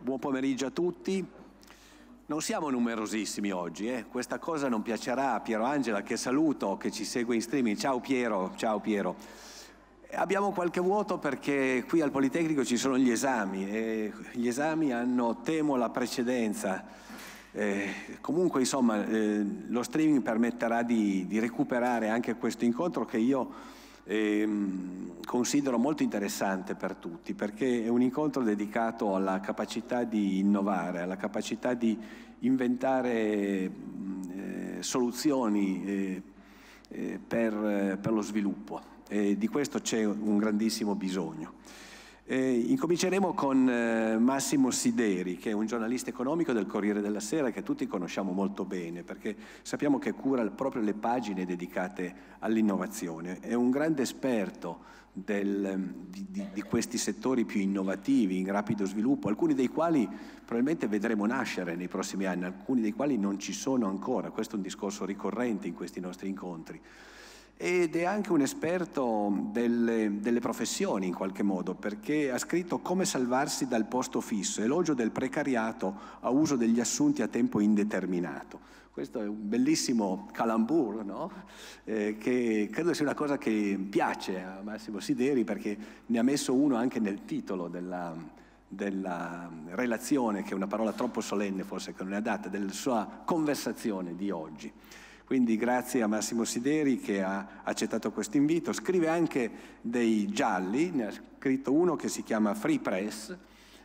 Buon pomeriggio a tutti. Non siamo numerosissimi oggi, eh? questa cosa non piacerà a Piero Angela che saluto, che ci segue in streaming. Ciao Piero, ciao Piero. Abbiamo qualche vuoto perché qui al Politecnico ci sono gli esami e gli esami hanno, temo, la precedenza. Eh, comunque, insomma, eh, lo streaming permetterà di, di recuperare anche questo incontro che io Ehm, considero molto interessante per tutti perché è un incontro dedicato alla capacità di innovare, alla capacità di inventare eh, soluzioni eh, eh, per, per, lo sviluppo e di questo c'è un grandissimo bisogno. Eh, incominceremo con eh, Massimo Sideri, che è un giornalista economico del Corriere della Sera che tutti conosciamo molto bene perché sappiamo che cura proprio le pagine dedicate all'innovazione. È un grande esperto del, ehm, di, di, di, questi settori più innovativi, in rapido sviluppo, alcuni dei quali probabilmente vedremo nascere nei prossimi anni, alcuni dei quali non ci sono ancora. Questo è un discorso ricorrente in questi nostri incontri ed è anche un esperto delle, delle, professioni in qualche modo, perché ha scritto Come salvarsi dal posto fisso, elogio del precariato a uso degli assunti a tempo indeterminato. Questo è un bellissimo calambour, no? eh, che credo sia una cosa che piace a Massimo Sideri perché ne ha messo uno anche nel titolo della, della relazione, che è una parola troppo solenne forse che non è adatta, della sua conversazione di oggi. Quindi grazie a Massimo Sideri che ha accettato questo invito. Scrive anche dei gialli, ne ha scritto uno che si chiama Free Press,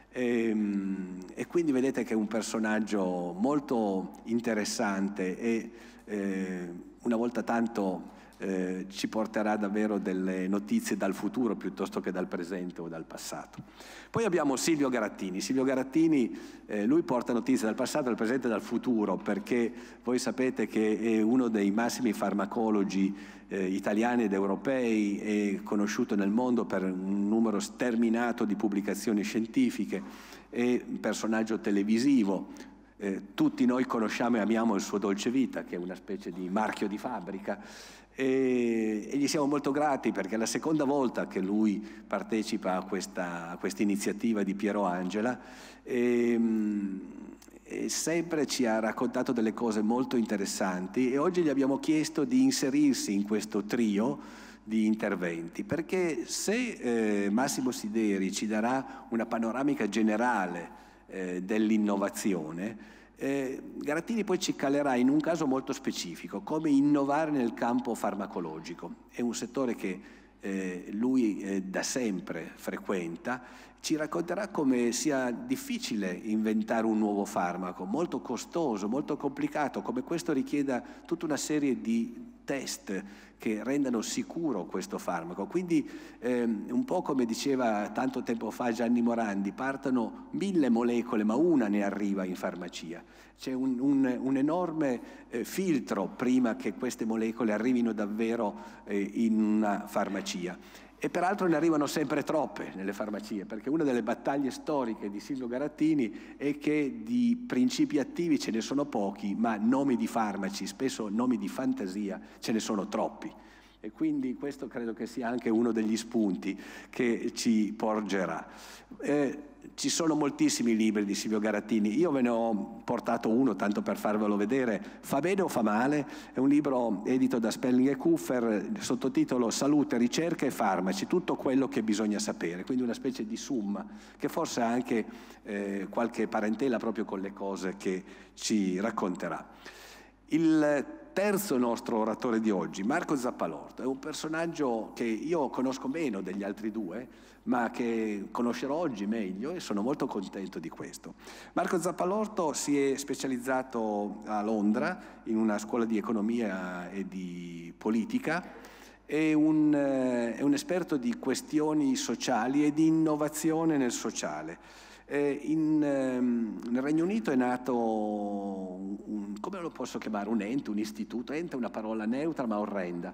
e, ehm, e, quindi vedete che è un personaggio molto interessante e eh, una volta tanto eh, ci porterà davvero delle notizie dal futuro piuttosto che dal presente o dal passato. Poi abbiamo Silvio Garattini. Silvio Garattini, eh, lui porta notizie dal passato, dal presente e dal futuro, perché voi sapete che è uno dei massimi farmacologi eh, italiani ed europei, è conosciuto nel mondo per un numero sterminato di pubblicazioni scientifiche, è un personaggio televisivo, eh, tutti noi conosciamo e amiamo il suo dolce vita, che è una specie di marchio di fabbrica, e, e, gli siamo molto grati perché è la seconda volta che lui partecipa a questa, questa iniziativa di Piero Angela e, ehm, e, sempre ci ha raccontato delle cose molto interessanti e oggi gli abbiamo chiesto di inserirsi in questo trio di interventi perché se eh, Massimo Sideri ci darà una panoramica generale eh, dell'innovazione, eh, Grattini poi ci calerà in un caso molto specifico, come innovare nel campo farmacologico. È un settore che eh, lui eh, da sempre frequenta, ci racconterà come sia difficile inventare un nuovo farmaco, molto costoso, molto complicato, come questo richieda tutta una serie di test che rendano sicuro questo farmaco. Quindi ehm, un po' come diceva tanto tempo fa Gianni Morandi, partono mille molecole ma una ne arriva in farmacia. C'è un, un, un enorme eh, filtro prima che queste molecole arrivino davvero eh, in una farmacia. E peraltro ne arrivano sempre troppe nelle farmacie, perché una delle battaglie storiche di Silvio Garattini è che di principi attivi ce ne sono pochi, ma nomi di farmaci, spesso nomi di fantasia, ce ne sono troppi. E quindi questo credo che sia anche uno degli spunti che ci porgerà. Eh, ci sono moltissimi libri di Silvio Garattini, io ve ne ho portato uno tanto per farvelo vedere, Fa bene o fa male? È un libro edito da Spelling e Kuffer, sottotitolo Salute, ricerca e farmaci, tutto quello che bisogna sapere, quindi una specie di summa che forse ha anche eh, qualche parentela proprio con le cose che ci racconterà. Il terzo nostro oratore di oggi, Marco Zappalorto, è un personaggio che io conosco meno degli altri due, ma che conoscerò oggi meglio e sono molto contento di questo. Marco Zappalorto si è specializzato a Londra in una scuola di economia e di politica. È un, eh, è un esperto di questioni sociali e di innovazione nel sociale eh, in, ehm, nel Regno Unito è nato, un, un, come lo posso chiamare, un ente, un istituto, ente è una parola neutra ma orrenda,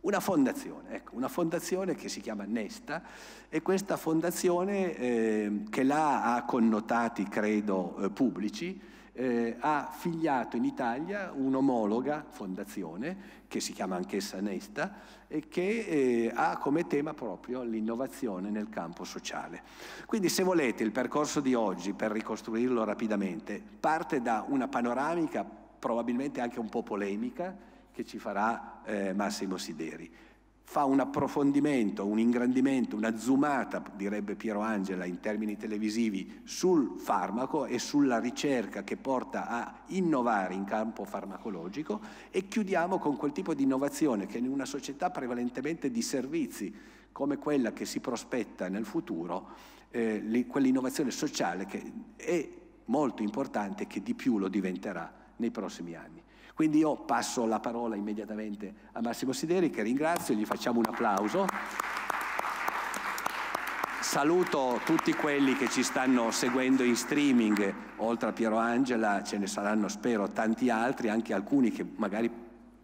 una fondazione, ecco, una fondazione che si chiama Nesta e questa fondazione eh, che là ha connotati, credo, eh, pubblici, eh, ha figliato in Italia un'omologa fondazione che si chiama anch'essa Nesta e che eh, ha come tema proprio l'innovazione nel campo sociale. Quindi se volete il percorso di oggi, per ricostruirlo rapidamente, parte da una panoramica probabilmente anche un po' polemica che ci farà eh, Massimo Sideri fa un approfondimento, un ingrandimento, una zoomata, direbbe Piero Angela in termini televisivi, sul farmaco e sulla ricerca che porta a innovare in campo farmacologico e chiudiamo con quel tipo di innovazione che in una società prevalentemente di servizi come quella che si prospetta nel futuro, eh, quell'innovazione sociale che è molto importante e che di più lo diventerà nei prossimi anni. Quindi io passo la parola immediatamente a Massimo Sideri che ringrazio, gli facciamo un applauso. Saluto tutti quelli che ci stanno seguendo in streaming, oltre a Piero Angela ce ne saranno spero tanti altri, anche alcuni che magari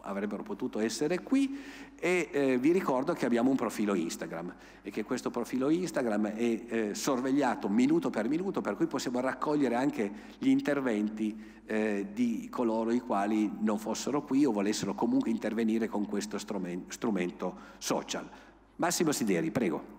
avrebbero potuto essere qui e eh, vi ricordo che abbiamo un profilo Instagram e che questo profilo Instagram è eh, sorvegliato minuto per minuto per cui possiamo raccogliere anche gli interventi eh, di coloro i quali non fossero qui o volessero comunque intervenire con questo strumento, strumento social. Massimo Sideri, prego.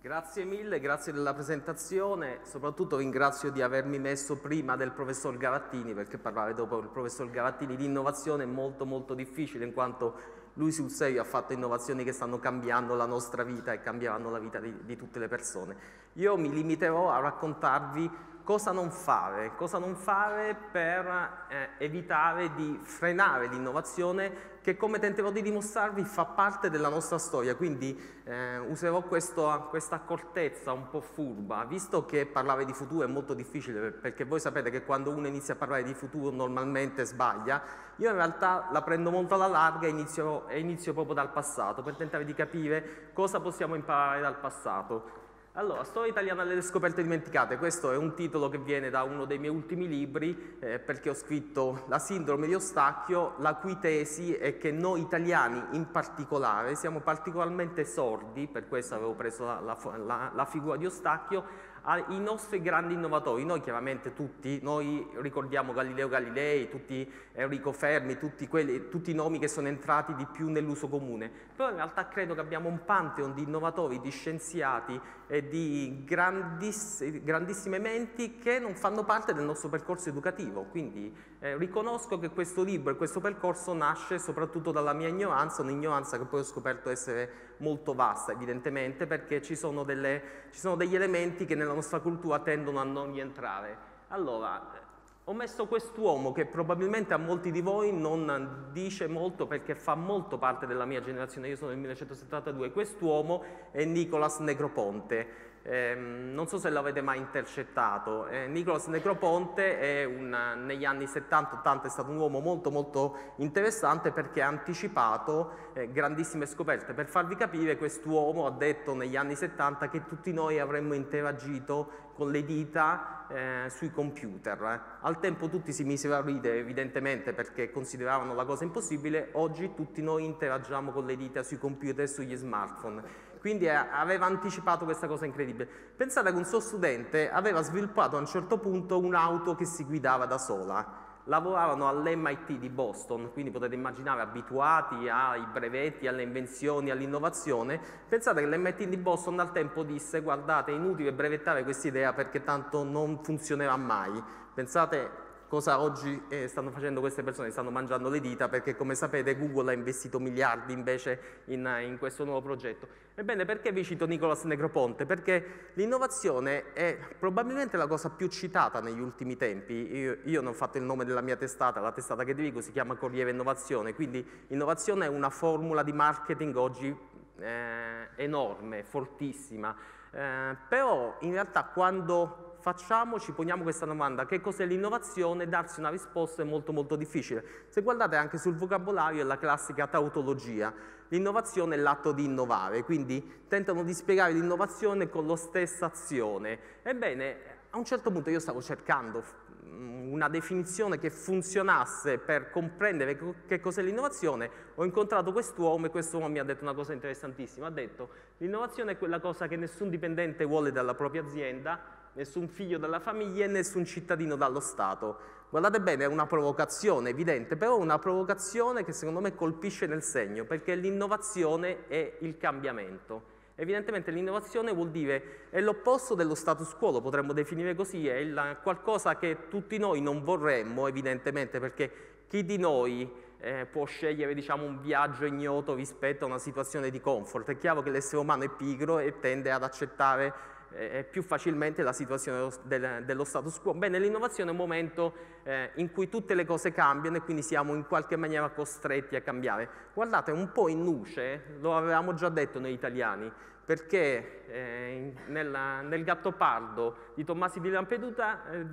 Grazie mille, grazie della presentazione, soprattutto ringrazio di avermi messo prima del professor Gavattini perché parlare dopo il professor Gavattini di innovazione è molto molto difficile in quanto lui sul serio ha fatto innovazioni che stanno cambiando la nostra vita e cambieranno la vita di, di tutte le persone. Io mi limiterò a raccontarvi cosa non fare, cosa non fare per eh, evitare di frenare l'innovazione che come tenterò di dimostrarvi fa parte della nostra storia, quindi eh, userò questo, questa accortezza un po' furba, visto che parlare di futuro è molto difficile perché voi sapete che quando uno inizia a parlare di futuro normalmente sbaglia, io in realtà la prendo molto alla larga e inizio, e inizio proprio dal passato per tentare di capire cosa possiamo imparare dal passato. Allora, Storia italiana delle scoperte dimenticate, questo è un titolo che viene da uno dei miei ultimi libri eh, perché ho scritto La sindrome di Ostacchio, la cui tesi è che noi italiani in particolare siamo particolarmente sordi, per questo avevo preso la, la, la, la figura di Ostacchio, ai nostri grandi innovatori, noi chiaramente tutti, noi ricordiamo Galileo Galilei, tutti Enrico Fermi, tutti, quelli, tutti i nomi che sono entrati di più nell'uso comune, però in realtà credo che abbiamo un pantheon di innovatori, di scienziati eh, di grandiss grandissime menti che non fanno parte del nostro percorso educativo, quindi eh, riconosco che questo libro e questo percorso nasce soprattutto dalla mia ignoranza, un'ignoranza che poi ho scoperto essere molto vasta evidentemente perché ci sono, delle, ci sono degli elementi che nella nostra cultura tendono a non rientrare. Allora, ho messo quest'uomo che probabilmente a molti di voi non dice molto perché fa molto parte della mia generazione, io sono del 1972, quest'uomo è Nicolas Negroponte eh, non so se l'avete mai intercettato, eh, Nicolas Necroponte un, negli anni 70-80 è stato un uomo molto molto interessante perché ha anticipato eh, grandissime scoperte. Per farvi capire, quest'uomo ha detto negli anni 70 che tutti noi avremmo interagito con le dita eh, sui computer. Eh. Al tempo tutti si misero a ridere evidentemente perché consideravano la cosa impossibile, oggi tutti noi interagiamo con le dita sui computer e sugli smartphone. Quindi eh, aveva anticipato questa cosa incredibile. Pensate che un suo studente aveva sviluppato a un certo punto un'auto che si guidava da sola. Lavoravano all'MIT di Boston, quindi potete immaginare abituati ai brevetti, alle invenzioni, all'innovazione. Pensate che l'MIT di Boston al tempo disse guardate è inutile brevettare questa idea perché tanto non funzionerà mai. Pensate cosa oggi eh, stanno facendo queste persone, stanno mangiando le dita perché come sapete Google ha investito miliardi invece in, in questo nuovo progetto. Ebbene perché vi cito Nicolas Negroponte? Perché l'innovazione è probabilmente la cosa più citata negli ultimi tempi, io, io, non ho fatto il nome della mia testata, la testata che dico si chiama Corriere Innovazione, quindi innovazione è una formula di marketing oggi eh, enorme, fortissima, eh, però in realtà quando facciamo, ci poniamo questa domanda, che cos'è l'innovazione? Darsi una risposta è molto molto difficile. Se guardate anche sul vocabolario è la classica tautologia, l'innovazione è l'atto di innovare, quindi tentano di spiegare l'innovazione con la stessa azione. Ebbene, a un certo punto io stavo cercando una definizione che funzionasse per comprendere che cos'è l'innovazione, ho incontrato quest'uomo e quest'uomo mi ha detto una cosa interessantissima, ha detto l'innovazione è quella cosa che nessun dipendente vuole dalla propria azienda, nessun figlio dalla famiglia e nessun cittadino dallo Stato. Guardate bene, è una provocazione evidente, però è una provocazione che secondo me colpisce nel segno, perché l'innovazione è il cambiamento. Evidentemente l'innovazione vuol dire è l'opposto dello status quo, lo potremmo definire così, è il, qualcosa che tutti noi non vorremmo evidentemente perché chi di noi eh, può scegliere diciamo, un viaggio ignoto rispetto a una situazione di comfort? È chiaro che l'essere umano è pigro e tende ad accettare eh, più facilmente la situazione dello, dello status quo. Bene, l'innovazione è un momento eh, in cui tutte le cose cambiano e quindi siamo in qualche maniera costretti a cambiare. Guardate, un po' in luce, lo avevamo già detto noi italiani, perché eh, nella, nel Gattopardo di Tommasi di, eh,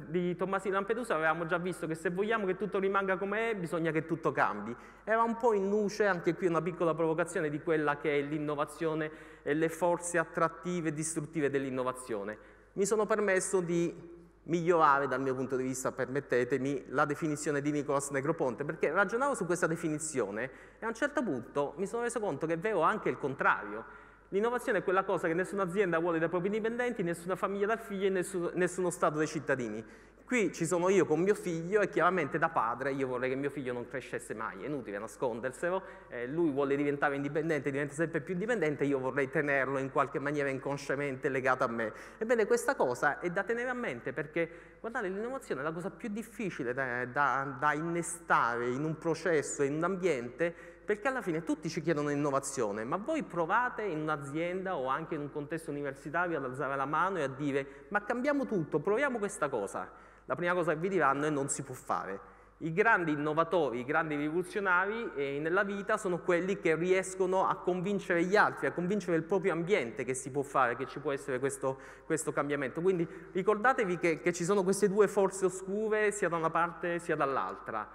di Tommasi di Lampedusa avevamo già visto che se vogliamo che tutto rimanga come è bisogna che tutto cambi. Era un po' in luce, anche qui una piccola provocazione, di quella che è l'innovazione e le forze attrattive e distruttive dell'innovazione. Mi sono permesso di migliorare dal mio punto di vista, permettetemi, la definizione di Nicolas Negroponte, perché ragionavo su questa definizione e a un certo punto mi sono reso conto che è vero anche il contrario, L'innovazione è quella cosa che nessuna azienda vuole dai propri dipendenti, nessuna famiglia dal figlio e nessuno, nessuno Stato dei cittadini. Qui ci sono io con mio figlio e chiaramente da padre io vorrei che mio figlio non crescesse mai, è inutile nasconderselo, eh, lui vuole diventare indipendente, diventa sempre più indipendente, io vorrei tenerlo in qualche maniera inconsciamente legato a me. Ebbene questa cosa è da tenere a mente perché guardate l'innovazione è la cosa più difficile da, da, da innestare in un processo, in un ambiente perché alla fine tutti ci chiedono innovazione, ma voi provate in un'azienda o anche in un contesto universitario ad alzare la mano e a dire ma cambiamo tutto, proviamo questa cosa. La prima cosa che vi diranno è non si può fare. I grandi innovatori, i grandi rivoluzionari eh, nella vita sono quelli che riescono a convincere gli altri, a convincere il proprio ambiente che si può fare, che ci può essere questo, questo cambiamento. Quindi ricordatevi che, che ci sono queste due forze oscure sia da una parte sia dall'altra.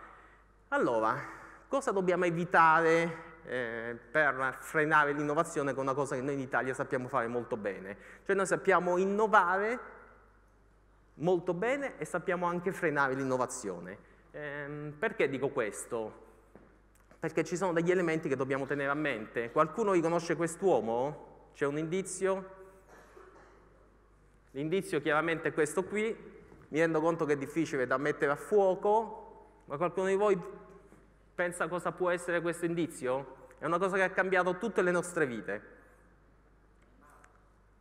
Allora, Cosa dobbiamo evitare eh, per frenare l'innovazione con una cosa che noi in Italia sappiamo fare molto bene? Cioè noi sappiamo innovare molto bene e sappiamo anche frenare l'innovazione. Eh, perché dico questo? Perché ci sono degli elementi che dobbiamo tenere a mente. Qualcuno riconosce quest'uomo? C'è un indizio? L'indizio chiaramente è questo qui, mi rendo conto che è difficile da mettere a fuoco, ma qualcuno di voi pensa cosa può essere questo indizio? È una cosa che ha cambiato tutte le nostre vite.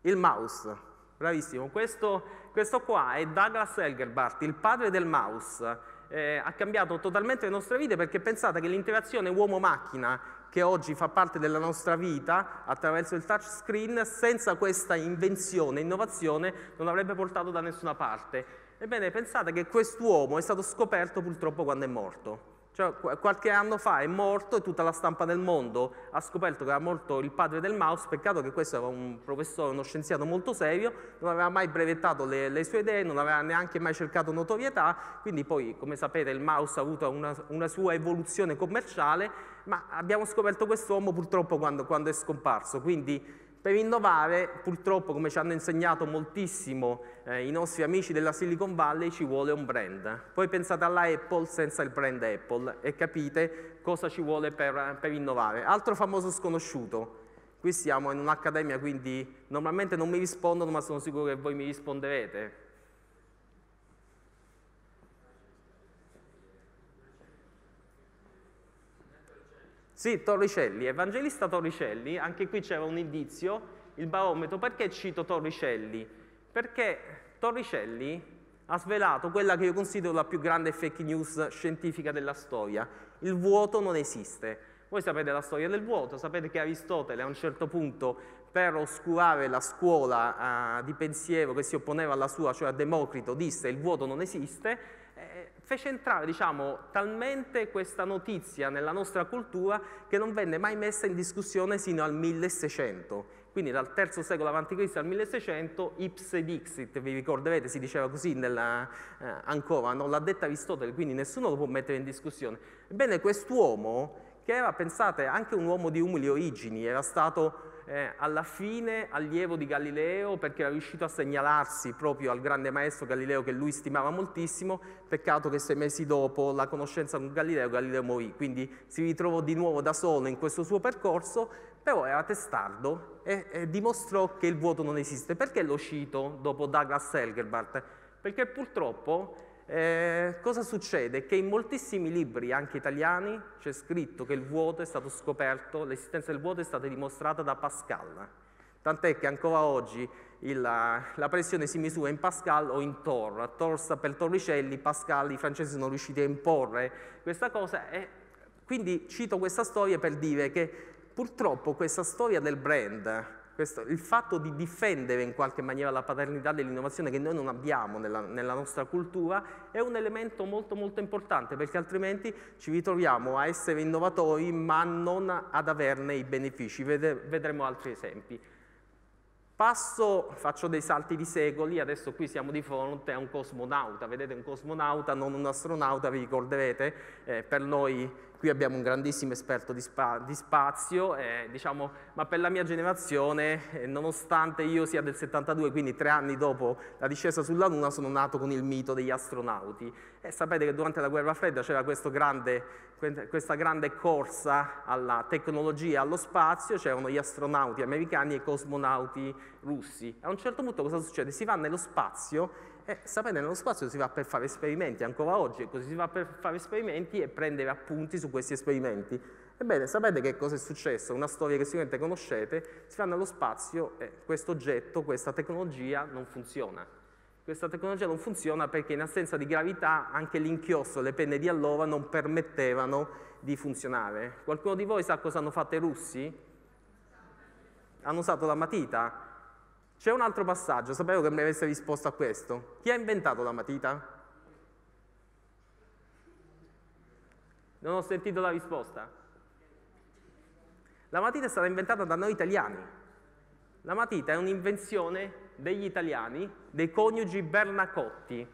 Il mouse, bravissimo. Questo, questo qua è Douglas Elgerbart, il padre del mouse. Eh, ha cambiato totalmente le nostre vite perché pensate che l'interazione uomo-macchina che oggi fa parte della nostra vita attraverso il touchscreen, senza questa invenzione, innovazione, non avrebbe portato da nessuna parte. Ebbene, pensate che quest'uomo è stato scoperto purtroppo quando è morto. Cioè, qualche anno fa è morto e tutta la stampa del mondo ha scoperto che era morto il padre del mouse, peccato che questo era un professore, uno scienziato molto serio, non aveva mai brevettato le, le sue idee, non aveva neanche mai cercato notorietà, quindi poi come sapete il mouse ha avuto una, una sua evoluzione commerciale, ma abbiamo scoperto quest'uomo purtroppo quando, quando è scomparso, quindi per innovare, purtroppo, come ci hanno insegnato moltissimo eh, i nostri amici della Silicon Valley, ci vuole un brand. Poi pensate alla Apple senza il brand Apple e capite cosa ci vuole per, per innovare. Altro famoso sconosciuto. Qui siamo in un'accademia, quindi normalmente non mi rispondono, ma sono sicuro che voi mi risponderete. Sì, Torricelli, evangelista Torricelli, anche qui c'era un indizio, il barometro, perché cito Torricelli? Perché Torricelli ha svelato quella che io considero la più grande fake news scientifica della storia, il vuoto non esiste. Voi sapete la storia del vuoto, sapete che Aristotele a un certo punto per oscurare la scuola eh, di pensiero che si opponeva alla sua, cioè a Democrito, disse il vuoto non esiste, fece entrare diciamo, talmente questa notizia nella nostra cultura che non venne mai messa in discussione sino al 1600. Quindi dal III secolo a.C. al 1600 ipse dixit, vi ricorderete si diceva così nella, eh, ancora, non l'ha detta Aristotele, quindi nessuno lo può mettere in discussione. Ebbene quest'uomo, che era, pensate, anche un uomo di umili origini, era stato eh, alla fine allievo di Galileo perché era riuscito a segnalarsi proprio al grande maestro Galileo che lui stimava moltissimo, peccato che sei mesi dopo la conoscenza con Galileo, Galileo morì, quindi si ritrovò di nuovo da solo in questo suo percorso, però era testardo e, e dimostrò che il vuoto non esiste. Perché lo cito dopo Douglas Elgerbart? Perché purtroppo eh, cosa succede? Che in moltissimi libri, anche italiani, c'è scritto che il vuoto è stato scoperto, l'esistenza del vuoto è stata dimostrata da Pascal. Tant'è che ancora oggi il, la pressione si misura in Pascal o in Tor. Tor sta per Torricelli, Pascal, i francesi sono riusciti a imporre questa cosa. E quindi cito questa storia per dire che purtroppo questa storia del brand questo, il fatto di difendere in qualche maniera la paternità dell'innovazione che noi non abbiamo nella, nella, nostra cultura è un elemento molto molto importante perché altrimenti ci ritroviamo a essere innovatori ma non ad averne i benefici, vedremo altri esempi. Passo, faccio dei salti di secoli, adesso qui siamo di fronte a un cosmonauta, vedete un cosmonauta, non un astronauta, vi ricorderete, eh, per noi qui abbiamo un grandissimo esperto di, spa di spazio, eh, diciamo, ma per la mia generazione, eh, nonostante io sia del 72, quindi tre anni dopo la discesa sulla Luna, sono nato con il mito degli astronauti. E sapete che durante la guerra fredda c'era questa grande corsa alla tecnologia, allo spazio, c'erano gli astronauti americani e i cosmonauti russi. A un certo punto cosa succede? Si va nello spazio e eh, sapete nello spazio si va per fare esperimenti, ancora oggi così si va per fare esperimenti e prendere appunti su questi esperimenti. Ebbene, sapete che cosa è successo? Una storia che sicuramente conoscete, si va nello spazio e questo oggetto, questa tecnologia non funziona. Questa tecnologia non funziona perché in assenza di gravità anche l'inchiostro, le penne di allora non permettevano di funzionare. Qualcuno di voi sa cosa hanno fatto i russi? Hanno usato la matita, c'è un altro passaggio, sapevo che mi avesse risposto a questo. Chi ha inventato la matita? Non ho sentito la risposta. La matita è stata inventata da noi italiani. La matita è un'invenzione degli italiani, dei coniugi Bernacotti,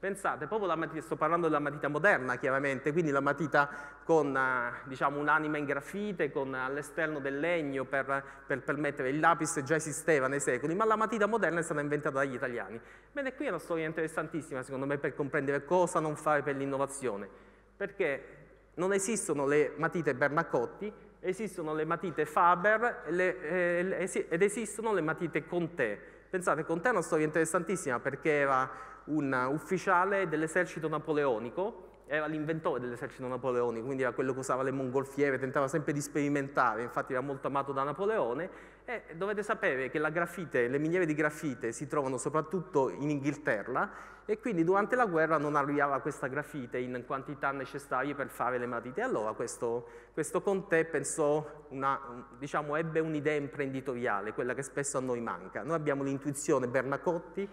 Pensate, proprio la matita, sto parlando della matita moderna chiaramente, quindi la matita con eh, diciamo, un'anima in grafite, con eh, all'esterno del legno per, per, permettere, il lapis già esisteva nei secoli, ma la matita moderna è stata inventata dagli italiani. Bene, qui è una storia interessantissima secondo me per comprendere cosa non fare per l'innovazione, perché non esistono le matite Bernacotti, esistono le matite Faber le, eh, ed esistono le matite Conte. Pensate, Conte è una storia interessantissima perché era un ufficiale dell'esercito napoleonico, era l'inventore dell'esercito napoleonico, quindi era quello che usava le mongolfiere, tentava sempre di sperimentare, infatti era molto amato da Napoleone, e dovete sapere che la grafite, le miniere di grafite si trovano soprattutto in Inghilterra e quindi durante la guerra non arrivava questa grafite in quantità necessarie per fare le matite. Allora questo, questo Conte pensò, una, diciamo, ebbe un'idea imprenditoriale, quella che spesso a noi manca. Noi abbiamo l'intuizione Bernacotti,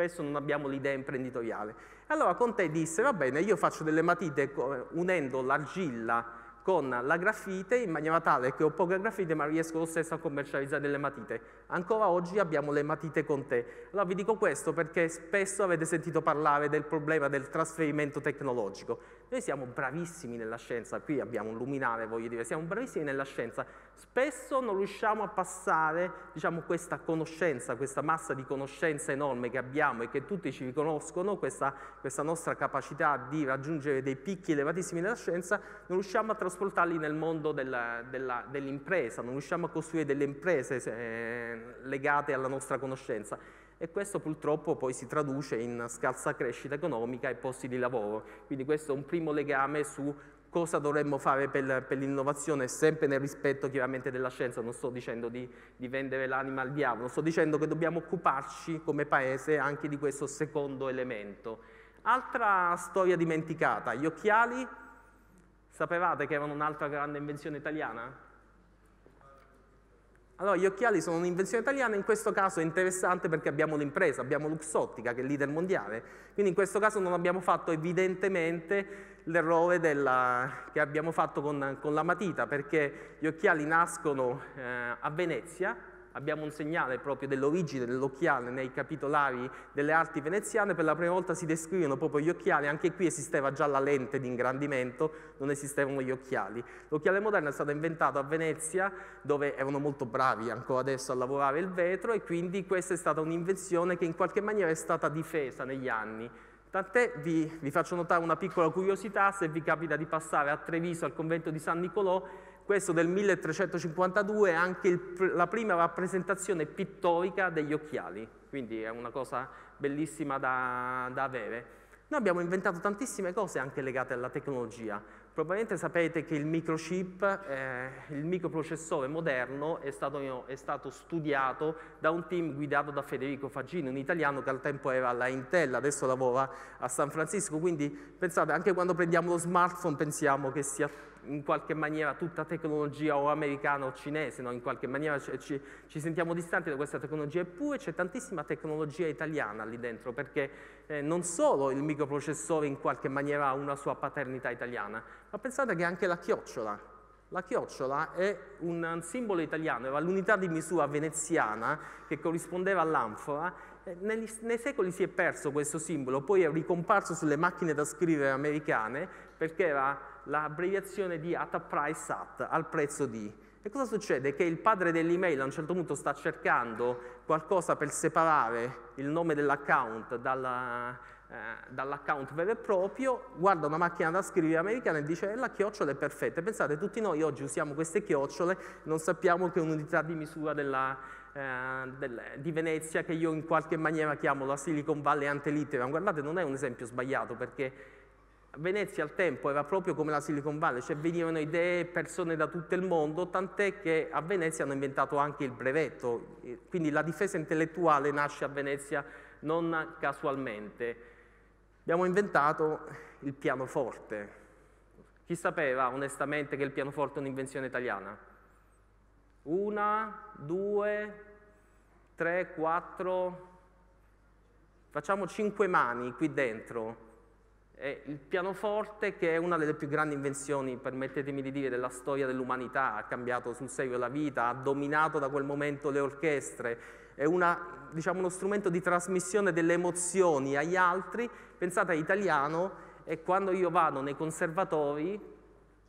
spesso non abbiamo l'idea imprenditoriale. Allora Conte disse, va bene, io faccio delle matite unendo l'argilla con la grafite in maniera tale che ho poca grafite ma riesco lo stesso a commercializzare delle matite. Ancora oggi abbiamo le matite con te. Allora vi dico questo perché spesso avete sentito parlare del problema del trasferimento tecnologico. Noi siamo bravissimi nella scienza, qui abbiamo un luminare, voglio dire, siamo bravissimi nella scienza, spesso non riusciamo a passare diciamo, questa conoscenza, questa massa di conoscenza enorme che abbiamo e che tutti ci riconoscono, questa, questa nostra capacità di raggiungere dei picchi elevatissimi nella scienza, non riusciamo a trasportarli nel mondo dell'impresa, non riusciamo a costruire delle imprese eh, legate alla nostra conoscenza e questo purtroppo poi si traduce in scarsa crescita economica e posti di lavoro. Quindi questo è un primo legame su cosa dovremmo fare per, per l'innovazione, sempre nel rispetto chiaramente della scienza, non sto dicendo di, di vendere l'anima al diavolo, sto dicendo che dobbiamo occuparci come paese anche di questo secondo elemento. Altra storia dimenticata, gli occhiali, sapevate che erano un'altra grande invenzione italiana? Allora, gli occhiali sono un'invenzione italiana, in questo caso è interessante perché abbiamo l'impresa, abbiamo Luxottica che è leader mondiale, quindi in questo caso non abbiamo fatto evidentemente l'errore che abbiamo fatto con, con, la matita, perché gli occhiali nascono eh, a Venezia, abbiamo un segnale proprio dell'origine dell'occhiale nei capitolari delle arti veneziane, per la prima volta si descrivono proprio gli occhiali, anche qui esisteva già la lente di ingrandimento, non esistevano gli occhiali. L'occhiale moderno è stato inventato a Venezia, dove erano molto bravi ancora adesso a lavorare il vetro e quindi questa è stata un'invenzione che in qualche maniera è stata difesa negli anni. Tant'è, vi, vi faccio notare una piccola curiosità, se vi capita di passare a Treviso al convento di San Nicolò, questo del 1352 è anche il, la prima rappresentazione pittorica degli occhiali, quindi è una cosa bellissima da, da, avere. Noi abbiamo inventato tantissime cose anche legate alla tecnologia. Probabilmente sapete che il microchip, eh, il microprocessore moderno, è stato, è stato, studiato da un team guidato da Federico Faggini, un italiano che al tempo era alla Intel, adesso lavora a San Francisco. Quindi pensate, anche quando prendiamo lo smartphone pensiamo che sia in qualche maniera tutta tecnologia o americana o cinese, no? in qualche maniera ci, ci, sentiamo distanti da questa tecnologia, eppure c'è tantissima tecnologia italiana lì dentro, perché eh, non solo il microprocessore in qualche maniera ha una sua paternità italiana, ma pensate che anche la chiocciola, la chiocciola è un simbolo italiano, era l'unità di misura veneziana che corrispondeva all'anfora. Eh, negli, nei secoli si è perso questo simbolo, poi è ricomparso sulle macchine da scrivere americane perché era l'abbreviazione di at a price at, al prezzo di. E cosa succede? Che il padre dell'email a un certo punto sta cercando qualcosa per separare il nome dell'account eh, dall'account eh, dall vero e proprio, guarda una macchina da scrivere americana e dice eh, la chiocciola è perfetta. Pensate, tutti noi oggi usiamo queste chiocciole, non sappiamo che un'unità di misura della, eh, del, di Venezia che io in qualche maniera chiamo la Silicon Valley ma Guardate, non è un esempio sbagliato perché Venezia al tempo era proprio come la Silicon Valley, cioè venivano idee, e persone da tutto il mondo, tant'è che a Venezia hanno inventato anche il brevetto, quindi la difesa intellettuale nasce a Venezia non casualmente. Abbiamo inventato il pianoforte. Chi sapeva onestamente che il pianoforte è un'invenzione italiana? Una, due, tre, quattro, facciamo cinque mani qui dentro e il pianoforte, che è una delle più grandi invenzioni, permettetemi di dire, della storia dell'umanità, ha cambiato sul serio la vita, ha dominato da quel momento le orchestre, è una, diciamo, uno strumento di trasmissione delle emozioni agli altri, pensate è italiano, e quando io vado nei conservatori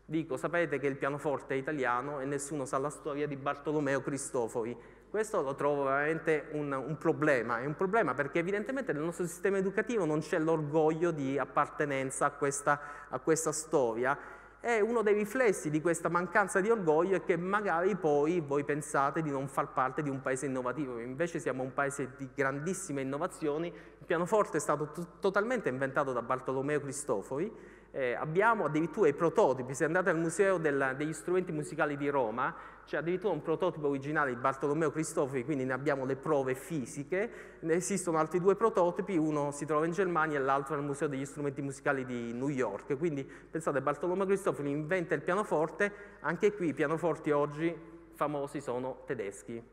dico sapete che il pianoforte è italiano e nessuno sa la storia di Bartolomeo Cristofori, questo lo trovo veramente un, un problema, è un problema perché evidentemente nel nostro sistema educativo non c'è l'orgoglio di appartenenza a questa, a questa storia e uno dei riflessi di questa mancanza di orgoglio è che magari poi voi pensate di non far parte di un paese innovativo, invece siamo un paese di grandissime innovazioni, il pianoforte è stato totalmente inventato da Bartolomeo Cristofori, eh, abbiamo addirittura i prototipi, se andate al Museo della, degli strumenti musicali di Roma c'è addirittura un prototipo originale di Bartolomeo Cristofori, quindi ne abbiamo le prove fisiche, ne esistono altri due prototipi, uno si trova in Germania e l'altro al Museo degli Strumenti Musicali di New York, quindi pensate Bartolomeo Cristofori inventa il pianoforte, anche qui i pianoforti oggi famosi sono tedeschi.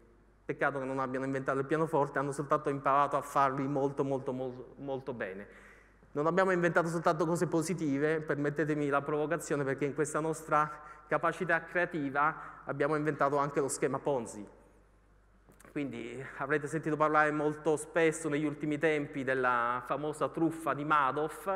Peccato che non abbiano inventato il pianoforte, hanno soltanto imparato a farli molto molto molto, molto bene. Non abbiamo inventato soltanto cose positive, permettetemi la provocazione perché in questa nostra capacità creativa abbiamo inventato anche lo schema Ponzi. Quindi avrete sentito parlare molto spesso negli ultimi tempi della famosa truffa di Madoff,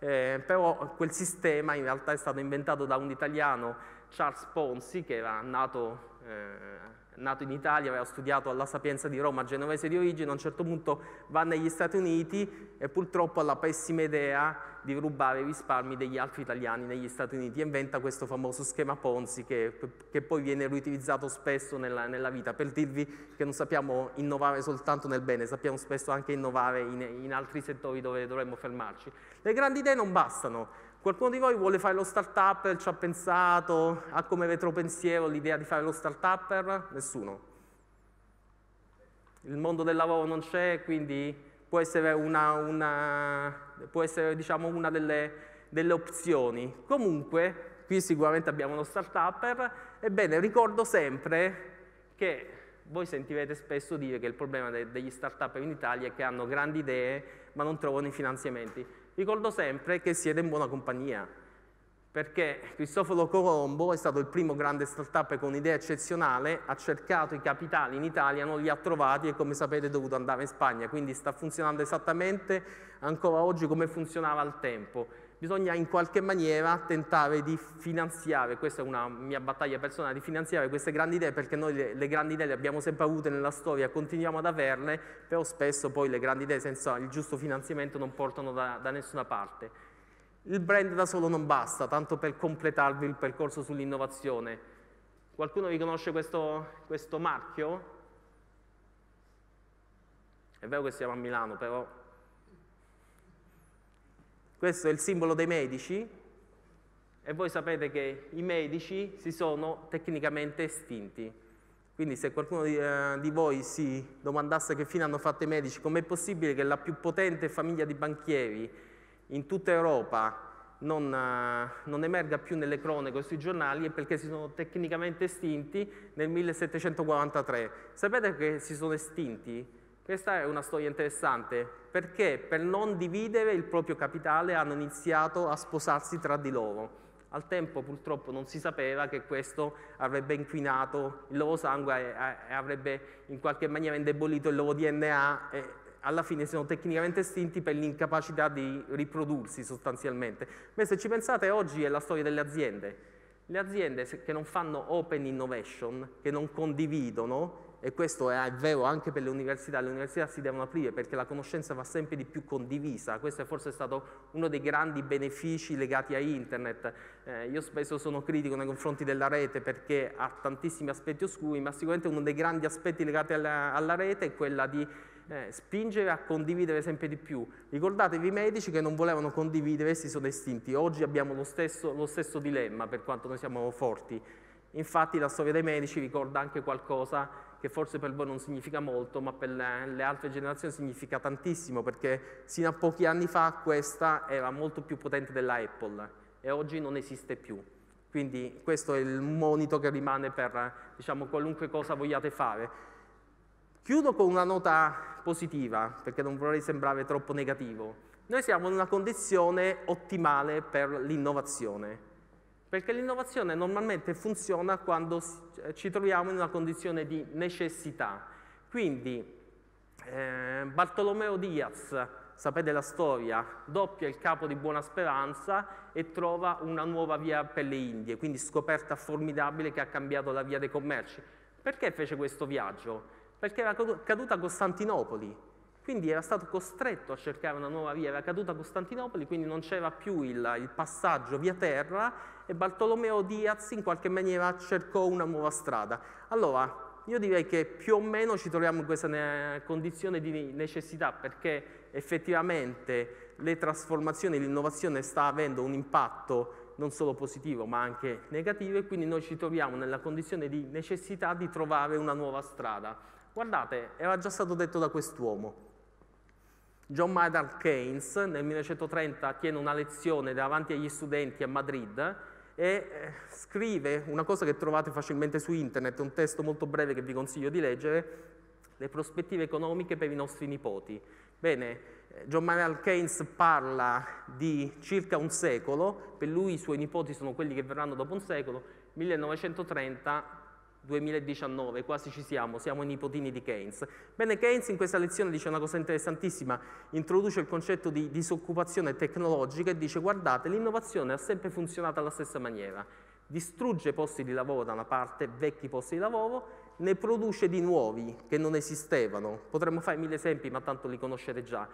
eh, però quel sistema in realtà è stato inventato da un italiano, Charles Ponzi, che era nato eh, nato in Italia, aveva studiato alla Sapienza di Roma, genovese di origine, a un certo punto va negli Stati Uniti e purtroppo ha la pessima idea di rubare i risparmi degli altri italiani negli Stati Uniti e inventa questo famoso schema Ponzi che, che poi viene riutilizzato spesso nella, nella, vita, per dirvi che non sappiamo innovare soltanto nel bene, sappiamo spesso anche innovare in, in altri settori dove dovremmo fermarci. Le grandi idee non bastano, Qualcuno di voi vuole fare lo start-up, ci ha pensato, ha come retropensiero l'idea di fare lo start-upper? Nessuno. Il mondo del lavoro non c'è, quindi può essere una, una, può essere, diciamo, una delle, delle, opzioni. Comunque, qui sicuramente abbiamo uno start-upper, ebbene ricordo sempre che voi sentirete spesso dire che il problema de degli start-upper in Italia è che hanno grandi idee ma non trovano i finanziamenti ricordo sempre che siete in buona compagnia, perché Cristoforo Colombo è stato il primo grande startup con un'idea eccezionale, ha cercato i capitali in Italia, non li ha trovati e come sapete è dovuto andare in Spagna, quindi sta funzionando esattamente ancora oggi come funzionava al tempo bisogna in qualche maniera tentare di finanziare, questa è una mia battaglia personale, di finanziare queste grandi idee perché noi le, le, grandi idee le abbiamo sempre avute nella storia, continuiamo ad averle, però spesso poi le grandi idee senza il giusto finanziamento non portano da, da nessuna parte. Il brand da solo non basta, tanto per completarvi il percorso sull'innovazione. Qualcuno riconosce questo, questo marchio? È vero che siamo a Milano, però questo è il simbolo dei medici e voi sapete che i medici si sono tecnicamente estinti. Quindi se qualcuno di, eh, di voi si domandasse che fine hanno fatto i medici, com'è possibile che la più potente famiglia di banchieri in tutta Europa non, eh, non, emerga più nelle cronache sui giornali è perché si sono tecnicamente estinti nel 1743. Sapete che si sono estinti questa è una storia interessante perché per non dividere il proprio capitale hanno iniziato a sposarsi tra di loro. Al tempo purtroppo non si sapeva che questo avrebbe inquinato il loro sangue e avrebbe in qualche maniera indebolito il loro DNA e alla fine sono tecnicamente estinti per l'incapacità di riprodursi sostanzialmente. Ma se ci pensate oggi è la storia delle aziende. Le aziende che non fanno open innovation, che non condividono, e questo è vero anche per le università, le università si devono aprire perché la conoscenza va sempre di più condivisa, questo è forse stato uno dei grandi benefici legati a internet. Eh, io spesso sono critico nei confronti della rete perché ha tantissimi aspetti oscuri, ma sicuramente uno dei grandi aspetti legati alla, alla rete è quella di eh, spingere a condividere sempre di più. Ricordatevi i medici che non volevano condividere, e si sono estinti. Oggi abbiamo lo stesso, lo stesso dilemma per quanto noi siamo forti. Infatti la storia dei medici ricorda anche qualcosa che forse per voi non significa molto, ma per le, le altre generazioni significa tantissimo, perché sino a pochi anni fa questa era molto più potente della Apple e oggi non esiste più. Quindi questo è il monito che rimane per diciamo, qualunque cosa vogliate fare. Chiudo con una nota positiva, perché non vorrei sembrare troppo negativo. Noi siamo in una condizione ottimale per l'innovazione. Perché l'innovazione normalmente funziona quando eh, ci troviamo in una condizione di necessità. Quindi eh, Bartolomeo Diaz, sapete la storia, doppia il capo di Buona Speranza e trova una nuova via per le Indie, quindi scoperta formidabile che ha cambiato la via dei commerci. Perché fece questo viaggio? Perché era caduta a Costantinopoli, quindi era stato costretto a cercare una nuova via, era caduta a Costantinopoli, quindi non c'era più il, il passaggio via terra e Bartolomeo Diaz in qualche maniera cercò una nuova strada. Allora, io direi che più o meno ci troviamo in questa eh, condizione di necessità perché effettivamente le trasformazioni, l'innovazione sta avendo un impatto non solo positivo ma anche negativo e quindi noi ci troviamo nella condizione di necessità di trovare una nuova strada. Guardate, era già stato detto da quest'uomo. John Maynard Keynes nel 1930 tiene una lezione davanti agli studenti a Madrid e eh, scrive una cosa che trovate facilmente su internet, un testo molto breve che vi consiglio di leggere, le prospettive economiche per i nostri nipoti. Bene, eh, John Maynard Keynes parla di circa un secolo, per lui i suoi nipoti sono quelli che verranno dopo un secolo, 1930 2019, quasi ci siamo, siamo i nipotini di Keynes. Bene, Keynes in questa lezione dice una cosa interessantissima, introduce il concetto di disoccupazione tecnologica e dice guardate, l'innovazione ha sempre funzionato alla stessa maniera, distrugge posti di lavoro da una parte, vecchi posti di lavoro, ne produce di nuovi che non esistevano. Potremmo fare mille esempi, ma tanto li conoscete già.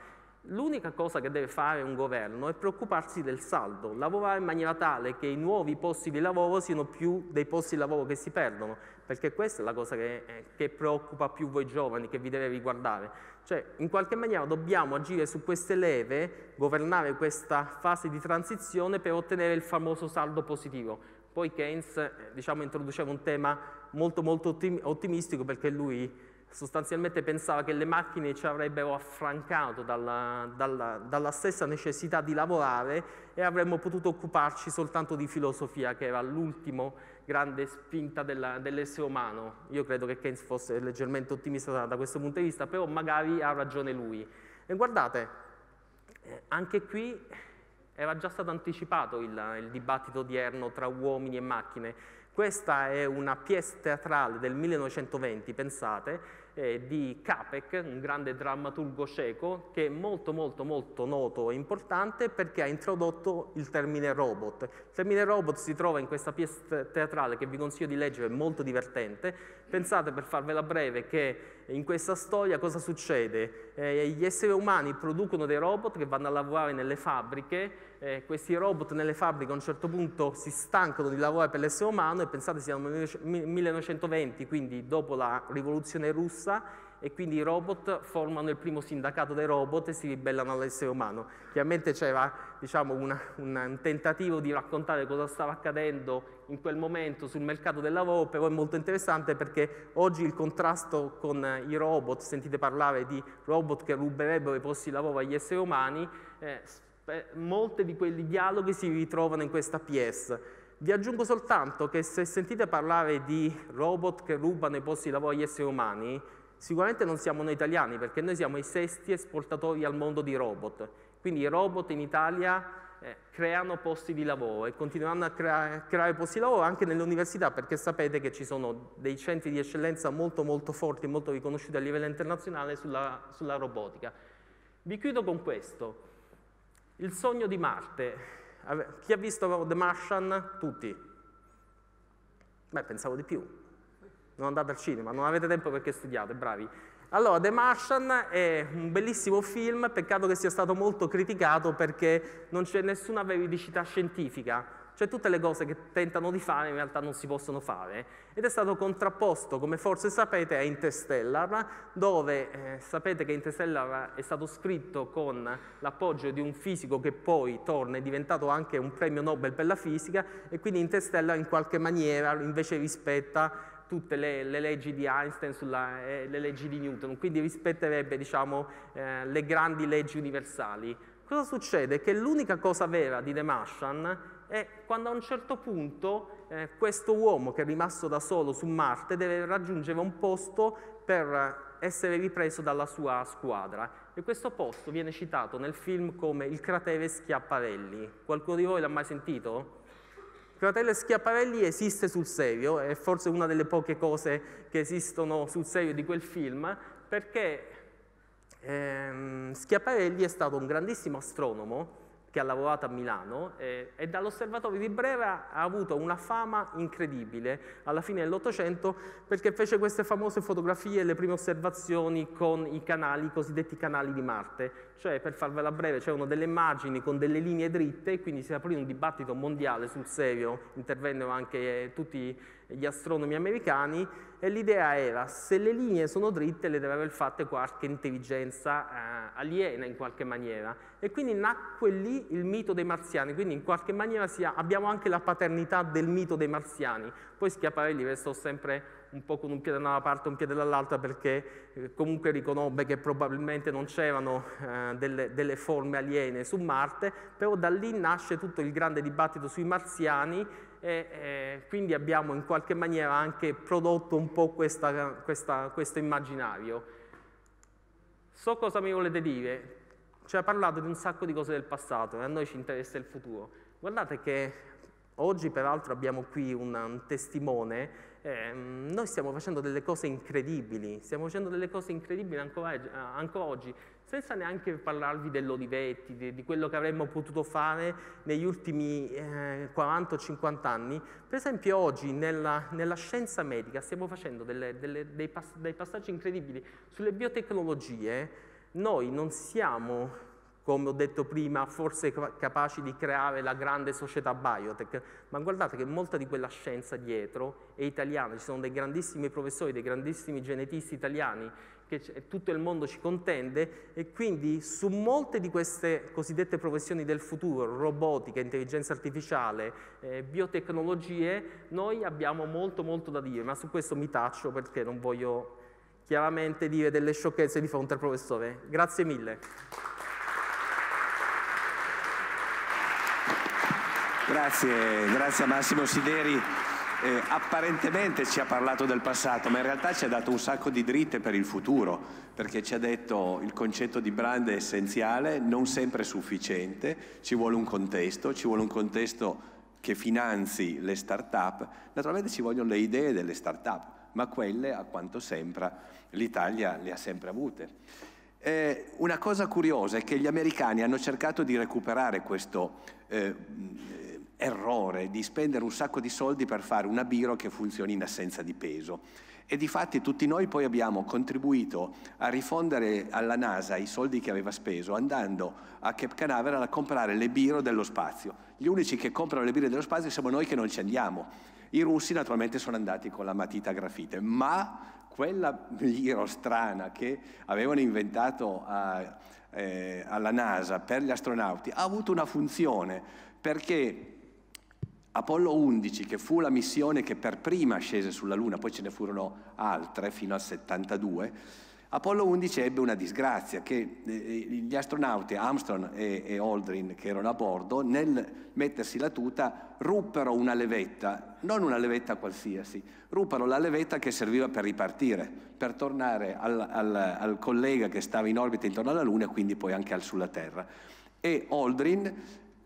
L'unica cosa che deve fare un governo è preoccuparsi del saldo, lavorare in maniera tale che i nuovi posti di lavoro siano più dei posti di lavoro che si perdono perché questa è la cosa che, eh, che, preoccupa più voi giovani, che vi deve riguardare. Cioè, in qualche maniera dobbiamo agire su queste leve, governare questa fase di transizione per ottenere il famoso saldo positivo. Poi Keynes eh, diciamo, introduceva un tema molto, molto ottimistico perché lui sostanzialmente pensava che le macchine ci avrebbero affrancato dalla, dalla, dalla, stessa necessità di lavorare e avremmo potuto occuparci soltanto di filosofia, che era l'ultimo grande spinta dell'essere umano. Io credo che Keynes fosse leggermente ottimista da questo punto di vista, però magari ha ragione lui. E guardate, eh, anche qui era già stato anticipato il, il dibattito odierno tra uomini e macchine. Questa è una pièce teatrale del 1920, pensate, eh, di Capek, un grande drammaturgo cieco, che è molto molto molto noto e importante perché ha introdotto il termine robot. Il termine robot si trova in questa pièce teatrale che vi consiglio di leggere, è molto divertente, Pensate, per farvela breve, che in questa storia cosa succede? Eh, gli esseri umani producono dei robot che vanno a lavorare nelle fabbriche, eh, questi robot nelle fabbriche a un certo punto si stancano di lavorare per l'essere umano e pensate siamo nel 1920, quindi dopo la rivoluzione russa, e quindi i robot formano il primo sindacato dei robot e si ribellano all'essere umano. Chiaramente c'era diciamo, una, un tentativo di raccontare cosa stava accadendo in quel momento sul mercato del lavoro, però è molto interessante perché oggi il contrasto con i robot, sentite parlare di robot che ruberebbero i posti di lavoro agli esseri umani, eh, eh molte di quei dialoghi si ritrovano in questa pièce. Vi aggiungo soltanto che se sentite parlare di robot che rubano i posti di lavoro agli esseri umani, Sicuramente non siamo noi italiani perché noi siamo i sesti esportatori al mondo di robot, quindi i robot in Italia eh, creano posti di lavoro e continueranno a crea creare posti di lavoro anche nelle università perché sapete che ci sono dei centri di eccellenza molto molto forti, e molto riconosciuti a livello internazionale sulla, sulla robotica. Vi chiudo con questo, il sogno di Marte. Chi ha visto The Martian? Tutti. Beh, pensavo di più, non andate al cinema, non avete tempo perché studiate, bravi. Allora, The Martian è un bellissimo film, peccato che sia stato molto criticato perché non c'è nessuna veridicità scientifica, cioè tutte le cose che tentano di fare in realtà non si possono fare. Ed è stato contrapposto, come forse sapete, a Interstellar, dove eh, sapete che Interstellar è stato scritto con l'appoggio di un fisico che poi torna, è diventato anche un premio Nobel per la fisica, e quindi Interstellar in qualche maniera invece rispetta tutte le, le, leggi di Einstein sulla, e eh, le leggi di Newton, quindi rispetterebbe diciamo, eh, le grandi leggi universali. Cosa succede? Che l'unica cosa vera di The Martian è quando a un certo punto eh, questo uomo che è rimasto da solo su Marte deve raggiungere un posto per essere ripreso dalla sua squadra. E questo posto viene citato nel film come il cratere Schiaparelli. Qualcuno di voi l'ha mai sentito? Cratello e Schiaparelli esiste sul serio, è forse una delle poche cose che esistono sul serio di quel film, perché ehm, Schiaparelli è stato un grandissimo astronomo, che ha lavorato a Milano eh, e dall'osservatorio di Brera ha avuto una fama incredibile alla fine dell'Ottocento perché fece queste famose fotografie e le prime osservazioni con i canali, i cosiddetti canali di Marte, cioè per farvela breve c'erano delle immagini con delle linee dritte e quindi si aprì un dibattito mondiale sul serio, intervennero anche eh, tutti gli astronomi americani e l'idea era se le linee sono dritte le deve aver fatte qualche intelligenza eh, aliena in qualche maniera e quindi nacque lì il mito dei marziani, quindi in qualche maniera sia, abbiamo anche la paternità del mito dei marziani, poi Schiaparelli restò sempre un po' con un piede da una parte e un piede dall'altra perché eh, comunque riconobbe che probabilmente non c'erano eh, delle, delle forme aliene su Marte, però da lì nasce tutto il grande dibattito sui marziani e eh, quindi abbiamo in qualche maniera anche prodotto un po' questa, questa, questo immaginario. So cosa mi volete dire, cioè ha parlato di un sacco di cose del passato e a noi ci interessa il futuro. Guardate che oggi peraltro abbiamo qui un, un testimone, eh, noi stiamo facendo delle cose incredibili, stiamo facendo delle cose incredibili ancora, eh, ancora oggi, senza neanche parlarvi dell'Olivetti, di, di, quello che avremmo potuto fare negli ultimi eh, 40 o 50 anni. Per esempio oggi nella, nella scienza medica stiamo facendo delle, delle, dei, pass dei passaggi incredibili sulle biotecnologie. Noi non siamo come ho detto prima, forse capaci di creare la grande società biotech, ma guardate che molta di quella scienza dietro è italiana, ci sono dei grandissimi professori, dei grandissimi genetisti italiani che tutto il mondo ci contende e quindi su molte di queste cosiddette professioni del futuro, robotica, intelligenza artificiale, eh, biotecnologie, noi abbiamo molto molto da dire, ma su questo mi taccio perché non voglio chiaramente dire delle sciocchezze di fronte al professore. Grazie mille. Grazie, grazie a Massimo Sideri eh, apparentemente ci ha parlato del passato, ma in realtà ci ha dato un sacco di dritte per il futuro, perché ci ha detto il concetto di brand è essenziale, non sempre sufficiente, ci vuole un contesto, ci vuole un contesto che finanzi le start-up, naturalmente ci vogliono le idee delle start-up, ma quelle, a quanto sembra, l'Italia le ha sempre avute. Eh, una cosa curiosa è che gli americani hanno cercato di recuperare questo eh, errore di spendere un sacco di soldi per fare una biro che funzioni in assenza di peso. E di fatti tutti noi poi abbiamo contribuito a rifondere alla NASA i soldi che aveva speso andando a Cape Canaveral a comprare le biro dello spazio. Gli unici che comprano le biro dello spazio siamo noi che non ci andiamo. I russi naturalmente sono andati con la matita grafite, ma quella biro strana che avevano inventato a, eh, alla NASA per gli astronauti ha avuto una funzione perché Apollo 11, che fu la missione che per prima scese sulla Luna, poi ce ne furono altre fino al 72, Apollo 11 ebbe una disgrazia che eh, gli astronauti Armstrong e, Aldrin che erano a bordo nel mettersi la tuta ruppero una levetta, non una levetta qualsiasi, ruppero la levetta che serviva per ripartire, per tornare al, al, al collega che stava in orbita intorno alla Luna e quindi poi anche sulla Terra. E Aldrin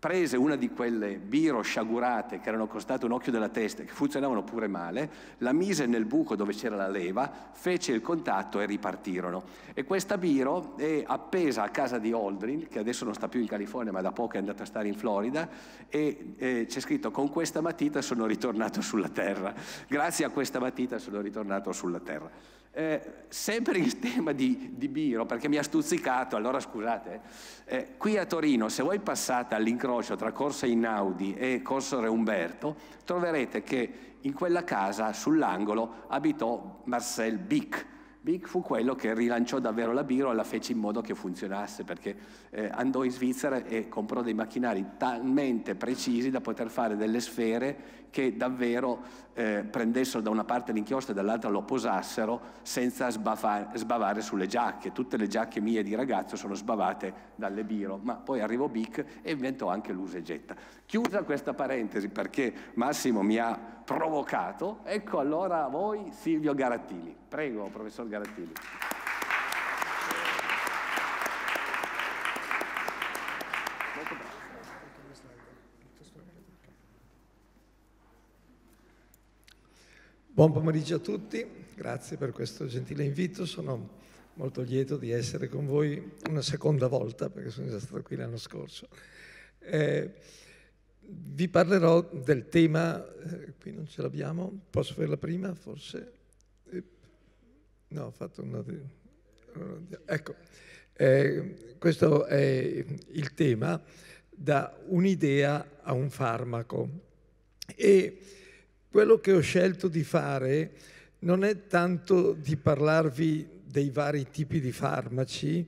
prese una di quelle biro sciagurate che erano costate un occhio della testa e che funzionavano pure male, la mise nel buco dove c'era la leva, fece il contatto e ripartirono. E questa biro è appesa a casa di Aldrin, che adesso non sta più in California ma da poco è andata a stare in Florida, e eh, c'è scritto con questa matita sono ritornato sulla terra. Grazie a questa matita sono ritornato sulla terra. Eh, sempre in tema di, di, Biro, perché mi ha stuzzicato, allora scusate, eh, qui a Torino, se voi passate all'incrocio tra Corso Inaudi e Corso Re Umberto, troverete che in quella casa sull'angolo abitò Marcel Bic. Bic fu quello che rilanciò davvero la Biro e la fece in modo che funzionasse, perché eh, andò in Svizzera e comprò dei macchinari talmente precisi da poter fare delle sfere che davvero eh, prendessero da una parte l'inchiostro e dall'altra lo posassero senza sbavare, sbavare sulle giacche. Tutte le giacche mie di ragazzo sono sbavate dalle biro, ma poi arrivò Bic e inventò anche l'usa e getta. Chiusa questa parentesi perché Massimo mi ha provocato, ecco allora a voi Silvio Garattini. Prego, professor Garattini. Buon pomeriggio a tutti, grazie per questo gentile invito, sono molto lieto di essere con voi una seconda volta perché sono già stato qui l'anno scorso. Eh, vi parlerò del tema, eh, qui non ce l'abbiamo, posso fare la prima forse? Eh, no, ho fatto una... Ecco, eh, questo è il tema da un'idea a un farmaco e quello che ho scelto di fare non è tanto di parlarvi dei vari tipi di farmaci,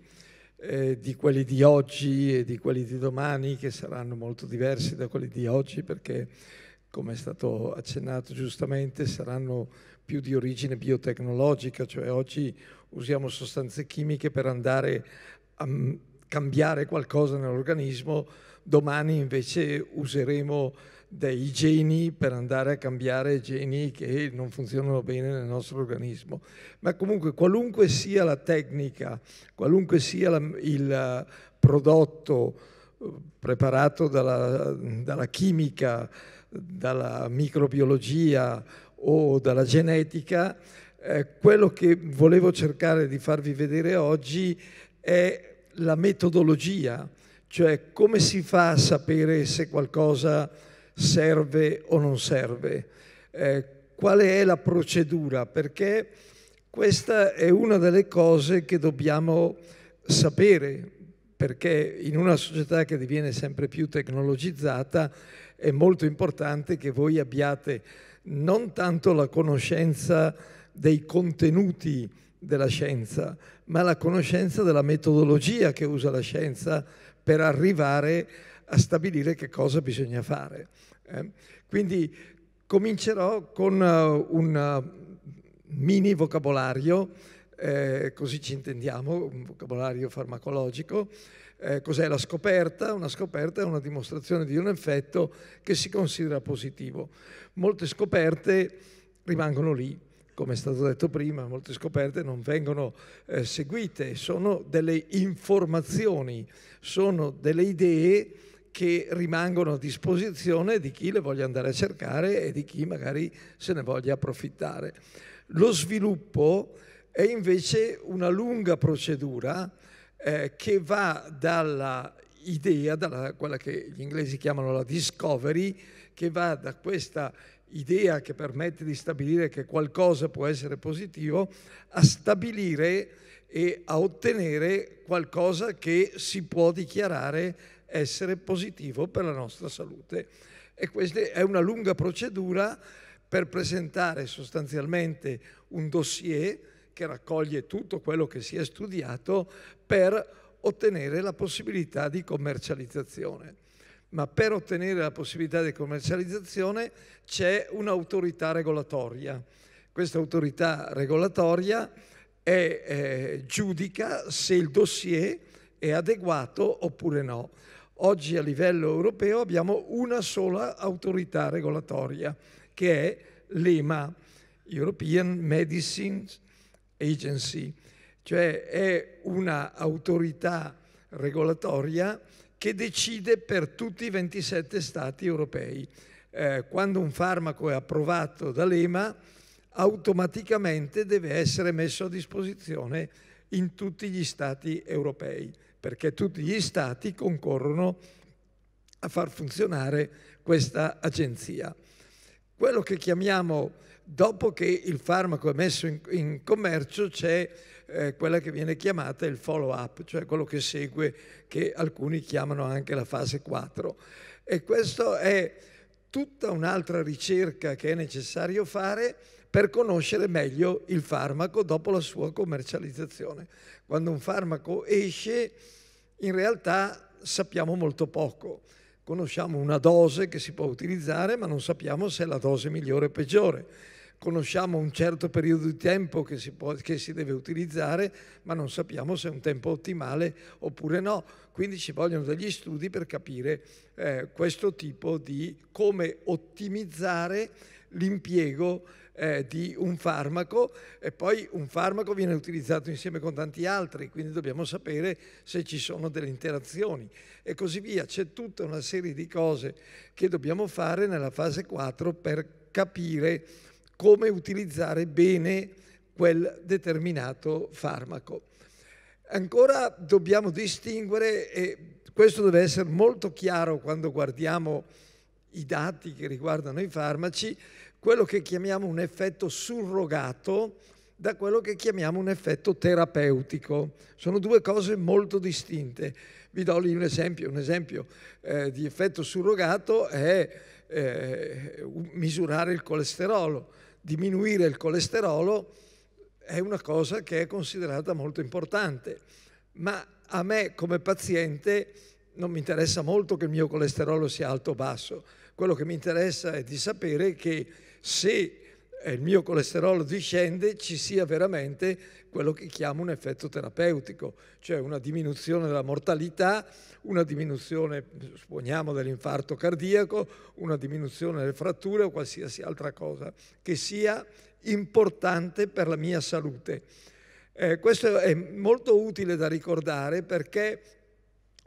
eh, di quelli di oggi e di quelli di domani, che saranno molto diversi da quelli di oggi, perché, come è stato accennato giustamente, saranno più di origine biotecnologica, cioè oggi usiamo sostanze chimiche per andare a cambiare qualcosa nell'organismo, domani invece useremo dei geni per andare a cambiare geni che non funzionano bene nel nostro organismo. Ma comunque qualunque sia la tecnica, qualunque sia la, il eh, prodotto eh, preparato dalla, dalla chimica, dalla microbiologia o dalla genetica, eh, quello che volevo cercare di farvi vedere oggi è la metodologia, cioè come si fa a sapere se qualcosa serve o non serve. Eh, qual è la procedura? Perché questa è una delle cose che dobbiamo sapere, perché in una società che diviene sempre più tecnologizzata è molto importante che voi abbiate non tanto la conoscenza dei contenuti della scienza, ma la conoscenza della metodologia che usa la scienza per arrivare a stabilire che cosa bisogna fare. Eh. Quindi comincerò con eh, un eh, mini vocabolario, così ci intendiamo, un vocabolario farmacologico. cos'è la scoperta? Una scoperta è una dimostrazione di un effetto che si considera positivo. Molte scoperte rimangono lì, come è stato detto prima, molte scoperte non vengono eh, seguite, sono delle informazioni, sono delle idee che rimangono a disposizione di chi le voglia andare a cercare e di chi magari se ne voglia approfittare. Lo sviluppo è invece una lunga procedura eh, che va dalla idea, dalla, quella che gli inglesi chiamano la discovery, che va da questa idea che permette di stabilire che qualcosa può essere positivo, a stabilire e a ottenere qualcosa che si può dichiarare essere positivo per la nostra salute. E questa è una lunga procedura per presentare sostanzialmente un dossier che raccoglie tutto quello che si è studiato per ottenere la possibilità di commercializzazione. Ma per ottenere la possibilità di commercializzazione c'è un'autorità regolatoria. Questa autorità regolatoria è, eh, giudica se il dossier è adeguato oppure no. Oggi a livello europeo abbiamo una sola autorità regolatoria che è l'EMA, European Medicines Agency, cioè è un'autorità regolatoria che decide per tutti i 27 Stati europei. Eh, quando un farmaco è approvato dall'EMA, automaticamente deve essere messo a disposizione in tutti gli Stati europei perché tutti gli stati concorrono a far funzionare questa agenzia. Quello che chiamiamo, dopo che il farmaco è messo in, in commercio, c'è eh, quella che viene chiamata il follow-up, cioè quello che segue, che alcuni chiamano anche la fase 4. E questa è tutta un'altra ricerca che è necessario fare per conoscere meglio il farmaco dopo la sua commercializzazione. Quando un farmaco esce, in realtà sappiamo molto poco. Conosciamo una dose che si può utilizzare, ma non sappiamo se è la dose migliore o peggiore. Conosciamo un certo periodo di tempo che si, può, che si deve utilizzare, ma non sappiamo se è un tempo ottimale oppure no. Quindi ci vogliono degli studi per capire eh, questo tipo di come ottimizzare l'impiego eh, di un farmaco e poi un farmaco viene utilizzato insieme con tanti altri, quindi dobbiamo sapere se ci sono delle interazioni e così via. C'è tutta una serie di cose che dobbiamo fare nella fase 4 per capire come utilizzare bene quel determinato farmaco. Ancora dobbiamo distinguere, e questo deve essere molto chiaro quando guardiamo i dati che riguardano i farmaci, quello che chiamiamo un effetto surrogato da quello che chiamiamo un effetto terapeutico. Sono due cose molto distinte. Vi do lì un esempio. Un esempio eh, di effetto surrogato è eh, misurare il colesterolo. Diminuire il colesterolo è una cosa che è considerata molto importante, ma a me come paziente non mi interessa molto che il mio colesterolo sia alto o basso. Quello che mi interessa è di sapere che se eh, il mio colesterolo discende ci sia veramente quello che chiamo un effetto terapeutico, cioè una diminuzione della mortalità, una diminuzione, supponiamo, dell'infarto cardiaco, una diminuzione delle fratture o qualsiasi altra cosa che sia importante per la mia salute. Eh, questo è molto utile da ricordare perché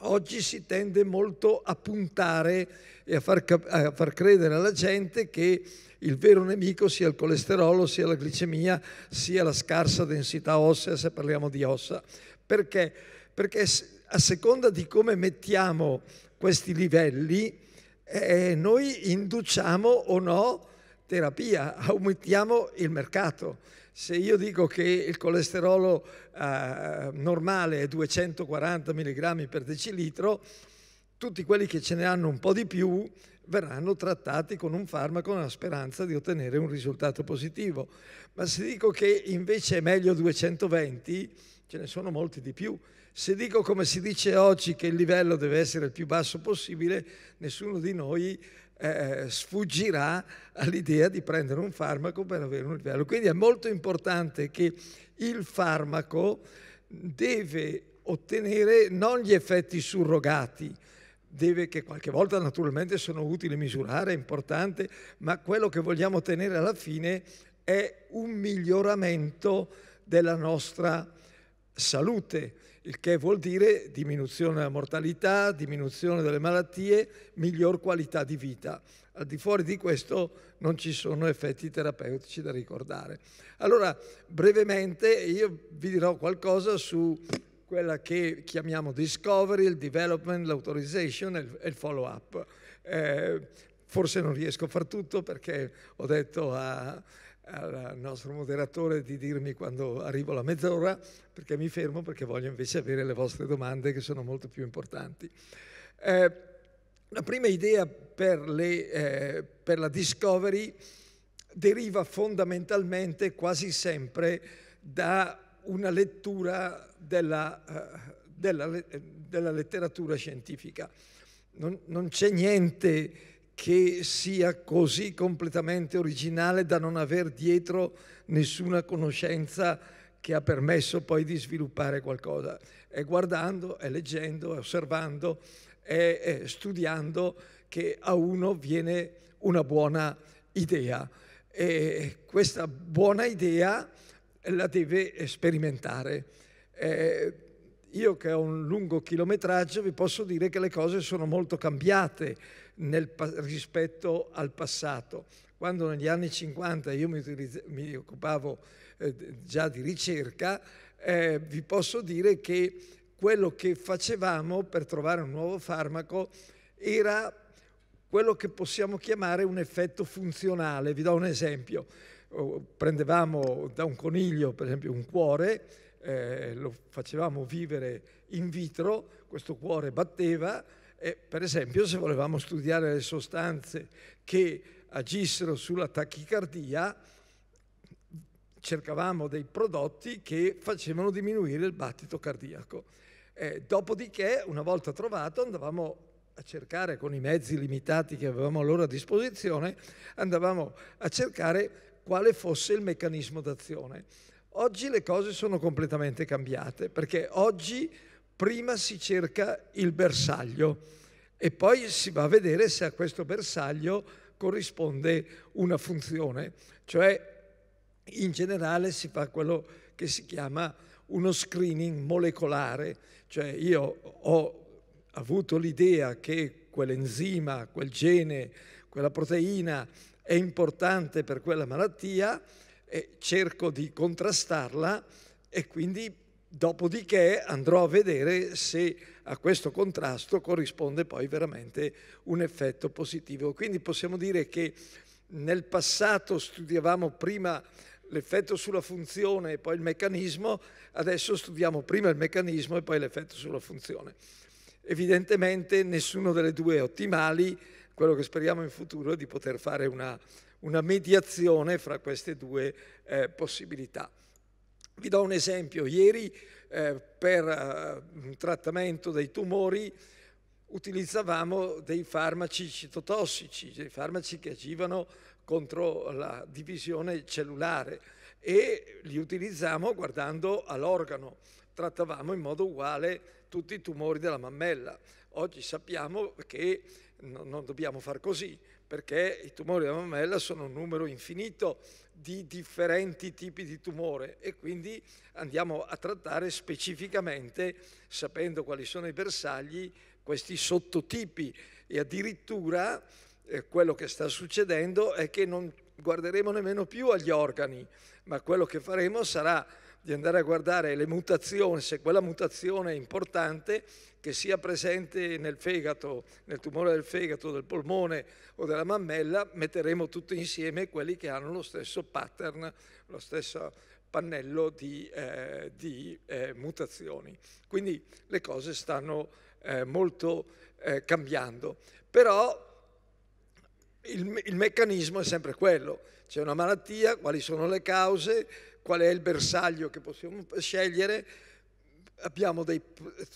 Oggi si tende molto a puntare e a far, cap- a far, credere alla gente che il vero nemico sia il colesterolo, sia la glicemia, sia la scarsa densità ossea, se parliamo di ossa. Perché? Perché a seconda di come mettiamo questi livelli, eh, noi induciamo o no terapia, aumentiamo il mercato. Se io dico che il colesterolo eh, normale è 240 mg per decilitro, tutti quelli che ce ne hanno un po' di più verranno trattati con un farmaco nella speranza di ottenere un risultato positivo. Ma se dico che invece è meglio 220, ce ne sono molti di più. Se dico, come si dice oggi, che il livello deve essere il più basso possibile, nessuno di noi eh, sfuggirà all'idea di prendere un farmaco per avere un livello. Quindi è molto importante che il farmaco deve ottenere non gli effetti surrogati, deve, che qualche volta naturalmente sono utili misurare, è importante, ma quello che vogliamo ottenere alla fine è un miglioramento della nostra salute, il che vuol dire diminuzione della mortalità, diminuzione delle malattie, miglior qualità di vita. Al di fuori di questo non ci sono effetti terapeutici da ricordare. Allora, brevemente, io vi dirò qualcosa su quella che chiamiamo discovery, il development, l'autorization e il follow-up. Eh, forse non riesco a far tutto perché ho detto a, al nostro moderatore di dirmi quando arrivo la mezz'ora perché mi fermo perché voglio invece avere le vostre domande che sono molto più importanti. Eh, la prima idea per, le, eh, per la discovery deriva fondamentalmente quasi sempre da una lettura della, eh, della, eh, della letteratura scientifica. Non, non c'è niente che sia così completamente originale da non aver dietro nessuna conoscenza che ha permesso poi di sviluppare qualcosa. È guardando, è leggendo, è osservando, è, è studiando che a uno viene una buona idea. E questa buona idea la deve sperimentare. Eh, io che ho un lungo chilometraggio vi posso dire che le cose sono molto cambiate nel, rispetto al passato. Quando negli anni 50 io mi, mi occupavo eh, già di ricerca, eh, vi posso dire che quello che facevamo per trovare un nuovo farmaco era quello che possiamo chiamare un effetto funzionale. Vi do un esempio. Oh, prendevamo da un coniglio, per esempio, un cuore, eh, lo facevamo vivere in vitro, questo cuore batteva e per esempio se volevamo studiare le sostanze che agissero sulla tachicardia, cercavamo dei prodotti che facevano diminuire il battito cardiaco. Eh, dopodiché, una volta trovato, andavamo a cercare con i mezzi limitati che avevamo allora a disposizione, andavamo a cercare quale fosse il meccanismo d'azione. Oggi le cose sono completamente cambiate perché oggi prima si cerca il bersaglio e poi si va a vedere se a questo bersaglio corrisponde una funzione, cioè in generale si fa quello che si chiama uno screening molecolare, cioè io ho avuto l'idea che quell'enzima, quel gene, quella proteina è importante per quella malattia, eh, cerco di contrastarla e quindi dopodiché andrò a vedere se a questo contrasto corrisponde poi veramente un effetto positivo. Quindi possiamo dire che nel passato studiavamo prima l'effetto sulla funzione e poi il meccanismo, adesso studiamo prima il meccanismo e poi l'effetto sulla funzione. Evidentemente nessuno delle due è ottimali, quello che speriamo in futuro è di poter fare una una mediazione fra queste due eh, possibilità. Vi do un esempio, ieri eh, per eh, trattamento dei tumori utilizzavamo dei farmaci citotossici, dei farmaci che agivano contro la divisione cellulare e li utilizzavamo guardando all'organo. Trattavamo in modo uguale tutti i tumori della mammella. Oggi sappiamo che non dobbiamo far così, perché i tumori della mammella sono un numero infinito di differenti tipi di tumore e quindi andiamo a trattare specificamente, sapendo quali sono i bersagli, questi sottotipi e addirittura eh, quello che sta succedendo è che non guarderemo nemmeno più agli organi, ma quello che faremo sarà di andare a guardare le mutazioni, se quella mutazione è importante, che sia presente nel fegato, nel tumore del fegato, del polmone o della mammella, metteremo tutti insieme quelli che hanno lo stesso pattern, lo stesso pannello di, eh, di eh, mutazioni. Quindi le cose stanno eh, molto eh, cambiando. Però il, il meccanismo è sempre quello. C'è una malattia, quali sono le cause, qual è il bersaglio che possiamo scegliere, dei,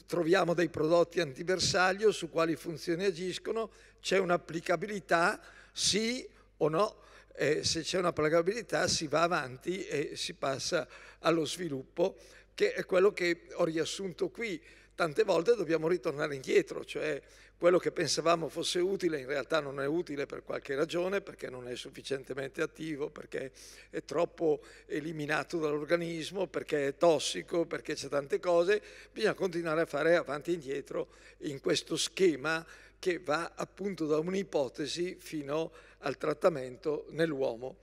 troviamo dei prodotti antibersaglio su quali funzioni agiscono, c'è un'applicabilità, sì o no, eh, se c'è un'applicabilità si va avanti e si passa allo sviluppo, che è quello che ho riassunto qui tante volte dobbiamo ritornare indietro, cioè quello che pensavamo fosse utile in realtà non è utile per qualche ragione, perché non è sufficientemente attivo, perché è troppo eliminato dall'organismo, perché è tossico, perché c'è tante cose, bisogna continuare a fare avanti e indietro in questo schema che va appunto da un'ipotesi fino al trattamento nell'uomo.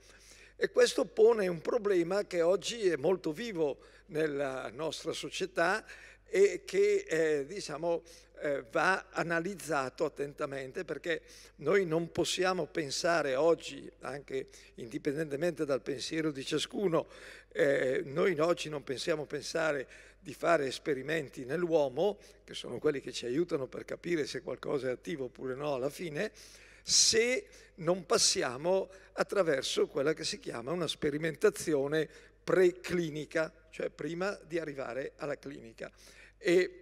E questo pone un problema che oggi è molto vivo nella nostra società e che eh, diciamo, eh, va analizzato attentamente perché noi non possiamo pensare oggi, anche indipendentemente dal pensiero di ciascuno, eh, noi oggi non pensiamo pensare di fare esperimenti nell'uomo, che sono quelli che ci aiutano per capire se qualcosa è attivo oppure no alla fine, se non passiamo attraverso quella che si chiama una sperimentazione preclinica, cioè prima di arrivare alla clinica. E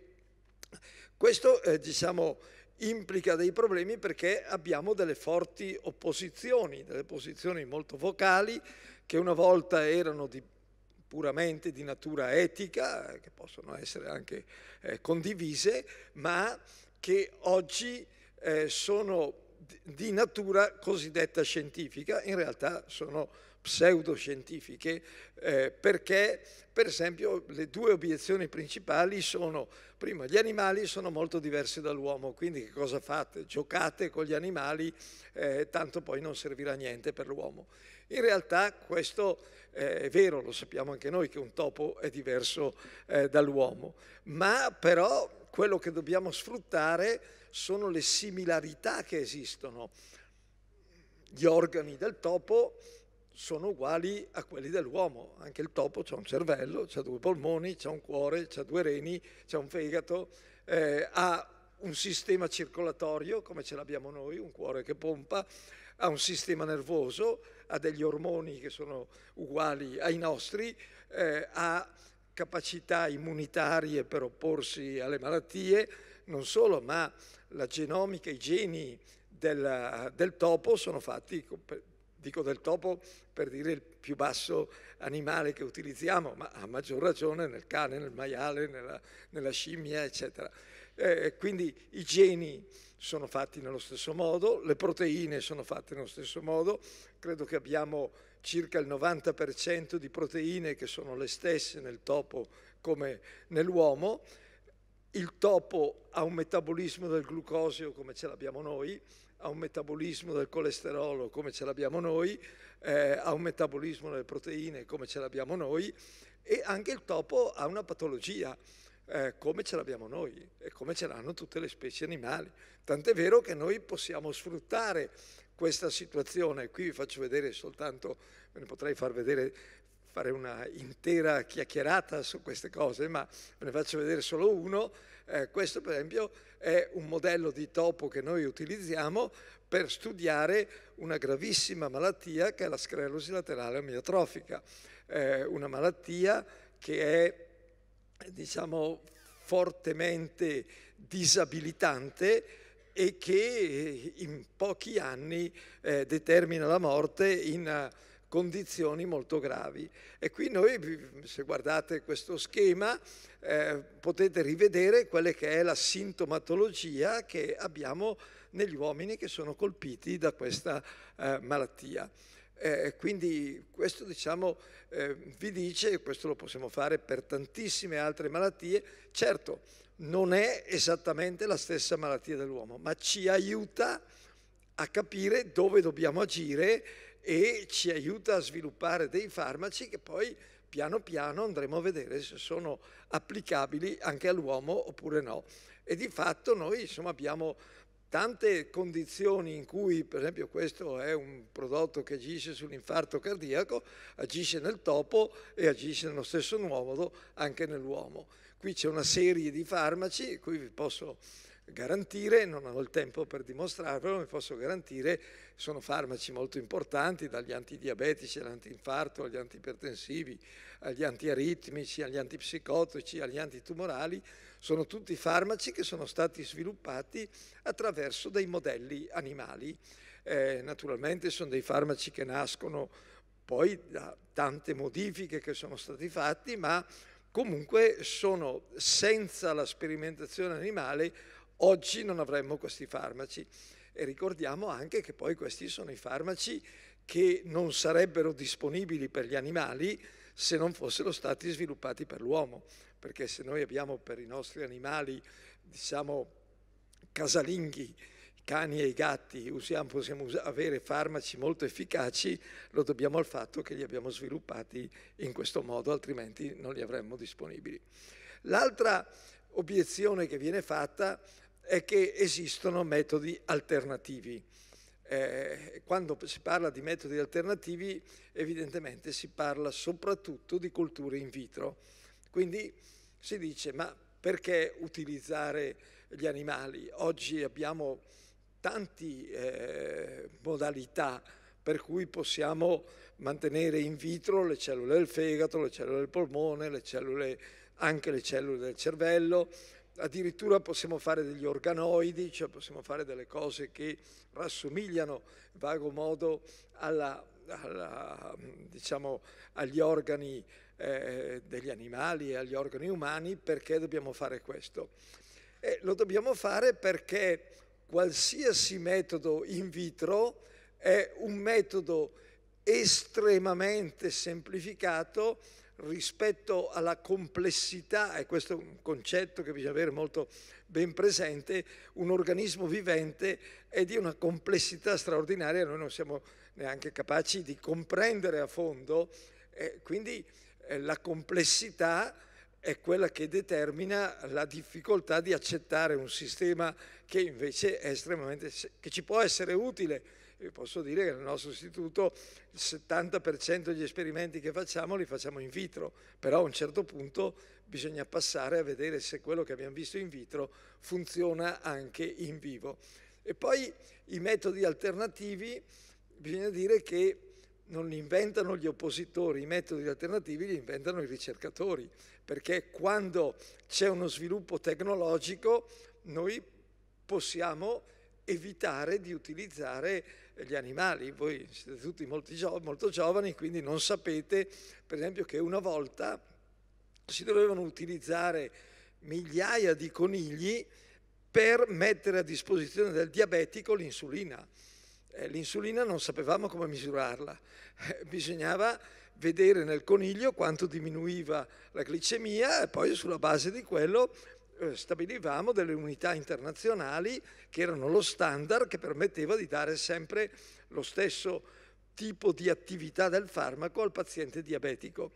questo eh, diciamo, implica dei problemi perché abbiamo delle forti opposizioni, delle posizioni molto vocali che una volta erano di, puramente di natura etica, che possono essere anche eh, condivise, ma che oggi eh, sono di natura cosiddetta scientifica, in realtà sono pseudoscientifiche eh, perché per esempio le due obiezioni principali sono prima gli animali sono molto diversi dall'uomo quindi che cosa fate? Giocate con gli animali eh, tanto poi non servirà niente per l'uomo. In realtà questo eh, è vero, lo sappiamo anche noi che un topo è diverso eh, dall'uomo, ma però quello che dobbiamo sfruttare sono le similarità che esistono. Gli organi del topo sono uguali a quelli dell'uomo. Anche il topo ha un cervello, ha due polmoni, ha un cuore, ha due reni, ha un fegato, eh, ha un sistema circolatorio come ce l'abbiamo noi, un cuore che pompa, ha un sistema nervoso, ha degli ormoni che sono uguali ai nostri, eh, ha capacità immunitarie per opporsi alle malattie, non solo, ma la genomica, i geni della, del topo sono fatti Dico del topo per dire il più basso animale che utilizziamo, ma a maggior ragione nel cane, nel maiale, nella, nella scimmia, eccetera. Eh, quindi i geni sono fatti nello stesso modo, le proteine sono fatte nello stesso modo, credo che abbiamo circa il 90% di proteine che sono le stesse nel topo come nell'uomo, il topo ha un metabolismo del glucosio come ce l'abbiamo noi, ha un metabolismo del colesterolo come ce l'abbiamo noi, eh, ha un metabolismo delle proteine come ce l'abbiamo noi e anche il topo ha una patologia eh, come ce l'abbiamo noi e come ce l'hanno tutte le specie animali. Tant'è vero che noi possiamo sfruttare questa situazione. Qui vi faccio vedere soltanto, ve ne potrei far vedere fare una intera chiacchierata su queste cose, ma ve ne faccio vedere solo uno eh, questo per esempio è un modello di topo che noi utilizziamo per studiare una gravissima malattia che è la sclerosi laterale amiotrofica, eh, una malattia che è diciamo, fortemente disabilitante e che in pochi anni eh, determina la morte in condizioni molto gravi. E qui noi, se guardate questo schema, eh, potete rivedere quella che è la sintomatologia che abbiamo negli uomini che sono colpiti da questa eh, malattia. Eh, quindi questo diciamo, eh, vi dice, questo lo possiamo fare per tantissime altre malattie, certo non è esattamente la stessa malattia dell'uomo, ma ci aiuta a capire dove dobbiamo agire e ci aiuta a sviluppare dei farmaci che poi piano piano andremo a vedere se sono applicabili anche all'uomo oppure no. E di fatto noi insomma, abbiamo tante condizioni in cui, per esempio questo è un prodotto che agisce sull'infarto cardiaco, agisce nel topo e agisce nello stesso modo anche nell'uomo. Qui c'è una serie di farmaci, qui vi posso garantire, non ho il tempo per dimostrarvelo, mi posso garantire, sono farmaci molto importanti, dagli antidiabetici all'antinfarto, agli antipertensivi, agli antiaritmici, agli antipsicotici, agli antitumorali, sono tutti farmaci che sono stati sviluppati attraverso dei modelli animali. Eh, naturalmente sono dei farmaci che nascono poi da tante modifiche che sono stati fatti, ma comunque sono senza la sperimentazione animale Oggi non avremmo questi farmaci e ricordiamo anche che poi questi sono i farmaci che non sarebbero disponibili per gli animali se non fossero stati sviluppati per l'uomo, perché se noi abbiamo per i nostri animali, diciamo, casalinghi, cani e i gatti usiamo, possiamo avere farmaci molto efficaci, lo dobbiamo al fatto che li abbiamo sviluppati in questo modo, altrimenti non li avremmo disponibili. L'altra obiezione che viene fatta è che esistono metodi alternativi. Eh, quando si parla di metodi alternativi evidentemente si parla soprattutto di culture in vitro. Quindi si dice ma perché utilizzare gli animali? Oggi abbiamo tante eh, modalità per cui possiamo mantenere in vitro le cellule del fegato, le cellule del polmone, le cellule, anche le cellule del cervello, addirittura possiamo fare degli organoidi, cioè possiamo fare delle cose che rassomigliano in vago modo alla, alla, diciamo, agli organi eh, degli animali e agli organi umani, perché dobbiamo fare questo? E eh, lo dobbiamo fare perché qualsiasi metodo in vitro è un metodo estremamente semplificato rispetto alla complessità, e questo è un concetto che bisogna avere molto ben presente, un organismo vivente è di una complessità straordinaria, noi non siamo neanche capaci di comprendere a fondo, eh, quindi la complessità è quella che determina la difficoltà di accettare un sistema che invece è estremamente, che ci può essere utile io posso dire che nel nostro istituto il 70% degli esperimenti che facciamo li facciamo in vitro, però a un certo punto bisogna passare a vedere se quello che abbiamo visto in vitro funziona anche in vivo. E poi i metodi alternativi, bisogna dire che non li inventano gli oppositori, i metodi alternativi li inventano i ricercatori, perché quando c'è uno sviluppo tecnologico noi possiamo evitare di utilizzare gli animali. Voi siete tutti gio- molto giovani, quindi non sapete, per esempio, che una volta si dovevano utilizzare migliaia di conigli per mettere a disposizione del diabetico l'insulina. Eh, l'insulina non sapevamo come misurarla, eh, bisognava vedere nel coniglio quanto diminuiva la glicemia e poi sulla base di quello eh, stabilivamo delle unità internazionali che erano lo standard che permetteva di dare sempre lo stesso tipo di attività del farmaco al paziente diabetico.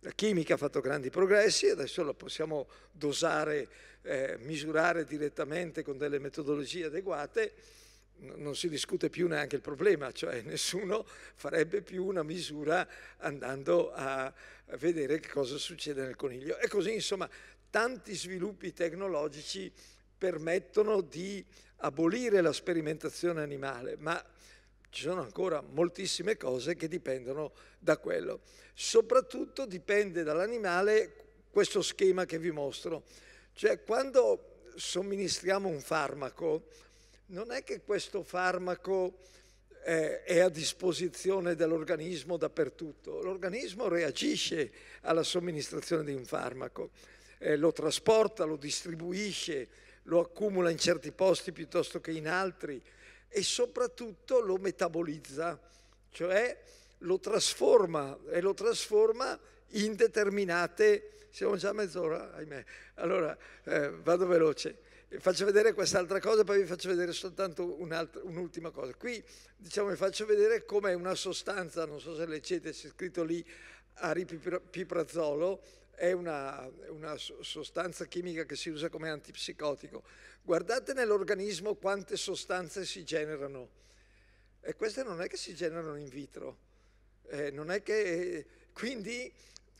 La chimica ha fatto grandi progressi, adesso la possiamo dosare, eh, misurare direttamente con delle metodologie adeguate, non si discute più neanche il problema, cioè nessuno farebbe più una misura andando a vedere che cosa succede nel coniglio. E così, insomma, tanti sviluppi tecnologici permettono di abolire la sperimentazione animale, ma ci sono ancora moltissime cose che dipendono da quello. Soprattutto dipende dall'animale questo schema che vi mostro. Cioè, quando somministriamo un farmaco, non è che questo farmaco eh, è a disposizione dell'organismo dappertutto. L'organismo reagisce alla somministrazione di un farmaco eh, lo trasporta, lo distribuisce, lo accumula in certi posti piuttosto che in altri e soprattutto lo metabolizza, cioè lo trasforma e lo trasforma in determinate... Siamo già a mezz'ora, ahimè. Allora, eh, vado veloce. Faccio vedere quest'altra cosa, poi vi faccio vedere soltanto un'ultima cosa. Qui, diciamo, vi faccio vedere come una sostanza, non so se leggete, c'è scritto lì, a aripiprazolo, è una, una sostanza chimica che si usa come antipsicotico. Guardate nell'organismo quante sostanze si generano e queste non è che si generano in vitro, eh, non è che... Quindi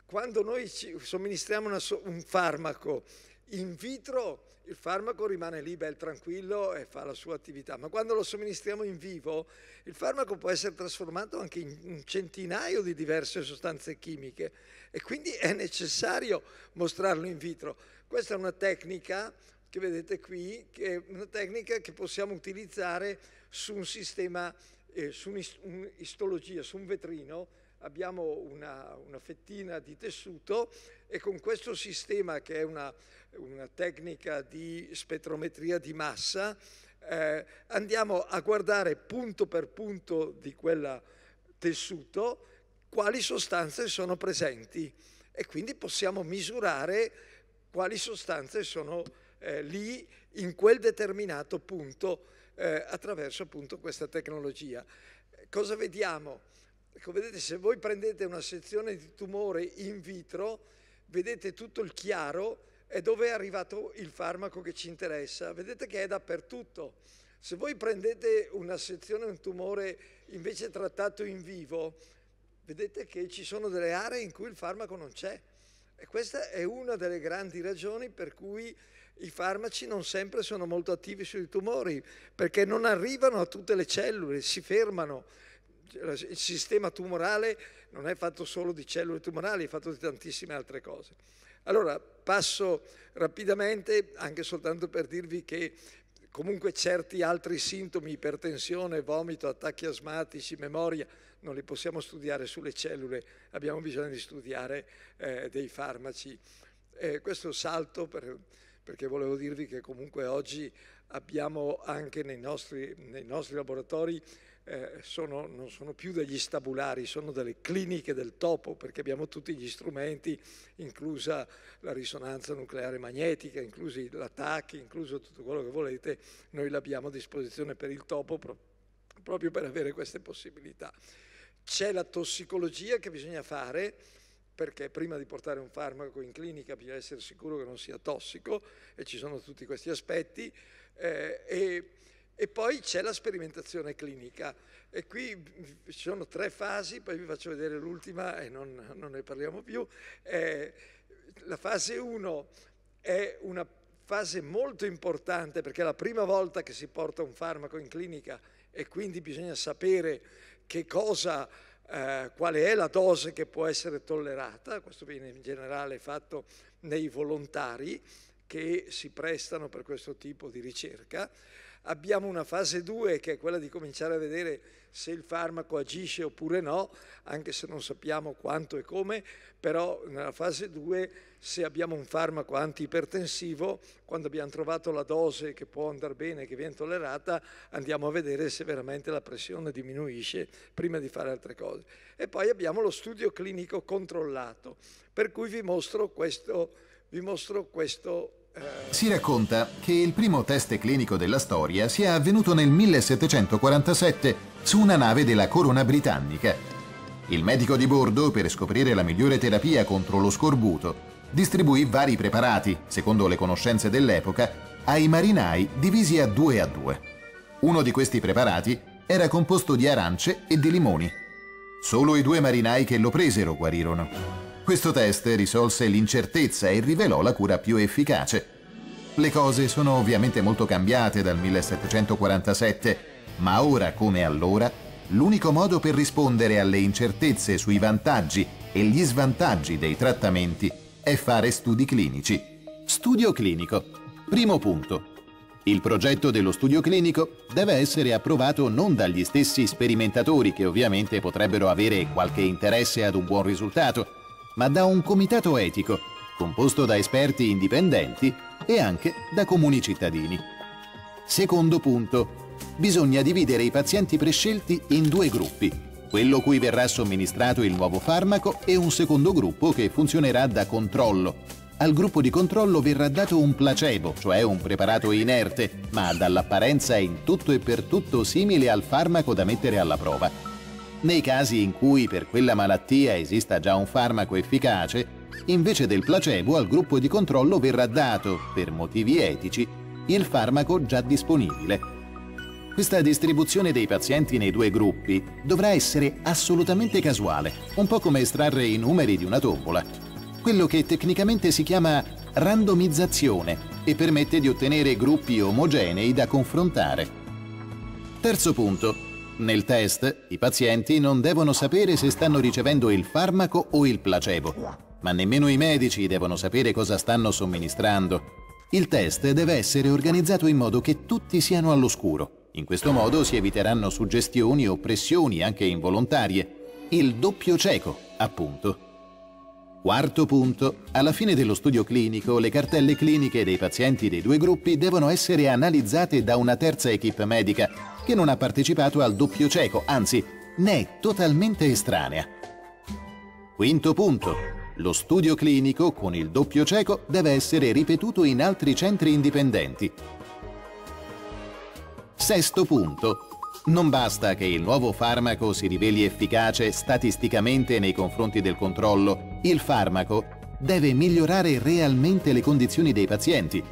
quando noi somministriamo una, un farmaco in vitro il farmaco rimane lì bel tranquillo e fa la sua attività, ma quando lo somministriamo in vivo il farmaco può essere trasformato anche in un centinaio di diverse sostanze chimiche e quindi è necessario mostrarlo in vitro. Questa è una tecnica che vedete qui, che è una tecnica che possiamo utilizzare su un sistema, eh, su un'istologia, su un vetrino abbiamo una, una, fettina di tessuto e con questo sistema che è una, una tecnica di spettrometria di massa eh, andiamo a guardare punto per punto di quel tessuto quali sostanze sono presenti e quindi possiamo misurare quali sostanze sono eh, lì in quel determinato punto eh, attraverso appunto questa tecnologia. Cosa vediamo? Ecco, vedete, se voi prendete una sezione di tumore in vitro, vedete tutto il chiaro e dove è arrivato il farmaco che ci interessa. Vedete che è dappertutto. Se voi prendete una sezione, un tumore invece trattato in vivo, vedete che ci sono delle aree in cui il farmaco non c'è. E questa è una delle grandi ragioni per cui i farmaci non sempre sono molto attivi sui tumori, perché non arrivano a tutte le cellule, si fermano. Cioè, il sistema tumorale non è fatto solo di cellule tumorali, è fatto di tantissime altre cose. Allora passo rapidamente anche soltanto per dirvi che comunque certi altri sintomi, ipertensione, vomito, attacchi asmatici, memoria, non li possiamo studiare sulle cellule, abbiamo bisogno di studiare eh, dei farmaci. Eh, questo salto per, perché volevo dirvi che comunque oggi abbiamo anche nei nostri, nei nostri laboratori eh, sono, non sono più degli stabulari, sono delle cliniche del topo, perché abbiamo tutti gli strumenti, inclusa la risonanza nucleare magnetica, inclusi l'attacchi, incluso tutto quello che volete, noi l'abbiamo a disposizione per il topo pro- proprio per avere queste possibilità. C'è la tossicologia che bisogna fare, perché prima di portare un farmaco in clinica bisogna essere sicuro che non sia tossico e ci sono tutti questi aspetti eh, e e poi c'è la sperimentazione clinica. E qui ci sono tre fasi, poi vi faccio vedere l'ultima e non, non ne parliamo più. Eh, la fase 1 è una fase molto importante perché è la prima volta che si porta un farmaco in clinica e quindi bisogna sapere che cosa... Eh, qual è la dose che può essere tollerata, questo viene in generale fatto nei volontari che si prestano per questo tipo di ricerca abbiamo una fase 2 che è quella di cominciare a vedere se il farmaco agisce oppure no, anche se non sappiamo quanto e come, però nella fase 2 se abbiamo un farmaco antiipertensivo, quando abbiamo trovato la dose che può andare bene, che viene tollerata, andiamo a vedere se veramente la pressione diminuisce prima di fare altre cose. E poi abbiamo lo studio clinico controllato, per cui vi mostro questo, vi mostro questo si racconta che il primo test clinico della storia sia avvenuto nel 1747 su una nave della corona britannica. Il medico di bordo, per scoprire la migliore terapia contro lo scorbuto, distribuì vari preparati, secondo le conoscenze dell'epoca, ai marinai divisi a due a due. Uno di questi preparati era composto di arance e di limoni. Solo i due marinai che lo presero guarirono. Questo test risolse l'incertezza e rivelò la cura più efficace. Le cose sono ovviamente molto cambiate dal 1747, ma ora come allora, l'unico modo per rispondere alle incertezze sui vantaggi e gli svantaggi dei trattamenti è fare studi clinici. Studio clinico. Primo punto. Il progetto dello studio clinico deve essere approvato non dagli stessi sperimentatori che ovviamente potrebbero avere qualche interesse ad un buon risultato, ma da un comitato etico, composto da esperti indipendenti e anche da comuni cittadini. Secondo punto, bisogna dividere i pazienti prescelti in due gruppi, quello cui verrà somministrato il nuovo farmaco e un secondo gruppo che funzionerà da controllo. Al gruppo di controllo verrà dato un placebo, cioè un preparato inerte, ma dall'apparenza in tutto e per tutto simile al farmaco da mettere alla prova nei casi in cui per quella malattia esista già un farmaco efficace, invece del placebo al gruppo di controllo verrà dato, per motivi etici, il farmaco già disponibile. Questa distribuzione dei pazienti nei due gruppi dovrà essere assolutamente casuale, un po' come estrarre i numeri di una tombola. Quello che tecnicamente si chiama randomizzazione e permette di ottenere gruppi omogenei da confrontare. Terzo punto, nel test, i pazienti non devono sapere se stanno ricevendo il farmaco o il placebo, ma nemmeno i medici devono sapere cosa stanno somministrando. Il test deve essere organizzato in modo che tutti siano all'oscuro. In questo modo si eviteranno suggestioni o pressioni anche involontarie. Il doppio cieco, appunto. Quarto punto. Alla fine dello studio clinico, le cartelle cliniche dei pazienti dei due gruppi devono essere analizzate da una terza equip medica che non ha partecipato al doppio cieco, anzi, ne è totalmente estranea. Quinto punto. Lo studio clinico con il doppio cieco deve essere ripetuto in altri centri indipendenti. Sesto punto. Non basta che il nuovo farmaco si riveli efficace statisticamente nei confronti del controllo, il farmaco deve migliorare realmente le condizioni dei pazienti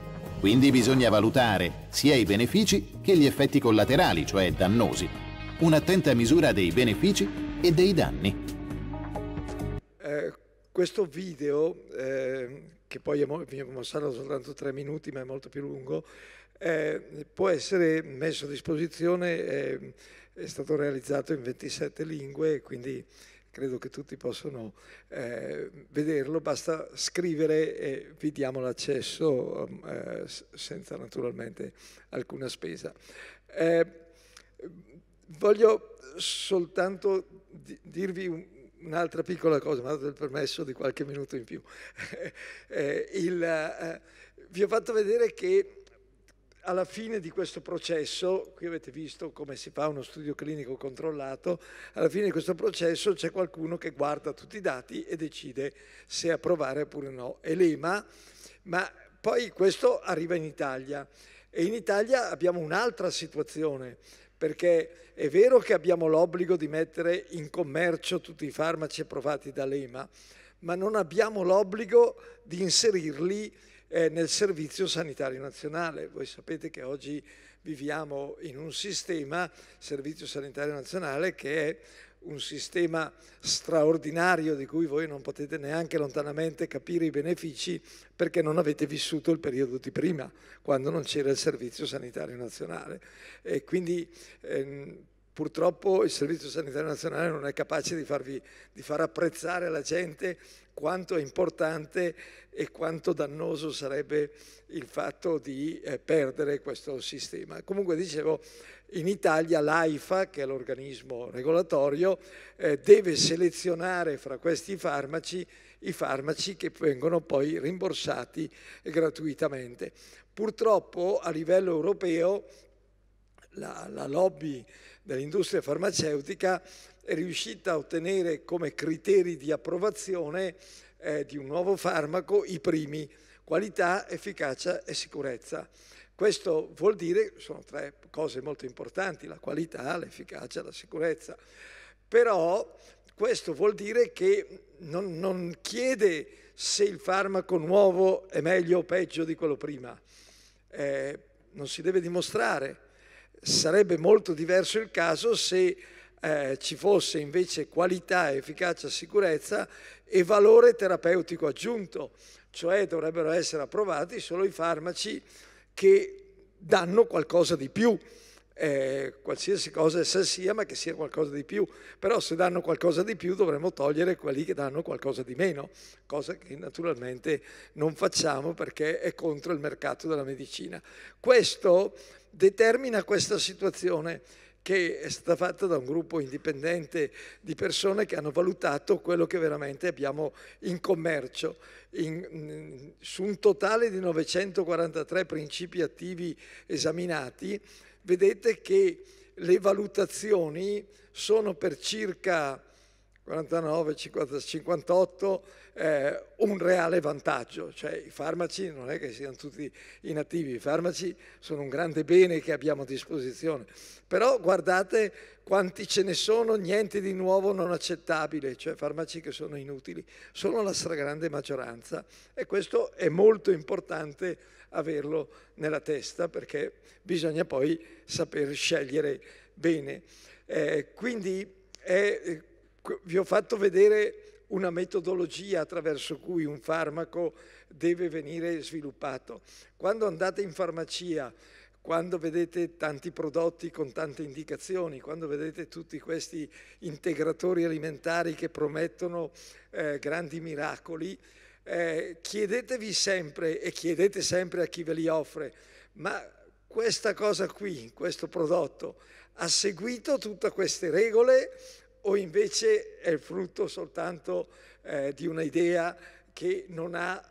quindi bisogna valutare sia i benefici che gli effetti collaterali, cioè dannosi. Un'attenta misura dei benefici e dei danni. Eh, questo video, eh, che poi mi è mostrato soltanto tre minuti, ma è molto più lungo, eh, può essere messo a disposizione, eh, è stato realizzato in 27 lingue, quindi credo che tutti possano eh, vederlo, basta scrivere e vi diamo l'accesso um, eh, senza naturalmente alcuna spesa. Eh, voglio soltanto di dirvi un, un'altra piccola cosa, mi dato il permesso di qualche minuto in più. Eh, il, eh, vi ho fatto vedere che alla fine di questo processo, qui avete visto come si fa uno studio clinico controllato, alla fine di questo processo c'è qualcuno che guarda tutti i dati e decide se approvare oppure no. È l'EMA, ma poi questo arriva in Italia e in Italia abbiamo un'altra situazione perché è vero che abbiamo l'obbligo di mettere in commercio tutti i farmaci approvati dall'EMA, ma non abbiamo l'obbligo di inserirli eh, nel Servizio Sanitario Nazionale. Voi sapete che oggi viviamo in un sistema, Servizio Sanitario Nazionale, che è un sistema straordinario di cui voi non potete neanche lontanamente capire i benefici perché non avete vissuto il periodo di prima, quando non c'era il Servizio Sanitario Nazionale. E quindi ehm, purtroppo il Servizio Sanitario Nazionale non è capace di, farvi, di far apprezzare alla gente quanto è importante e quanto dannoso sarebbe il fatto di eh, perdere questo sistema. Comunque dicevo, in Italia l'AIFA, che è l'organismo regolatorio, eh, deve selezionare fra questi farmaci i farmaci che vengono poi rimborsati gratuitamente. Purtroppo a livello europeo la, la lobby dell'industria farmaceutica riuscita a ottenere come criteri di approvazione eh, di un nuovo farmaco i primi, qualità, efficacia e sicurezza. Questo vuol dire, sono tre cose molto importanti, la qualità, l'efficacia, la sicurezza, però questo vuol dire che non, non chiede se il farmaco nuovo è meglio o peggio di quello prima, eh, non si deve dimostrare. Sarebbe molto diverso il caso se eh, ci fosse invece qualità, efficacia, sicurezza e valore terapeutico aggiunto, cioè dovrebbero essere approvati solo i farmaci che danno qualcosa di più. Eh, qualsiasi cosa essa sia, ma che sia qualcosa di più. Però se danno qualcosa di più dovremmo togliere quelli che danno qualcosa di meno, cosa che naturalmente non facciamo perché è contro il mercato della medicina. Questo determina questa situazione che è stata fatta da un gruppo indipendente di persone che hanno valutato quello che veramente abbiamo in commercio. In, mm, su un totale di 943 principi attivi esaminati, vedete che le valutazioni sono per circa 49, 50, 58 eh, un reale vantaggio, cioè i farmaci non è che siano tutti inattivi, i farmaci sono un grande bene che abbiamo a disposizione, però guardate quanti ce ne sono, niente di nuovo non accettabile, cioè farmaci che sono inutili, sono la stragrande maggioranza e questo è molto importante averlo nella testa perché bisogna poi saper scegliere bene. Eh, quindi è, eh, vi ho fatto vedere una metodologia attraverso cui un farmaco deve venire sviluppato. Quando andate in farmacia, quando vedete tanti prodotti con tante indicazioni, quando vedete tutti questi integratori alimentari che promettono eh, grandi miracoli, eh, chiedetevi sempre e chiedete sempre a chi ve li offre, ma questa cosa qui, questo prodotto, ha seguito tutte queste regole o invece è il frutto soltanto eh, di un'idea che non ha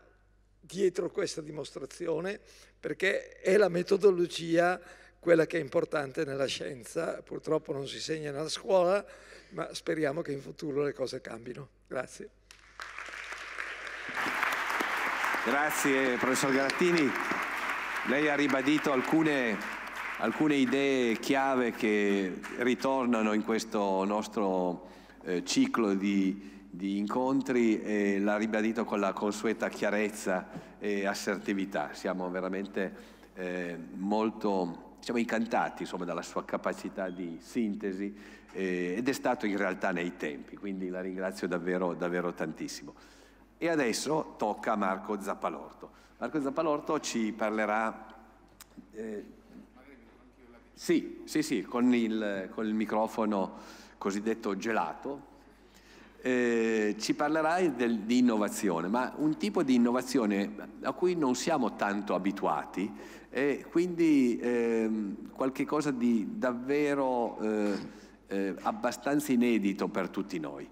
dietro questa dimostrazione, perché è la metodologia quella che è importante nella scienza, purtroppo non si segna nella scuola, ma speriamo che in futuro le cose cambino. Grazie. Grazie professor Garattini. Lei ha ribadito alcune alcune idee chiave che ritornano in questo nostro eh, ciclo di, di, incontri e l'ha ribadito con la consueta chiarezza e assertività. Siamo veramente eh, molto siamo incantati insomma, dalla sua capacità di sintesi eh, ed è stato in realtà nei tempi, quindi la ringrazio davvero, davvero tantissimo. E adesso tocca a Marco Zappalorto. Marco Zappalorto ci parlerà eh, sì, sì, sì, con il, con il microfono cosiddetto gelato. Eh, ci parlerai del, di innovazione, ma un tipo di innovazione a cui non siamo tanto abituati e quindi eh, qualche cosa di davvero eh, eh, abbastanza inedito per tutti noi.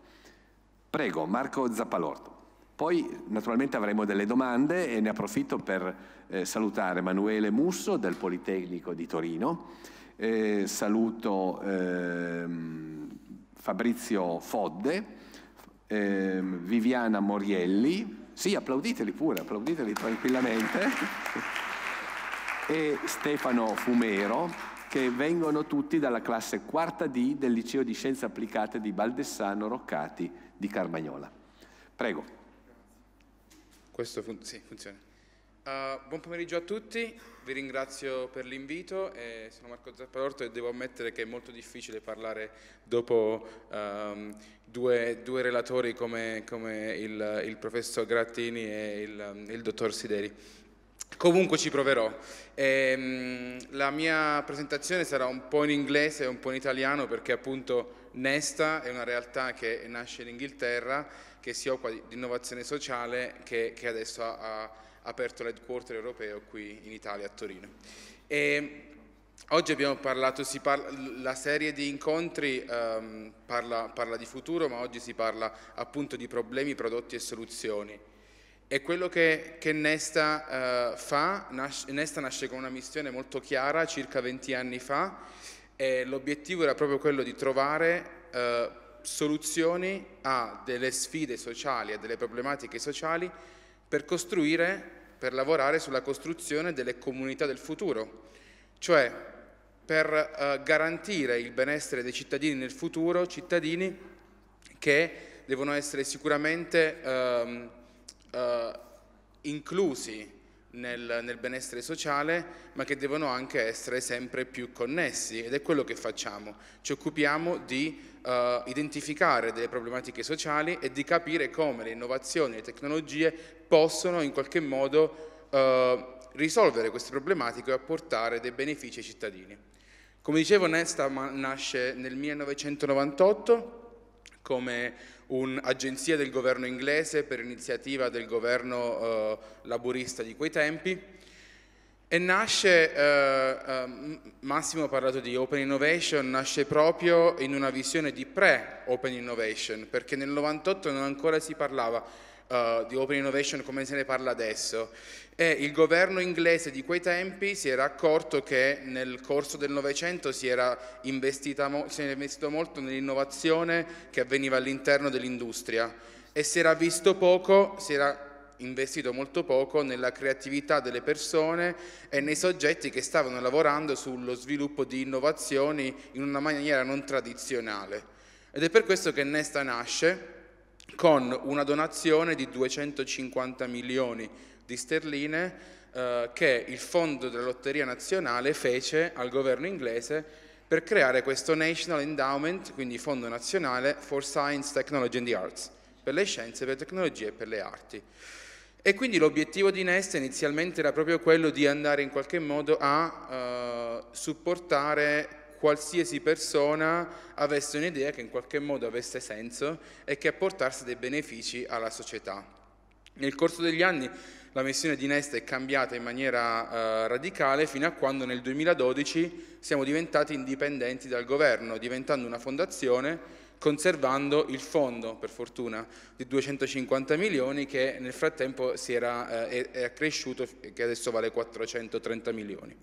Prego, Marco Zappalorto. Poi naturalmente avremo delle domande e ne approfitto per eh, salutare Emanuele Musso del Politecnico di Torino, eh, saluto eh, Fabrizio Fodde, ehm, Viviana Morielli, sì applauditeli pure, applauditeli tranquillamente, e Stefano Fumero che vengono tutti dalla classe quarta D del Liceo di Scienze Applicate di Baldessano Roccati di Carmagnola. Prego. Questo fun- sì, funziona. Uh, buon pomeriggio a tutti, vi ringrazio per l'invito, eh, sono Marco Zapparorto e devo ammettere che è molto difficile parlare dopo um, due, due, relatori come, come il, il, professor Grattini e il, il dottor Sideri. Comunque ci proverò. Ehm, la mia presentazione sarà un po' in inglese e un po' in italiano perché appunto Nesta è una realtà che nasce in Inghilterra che si occupa di, innovazione sociale che, che adesso ha, ha, aperto l'headquarter europeo qui in Italia a Torino. E oggi abbiamo parlato, parla, la serie di incontri ehm, parla, parla di futuro, ma oggi si parla appunto di problemi, prodotti e soluzioni. E quello che, che Nesta eh, fa, nasce, Nesta nasce con una missione molto chiara circa 20 anni fa e l'obiettivo era proprio quello di trovare eh, soluzioni a delle sfide sociali, a delle problematiche sociali per costruire, per lavorare sulla costruzione delle comunità del futuro, cioè per eh, garantire il benessere dei cittadini nel futuro, cittadini che devono essere sicuramente ehm, eh, inclusi nel, nel, benessere sociale, ma che devono anche essere sempre più connessi ed è quello che facciamo. Ci occupiamo di eh, identificare delle problematiche sociali e di capire come le innovazioni, e le tecnologie possono in qualche modo eh, risolvere queste problematiche e apportare dei benefici ai cittadini. Come dicevo, Nesta nasce nel 1998 come un'agenzia del governo inglese per iniziativa del governo eh, laburista di quei tempi e nasce, eh, eh, Massimo ha parlato di Open Innovation, nasce proprio in una visione di pre-Open Innovation, perché nel 98 non ancora si parlava eh, di Open Innovation come se ne parla adesso. E il governo inglese di quei tempi si era accorto che nel corso del Novecento si, si era investito molto nell'innovazione che avveniva all'interno dell'industria e si era visto poco, si era investito molto poco nella creatività delle persone e nei soggetti che stavano lavorando sullo sviluppo di innovazioni in una maniera non tradizionale. Ed è per questo che Nesta nasce con una donazione di 250 milioni di sterline eh, che il Fondo della Lotteria Nazionale fece al governo inglese per creare questo National Endowment, quindi Fondo Nazionale for Science, Technology and the Arts, per le scienze, per le tecnologie e per le arti. E quindi l'obiettivo di Nest inizialmente era proprio quello di andare in qualche modo a eh, supportare qualsiasi persona avesse un'idea che in qualche modo avesse senso e che apportasse dei benefici alla società. Nel corso degli anni la missione di Nest è cambiata in maniera eh, radicale fino a quando nel 2012 siamo diventati indipendenti dal governo, diventando una fondazione conservando il fondo, per fortuna, di 250 milioni che nel frattempo si era, eh, è accresciuto e che adesso vale 430 milioni.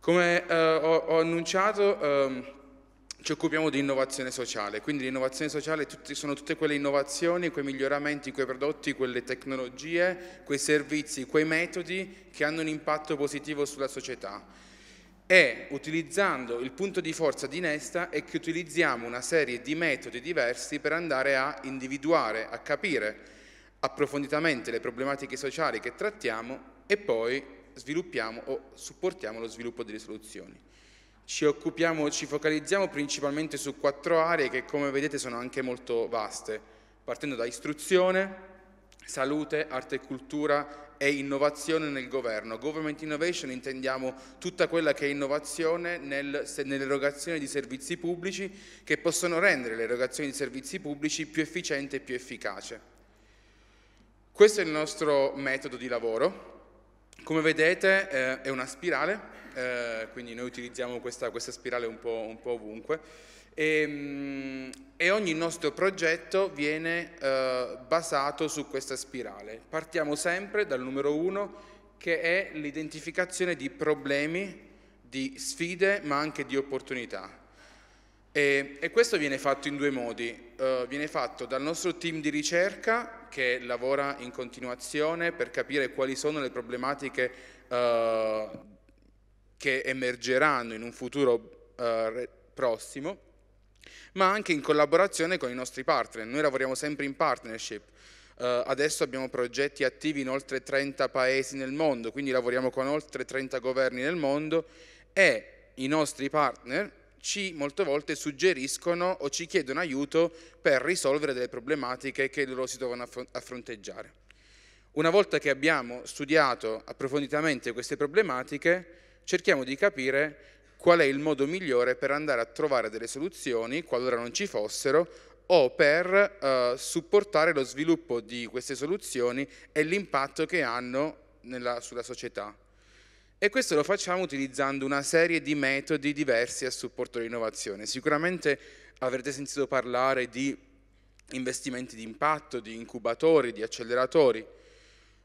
Come eh, ho, ho, annunciato, eh, ci occupiamo di innovazione sociale, quindi l'innovazione sociale tutti, sono tutte quelle innovazioni, quei miglioramenti, quei prodotti, quelle tecnologie, quei servizi, quei metodi che hanno un impatto positivo sulla società e utilizzando il punto di forza di Nesta è che utilizziamo una serie di metodi diversi per andare a individuare, a capire approfonditamente le problematiche sociali che trattiamo e poi sviluppiamo o supportiamo lo sviluppo delle soluzioni. Ci occupiamo, ci focalizziamo principalmente su quattro aree che come vedete sono anche molto vaste, partendo da istruzione, salute, arte e cultura e innovazione nel governo. Government innovation intendiamo tutta quella che è innovazione nel, nell'erogazione di servizi pubblici che possono rendere l'erogazione di servizi pubblici più efficiente e più efficace. Questo è il nostro metodo di lavoro. Come vedete eh, è una spirale, eh, quindi noi utilizziamo questa, questa spirale un po', un po ovunque. E, ehm, e ogni nostro progetto viene eh, basato su questa spirale. Partiamo sempre dal numero uno che è l'identificazione di problemi, di sfide ma anche di opportunità. E, e questo viene fatto in due modi, eh, viene fatto dal nostro team di ricerca che lavora in continuazione per capire quali sono le problematiche eh, che emergeranno in un futuro eh, prossimo ma anche in collaborazione con i nostri partner. Noi lavoriamo sempre in partnership. Uh, adesso abbiamo progetti attivi in oltre 30 paesi nel mondo, quindi lavoriamo con oltre 30 governi nel mondo e i nostri partner ci molte volte suggeriscono o ci chiedono aiuto per risolvere delle problematiche che loro si devono affronteggiare. Una volta che abbiamo studiato approfonditamente queste problematiche, cerchiamo di capire qual è il modo migliore per andare a trovare delle soluzioni, qualora non ci fossero, o per eh, supportare lo sviluppo di queste soluzioni e l'impatto che hanno nella, sulla società. E questo lo facciamo utilizzando una serie di metodi diversi a supporto dell'innovazione. Sicuramente avrete sentito parlare di investimenti di impatto, di incubatori, di acceleratori.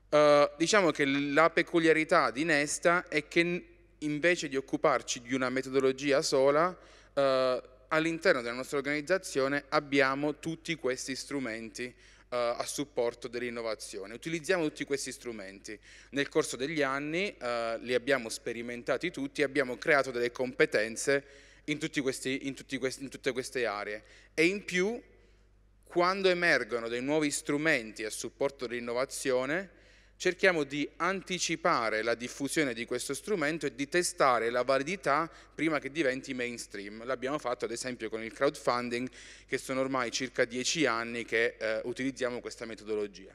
Uh, diciamo che la peculiarità di Nesta è che invece di occuparci di una metodologia sola, eh, all'interno della nostra organizzazione abbiamo tutti questi strumenti eh, a supporto dell'innovazione. Utilizziamo tutti questi strumenti. Nel corso degli anni eh, li abbiamo sperimentati tutti e abbiamo creato delle competenze in, questi, in, questi, in tutte queste aree. E in più, quando emergono dei nuovi strumenti a supporto dell'innovazione, cerchiamo di anticipare la diffusione di questo strumento e di testare la validità prima che diventi mainstream. L'abbiamo fatto ad esempio con il crowdfunding, che sono ormai circa dieci anni che eh, utilizziamo questa metodologia.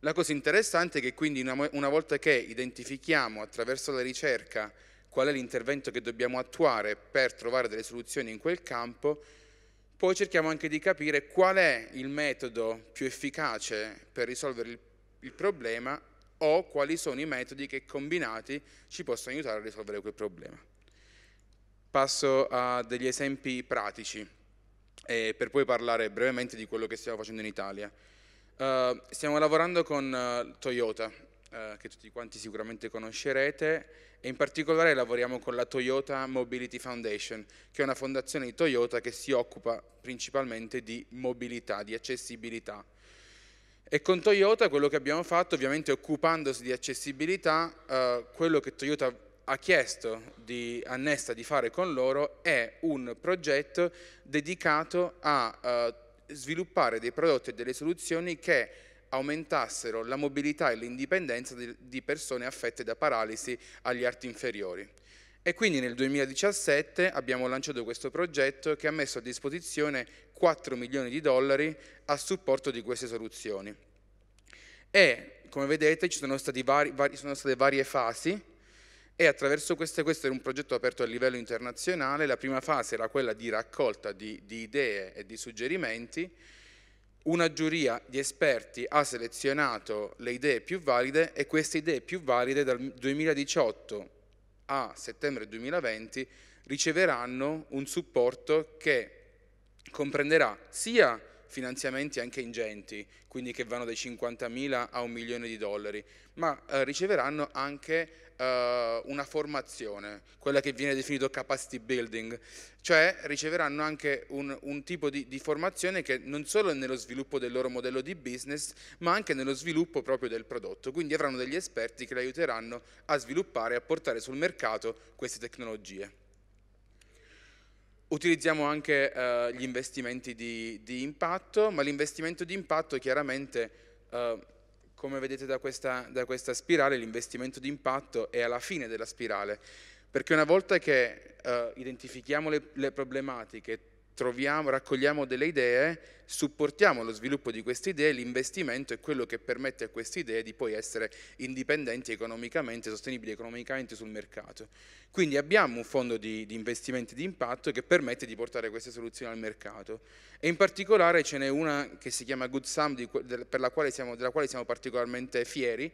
La cosa interessante è che quindi una, una volta che identifichiamo attraverso la ricerca qual è l'intervento che dobbiamo attuare per trovare delle soluzioni in quel campo, poi cerchiamo anche di capire qual è il metodo più efficace per risolvere il problema il problema o quali sono i metodi che combinati ci possono aiutare a risolvere quel problema. Passo a degli esempi pratici eh, per poi parlare brevemente di quello che stiamo facendo in Italia. Uh, stiamo lavorando con uh, Toyota, uh, che tutti quanti sicuramente conoscerete, e in particolare lavoriamo con la Toyota Mobility Foundation, che è una fondazione di Toyota che si occupa principalmente di mobilità, di accessibilità e con Toyota quello che abbiamo fatto, ovviamente occupandosi di accessibilità, eh, quello che Toyota ha chiesto di Annesta di fare con loro è un progetto dedicato a eh, sviluppare dei prodotti e delle soluzioni che aumentassero la mobilità e l'indipendenza di, di persone affette da paralisi agli arti inferiori. E quindi nel 2017 abbiamo lanciato questo progetto che ha messo a disposizione 4 milioni di dollari a supporto di queste soluzioni. E come vedete ci sono, vari, vari, sono state varie fasi e attraverso queste, questo era un progetto aperto a livello internazionale, la prima fase era quella di raccolta di, di idee e di suggerimenti, una giuria di esperti ha selezionato le idee più valide e queste idee più valide dal 2018 a settembre 2020 riceveranno un supporto che comprenderà sia finanziamenti anche ingenti, quindi che vanno dai 50.000 a un milione di dollari, ma eh, riceveranno anche eh, una formazione, quella che viene definito capacity building, cioè riceveranno anche un, un tipo di, di, formazione che non solo è nello sviluppo del loro modello di business, ma anche nello sviluppo proprio del prodotto, quindi avranno degli esperti che li aiuteranno a sviluppare e a portare sul mercato queste tecnologie. Utilizziamo anche eh, gli investimenti di, di impatto, ma l'investimento di impatto chiaramente, eh, come vedete da questa, da questa spirale, l'investimento di impatto è alla fine della spirale, perché una volta che eh, identifichiamo le, le problematiche, troviamo, raccogliamo delle idee, supportiamo lo sviluppo di queste idee, l'investimento è quello che permette a queste idee di poi essere indipendenti economicamente, sostenibili economicamente sul mercato. Quindi abbiamo un fondo di, di investimenti di impatto che permette di portare queste soluzioni al mercato e in particolare ce n'è una che si chiama Good Sum, di, della quale siamo particolarmente fieri,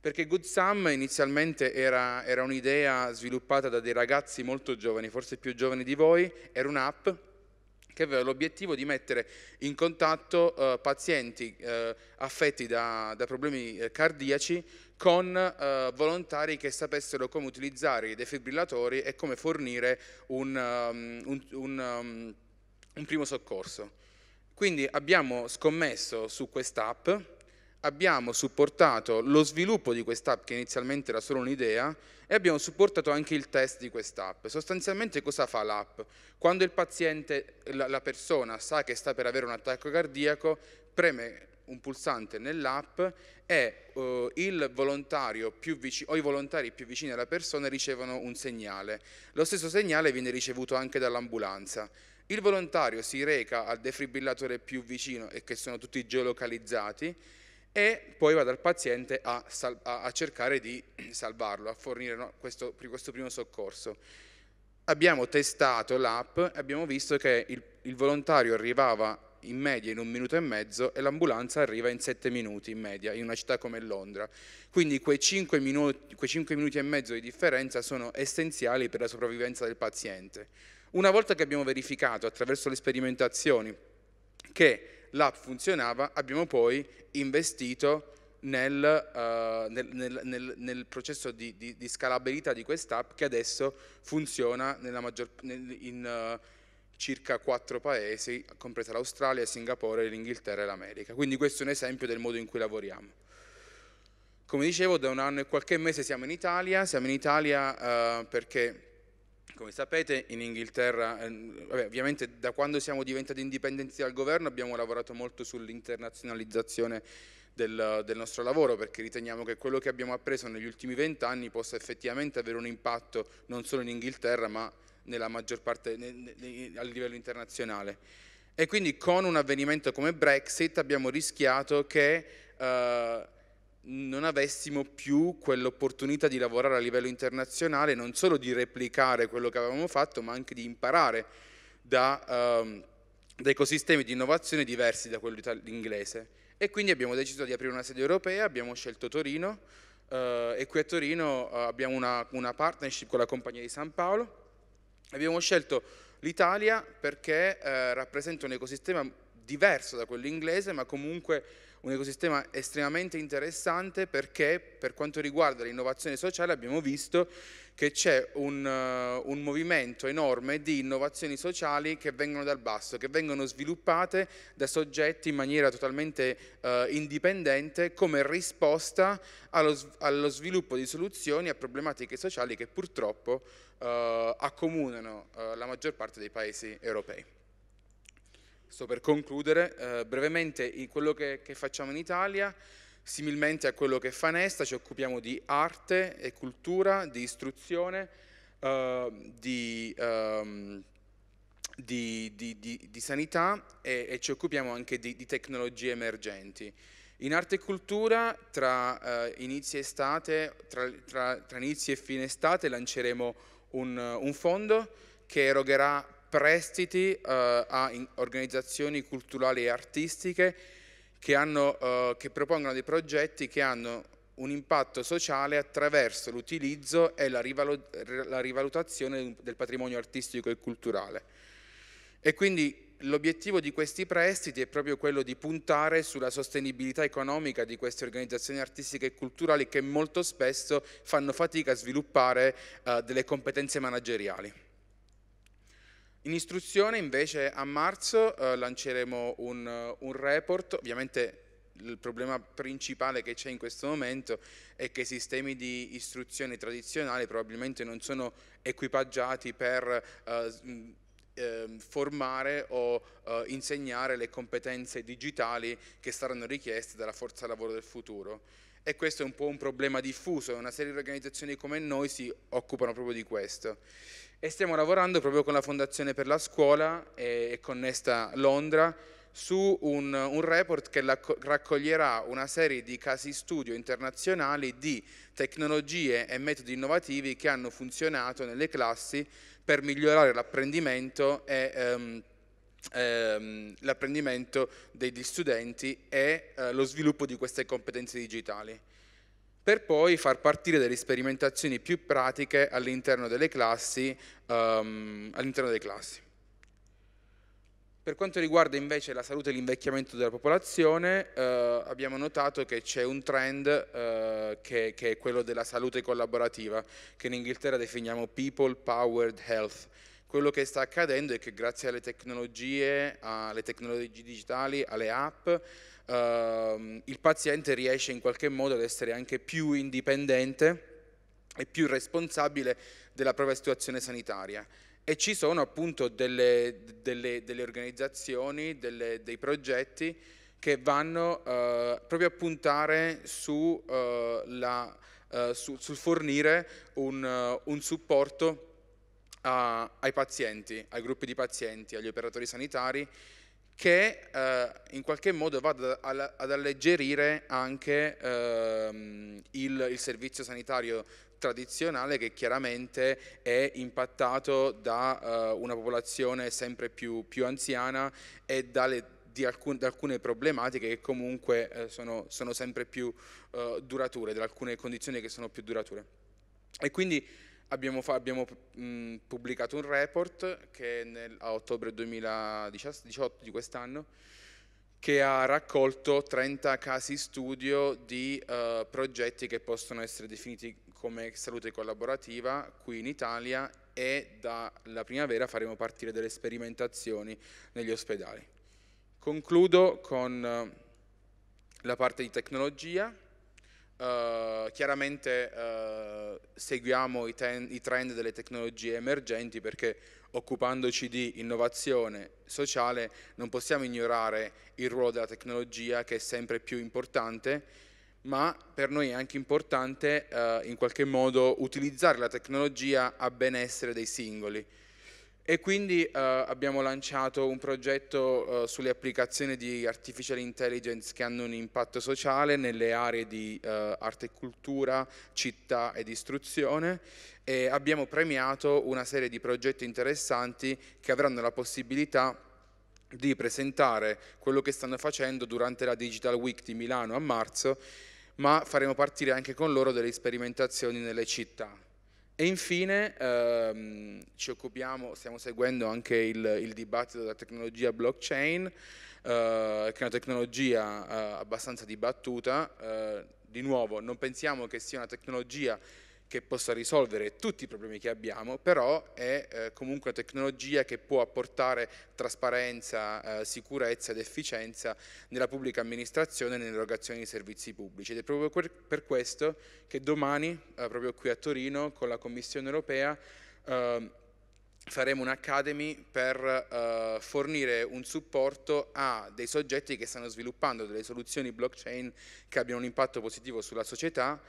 perché Good Sam inizialmente era, era un'idea sviluppata da dei ragazzi molto giovani, forse più giovani di voi, era un'app che aveva l'obiettivo di mettere in contatto eh, pazienti eh, affetti da, da problemi eh, cardiaci con eh, volontari che sapessero come utilizzare i defibrillatori e come fornire un, um, un, un, um, un primo soccorso. Quindi abbiamo scommesso su quest'app, abbiamo supportato lo sviluppo di quest'app che inizialmente era solo un'idea, e abbiamo supportato anche il test di quest'app. Sostanzialmente cosa fa l'app? Quando il paziente, la, la persona sa che sta per avere un attacco cardiaco, preme un pulsante nell'app e uh, il volontario più vicino, o i volontari più vicini alla persona ricevono un segnale. Lo stesso segnale viene ricevuto anche dall'ambulanza. Il volontario si reca al defibrillatore più vicino e che sono tutti geolocalizzati e poi va dal paziente a, sal- a cercare di salvarlo, a fornire no, questo, questo, primo soccorso. Abbiamo testato l'app e abbiamo visto che il, il volontario arrivava in media in un minuto e mezzo e l'ambulanza arriva in sette minuti in media in una città come Londra. Quindi quei cinque, minuti, quei cinque minuti e mezzo di differenza sono essenziali per la sopravvivenza del paziente. Una volta che abbiamo verificato attraverso le sperimentazioni che l'app funzionava, abbiamo poi investito nel, uh, nel, nel, nel processo di, di, di, scalabilità di quest'app che adesso funziona maggior, in uh, circa quattro paesi, compresa l'Australia, Singapore, l'Inghilterra e l'America. Quindi questo è un esempio del modo in cui lavoriamo. Come dicevo, da un anno e qualche mese siamo in Italia, siamo in Italia uh, perché come sapete in Inghilterra, eh, vabbè, ovviamente da quando siamo diventati indipendenti dal governo abbiamo lavorato molto sull'internazionalizzazione del, del, nostro lavoro perché riteniamo che quello che abbiamo appreso negli ultimi vent'anni possa effettivamente avere un impatto non solo in Inghilterra ma nella maggior parte ne, ne, a livello internazionale. E quindi con un avvenimento come Brexit abbiamo rischiato che... Eh, non avessimo più quell'opportunità di lavorare a livello internazionale, non solo di replicare quello che avevamo fatto, ma anche di imparare da, um, da ecosistemi di innovazione diversi da quello inglese. E quindi abbiamo deciso di aprire una sede europea, abbiamo scelto Torino uh, e qui a Torino eh, abbiamo una, una partnership con la Compagnia di San Paolo. Abbiamo scelto l'Italia perché uh, rappresenta un ecosistema diverso da quello inglese, ma comunque un ecosistema estremamente interessante perché per quanto riguarda l'innovazione sociale abbiamo visto che c'è un, uh, un, movimento enorme di innovazioni sociali che vengono dal basso, che vengono sviluppate da soggetti in maniera totalmente uh, indipendente come risposta allo, allo, sviluppo di soluzioni a problematiche sociali che purtroppo uh, accomunano la maggior parte dei paesi europei sto per concludere, eh, brevemente quello che, che, facciamo in Italia, similmente a quello che fa Nesta, ci occupiamo di arte e cultura, di istruzione, eh, di, ehm, di, di, di, sanità e, e, ci occupiamo anche di, tecnologie emergenti. In arte e cultura, tra, eh, inizio, estate, tra, tra, tra inizio e fine estate, lanceremo un, un fondo che erogherà prestiti eh, a organizzazioni culturali e artistiche che, hanno, eh, che propongono dei progetti che hanno un impatto sociale attraverso l'utilizzo e la, rivalut la, rivalutazione del patrimonio artistico e culturale. E quindi l'obiettivo di questi prestiti è proprio quello di puntare sulla sostenibilità economica di queste organizzazioni artistiche e culturali che molto spesso fanno fatica a sviluppare eh, delle competenze manageriali. In istruzione invece a marzo eh, lanceremo un, eh, un report, ovviamente il problema principale che c'è in questo momento è che i sistemi di istruzione tradizionali probabilmente non sono equipaggiati per eh, eh, formare o eh, insegnare le competenze digitali che saranno richieste dalla forza lavoro del futuro. E questo è un po' un problema diffuso, una serie di organizzazioni come noi si occupano proprio di questo e stiamo lavorando proprio con la Fondazione per la Scuola e, eh, e con Nesta Londra su un, un, report che raccoglierà una serie di casi studio internazionali di tecnologie e metodi innovativi che hanno funzionato nelle classi per migliorare l'apprendimento, e, ehm, ehm l'apprendimento degli studenti e eh, lo sviluppo di queste competenze digitali per poi far partire delle sperimentazioni più pratiche all'interno delle classi. Um, all'interno delle classi. Per quanto riguarda invece la salute e l'invecchiamento della popolazione, eh, abbiamo notato che c'è un trend eh, che, che, è quello della salute collaborativa, che in Inghilterra definiamo People Powered Health. Quello che sta accadendo è che grazie alle tecnologie, alle tecnologie digitali, alle app, Ehm, il paziente riesce in qualche modo ad essere anche più indipendente e più responsabile della propria situazione sanitaria. E ci sono appunto delle, delle, delle organizzazioni, delle, dei progetti che vanno eh, proprio a puntare su, eh, la, eh, su, sul fornire un, eh, un supporto a, ai pazienti, ai gruppi di pazienti, agli operatori sanitari che eh, in qualche modo vada ad alleggerire anche ehm, il, il, servizio sanitario tradizionale che chiaramente è impattato da eh, una popolazione sempre più, più anziana e dalle Alcun, da alcune problematiche che comunque eh, sono, sono, sempre più eh, durature, da alcune condizioni che sono più durature. E quindi Abbiamo, fa- abbiamo mh, mm, pubblicato un report che nel, a ottobre 2018 di quest'anno che ha raccolto 30 casi studio di eh, progetti che possono essere definiti come salute collaborativa qui in Italia e dalla primavera faremo partire delle sperimentazioni negli ospedali. Concludo con eh, la parte di tecnologia eh, chiaramente uh, seguiamo i, ten, i, trend delle tecnologie emergenti perché occupandoci di innovazione sociale non possiamo ignorare il ruolo della tecnologia che è sempre più importante, ma per noi è anche importante uh, in qualche modo utilizzare la tecnologia a benessere dei singoli. E quindi eh, abbiamo lanciato un progetto eh, sulle applicazioni di artificial intelligence che hanno un impatto sociale nelle aree di eh, arte e cultura, città ed istruzione e abbiamo premiato una serie di progetti interessanti che avranno la possibilità di presentare quello che stanno facendo durante la Digital Week di Milano a marzo, ma faremo partire anche con loro delle sperimentazioni nelle città. E infine ehm, ci occupiamo, stiamo seguendo anche il, il dibattito della tecnologia blockchain, eh, che è una tecnologia eh, abbastanza dibattuta. Eh, di nuovo, non pensiamo che sia una tecnologia che possa risolvere tutti i problemi che abbiamo, però è eh, comunque una tecnologia che può apportare trasparenza, eh, sicurezza ed efficienza nella pubblica amministrazione e nell'erogazione di servizi pubblici. Ed è proprio per questo che domani, eh, proprio qui a Torino, con la Commissione europea, ehm, faremo un'academy per uh, fornire un supporto a dei soggetti che stanno sviluppando delle soluzioni blockchain che abbiano un impatto positivo sulla società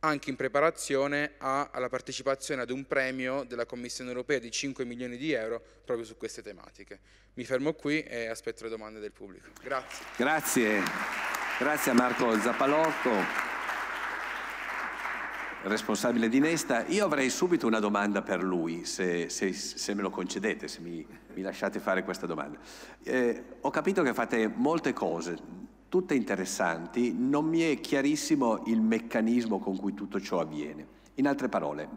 anche in preparazione a, alla partecipazione ad un premio della Commissione europea di 5 milioni di euro proprio su queste tematiche. Mi fermo qui e aspetto le domande del pubblico. Grazie. Grazie, Grazie a Marco Zappalocco, responsabile di Nesta. Io avrei subito una domanda per lui, se, se, se me lo concedete, se mi, mi lasciate fare questa domanda. Eh, ho capito che fate molte cose, tutte interessanti, non mi è chiarissimo il meccanismo con cui tutto ciò avviene. In altre parole,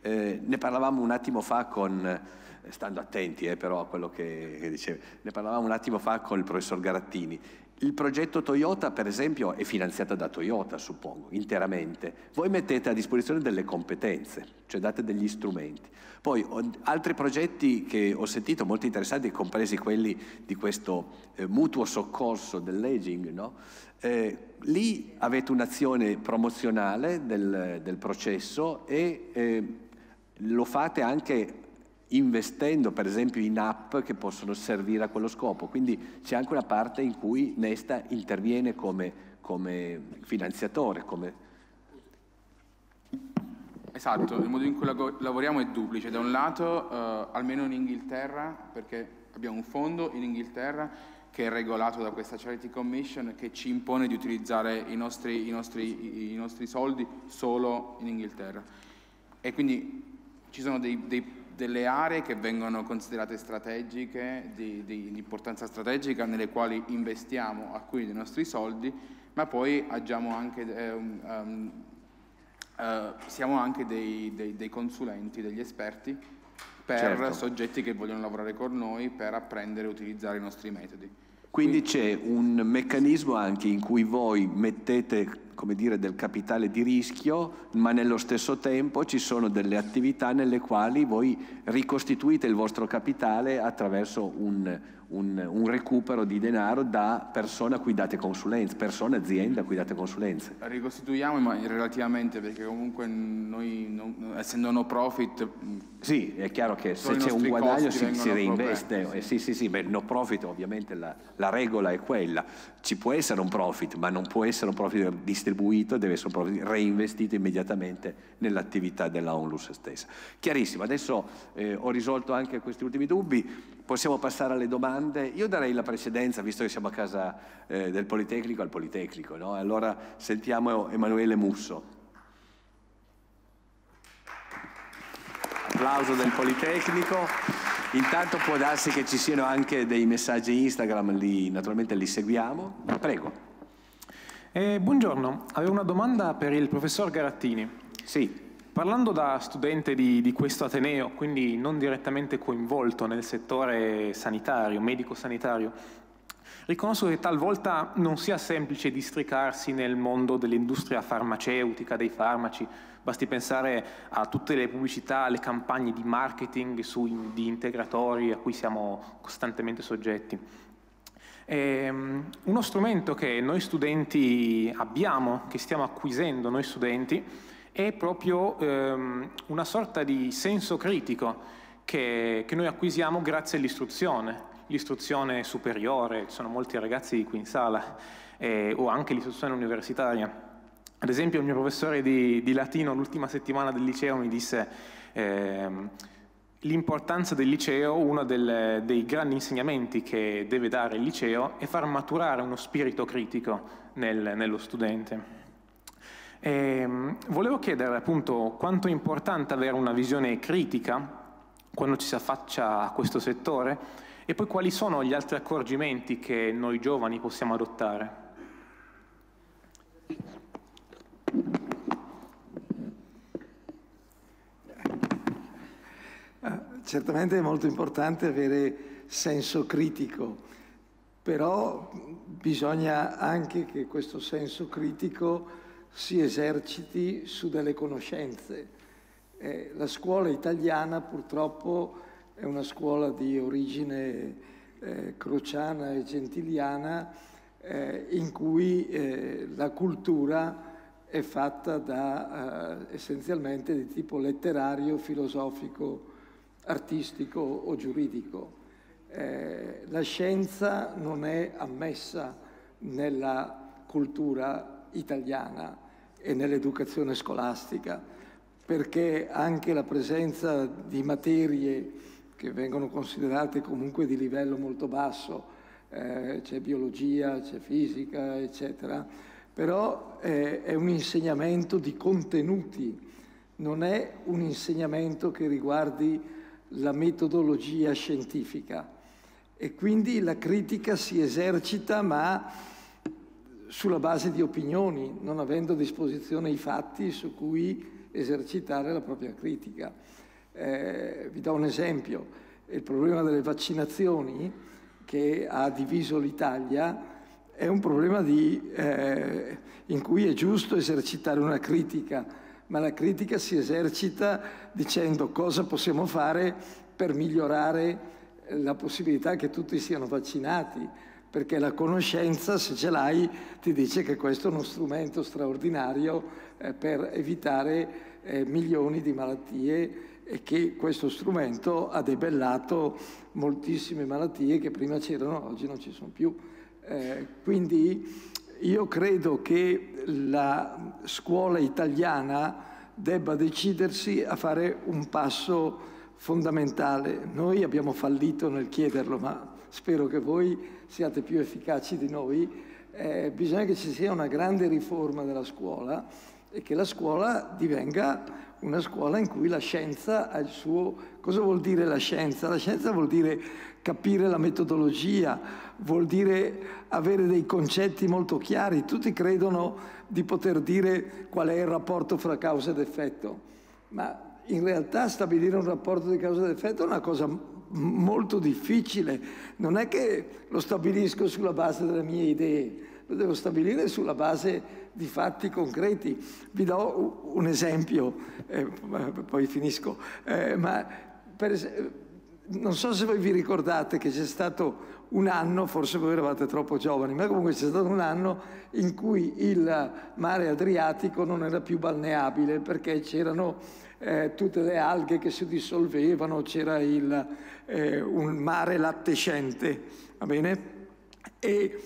eh, ne parlavamo un attimo fa con, eh, stando attenti eh, però a quello che, che dicevo, ne parlavamo un attimo fa con il professor Garattini, il progetto Toyota, per esempio, è finanziato da Toyota, suppongo, interamente. Voi mettete a disposizione delle competenze, cioè date degli strumenti. Poi altri progetti che ho sentito molto interessanti, compresi quelli di questo eh, mutuo soccorso dell'aging, no? eh, lì avete un'azione promozionale del, del processo e eh, lo fate anche investendo per esempio in app che possono servire a quello scopo. Quindi c'è anche una parte in cui Nesta interviene come, come finanziatore. Come... Esatto, il modo in cui lavoriamo è duplice. Da un lato, eh, almeno in Inghilterra, perché abbiamo un fondo in Inghilterra che è regolato da questa Charity Commission che ci impone di utilizzare i nostri, i nostri, i nostri soldi solo in Inghilterra. E quindi ci sono dei, dei delle aree che vengono considerate strategiche, di, di, di, importanza strategica, nelle quali investiamo alcuni dei nostri soldi, ma poi anche, eh, um, eh, siamo anche dei, dei, dei, consulenti, degli esperti per certo. soggetti che vogliono lavorare con noi per apprendere e utilizzare i nostri metodi. Quindi c'è un meccanismo anche in cui voi mettete come dire, del capitale di rischio, ma nello stesso tempo ci sono delle attività nelle quali voi ricostituite il vostro capitale attraverso un, un, un, recupero di denaro da persone a cui date consulenze, persone, aziende a cui date consulenze. Ricostituiamo ma relativamente perché comunque noi non, essendo no profit... Mm, sì, è chiaro che se c'è un guadagno si, si reinveste, problemi, sì. Eh, sì sì sì, beh, no profit ovviamente la, la, regola è quella, ci può essere un profit ma non può essere un profit distribuito, deve essere un profit reinvestito immediatamente nell'attività della Onlus stessa. Chiarissimo, adesso eh, ho risolto anche questi ultimi dubbi. Possiamo passare alle domande? Io darei la precedenza, visto che siamo a casa eh, del Politecnico, al Politecnico. No? Allora sentiamo Emanuele Musso. Applauso del Politecnico. Intanto può darsi che ci siano anche dei messaggi Instagram, lì, naturalmente li seguiamo. Prego. Eh, buongiorno, avevo una domanda per il professor Garattini. Sì. Parlando da studente di, di, questo Ateneo, quindi non direttamente coinvolto nel settore sanitario, medico-sanitario, riconosco che talvolta non sia semplice districarsi nel mondo dell'industria farmaceutica, dei farmaci. Basti pensare a tutte le pubblicità, alle campagne di marketing su, di integratori a cui siamo costantemente soggetti. Ehm, uno strumento che noi studenti abbiamo, che stiamo acquisendo noi studenti, è proprio ehm, una sorta di senso critico che, che noi acquisiamo grazie all'istruzione, l'istruzione superiore, ci sono molti ragazzi qui in sala, eh, o anche l'istruzione universitaria. Ad esempio il mio professore di, di latino l'ultima settimana del liceo mi disse eh, l'importanza del liceo, uno del, dei grandi insegnamenti che deve dare il liceo è far maturare uno spirito critico nel, nello studente. E ehm, volevo chiedere appunto quanto è importante avere una visione critica quando ci si affaccia a questo settore e poi quali sono gli altri accorgimenti che noi giovani possiamo adottare. Eh, certamente è molto importante avere senso critico, però bisogna anche che questo senso critico si eserciti su delle conoscenze. Eh, la scuola italiana purtroppo è una scuola di origine eh, crociana e gentiliana eh, in cui eh, la cultura è fatta da, eh, essenzialmente di tipo letterario, filosofico, artistico o giuridico. Eh, la scienza non è ammessa nella cultura italiana e nell'educazione scolastica, perché anche la presenza di materie che vengono considerate comunque di livello molto basso, eh, c'è biologia, c'è fisica, eccetera, però eh, è un insegnamento di contenuti, non è un insegnamento che riguardi la metodologia scientifica e quindi la critica si esercita ma sulla base di opinioni, non avendo a disposizione i fatti su cui esercitare la propria critica. Eh, vi do un esempio, il problema delle vaccinazioni che ha diviso l'Italia è un problema di, eh, in cui è giusto esercitare una critica, ma la critica si esercita dicendo cosa possiamo fare per migliorare la possibilità che tutti siano vaccinati perché la conoscenza, se ce l'hai, ti dice che questo è uno strumento straordinario eh, per evitare eh, milioni di malattie e che questo strumento ha debellato moltissime malattie che prima c'erano, oggi non ci sono più. Eh, quindi io credo che la scuola italiana debba decidersi a fare un passo fondamentale. Noi abbiamo fallito nel chiederlo, ma spero che voi siate più efficaci di noi, eh, bisogna che ci sia una grande riforma della scuola e che la scuola divenga una scuola in cui la scienza ha il suo... Cosa vuol dire la scienza? La scienza vuol dire capire la metodologia, vuol dire avere dei concetti molto chiari. Tutti credono di poter dire qual è il rapporto fra causa ed effetto, ma in realtà stabilire un rapporto di causa ed effetto è una cosa molto difficile, non è che lo stabilisco sulla base delle mie idee, lo devo stabilire sulla base di fatti concreti. Vi do un esempio, eh, poi finisco, eh, ma per, non so se voi vi ricordate che c'è stato un anno, forse voi eravate troppo giovani, ma comunque c'è stato un anno in cui il mare Adriatico non era più balneabile perché c'erano eh, tutte le alghe che si dissolvevano, c'era il, eh, un mare lattescente, va bene? E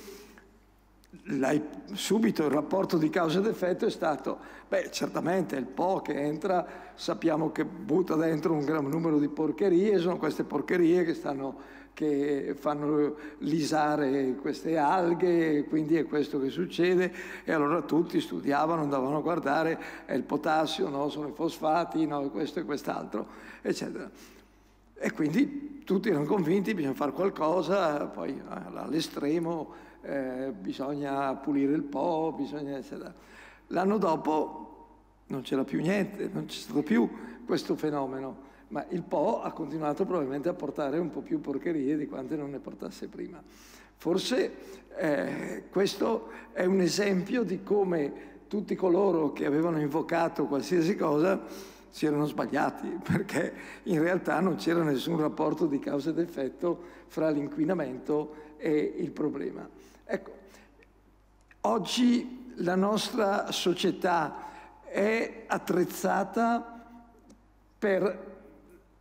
subito il rapporto di causa ed effetto è stato, beh certamente il Po che entra, sappiamo che butta dentro un gran numero di porcherie, sono queste porcherie che, stanno, che fanno lisare queste alghe, quindi è questo che succede e allora tutti studiavano, andavano a guardare, è il potassio, no? sono i fosfati, no? questo e quest'altro, eccetera. E quindi tutti erano convinti, bisogna fare qualcosa, poi eh, all'estremo eh, bisogna pulire il Po, bisogna eccetera. L'anno dopo non c'era più niente, non c'è stato più questo fenomeno, ma il Po ha continuato probabilmente a portare un po' più porcherie di quante non ne portasse prima. Forse eh, questo è un esempio di come tutti coloro che avevano invocato qualsiasi cosa si erano sbagliati perché in realtà non c'era nessun rapporto di causa ed effetto fra l'inquinamento e il problema. Ecco, oggi la nostra società è attrezzata per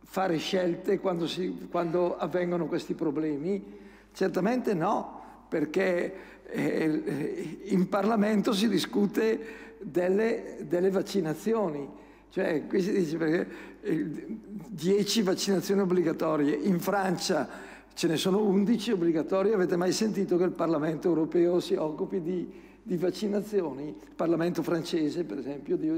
fare scelte quando, si, quando avvengono questi problemi? Certamente no, perché eh, in Parlamento si discute delle, delle vaccinazioni cioè, qui si dice perché 10 eh, vaccinazioni obbligatorie, in Francia ce ne sono 11 obbligatorie, avete mai sentito che il Parlamento europeo si occupi di, di vaccinazioni? Il Parlamento francese, per esempio, di,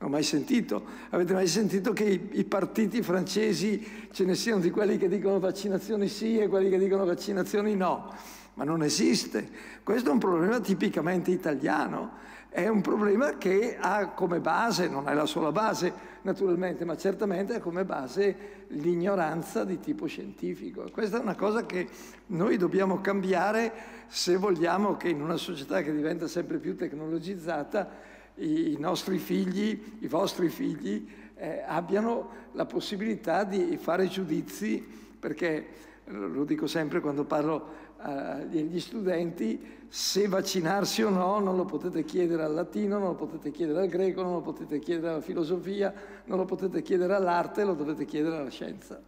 ho mai sentito. Avete mai sentito che i, i, partiti francesi ce ne siano di quelli che dicono vaccinazioni sì e quelli che dicono vaccinazioni no? Ma non esiste. Questo è un problema tipicamente italiano è un problema che ha come base, non è la sola base naturalmente, ma certamente ha come base l'ignoranza di tipo scientifico. Questa è una cosa che noi dobbiamo cambiare se vogliamo che in una società che diventa sempre più tecnologizzata i nostri figli, i vostri figli, eh, abbiano la possibilità di fare giudizi, perché lo dico sempre quando parlo agli eh, studenti se vaccinarsi o no, non lo potete chiedere al latino, non lo potete chiedere al greco, non lo potete chiedere alla filosofia, non lo potete chiedere all'arte, lo dovete chiedere alla scienza.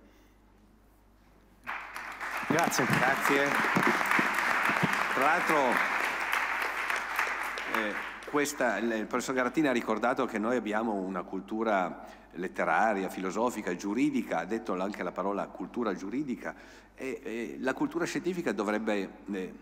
Grazie. Grazie. Tra l'altro eh, questa, il professor Garattini ha ricordato che noi abbiamo una cultura letteraria, filosofica, giuridica, ha detto anche la parola cultura giuridica, e, e la cultura scientifica dovrebbe eh,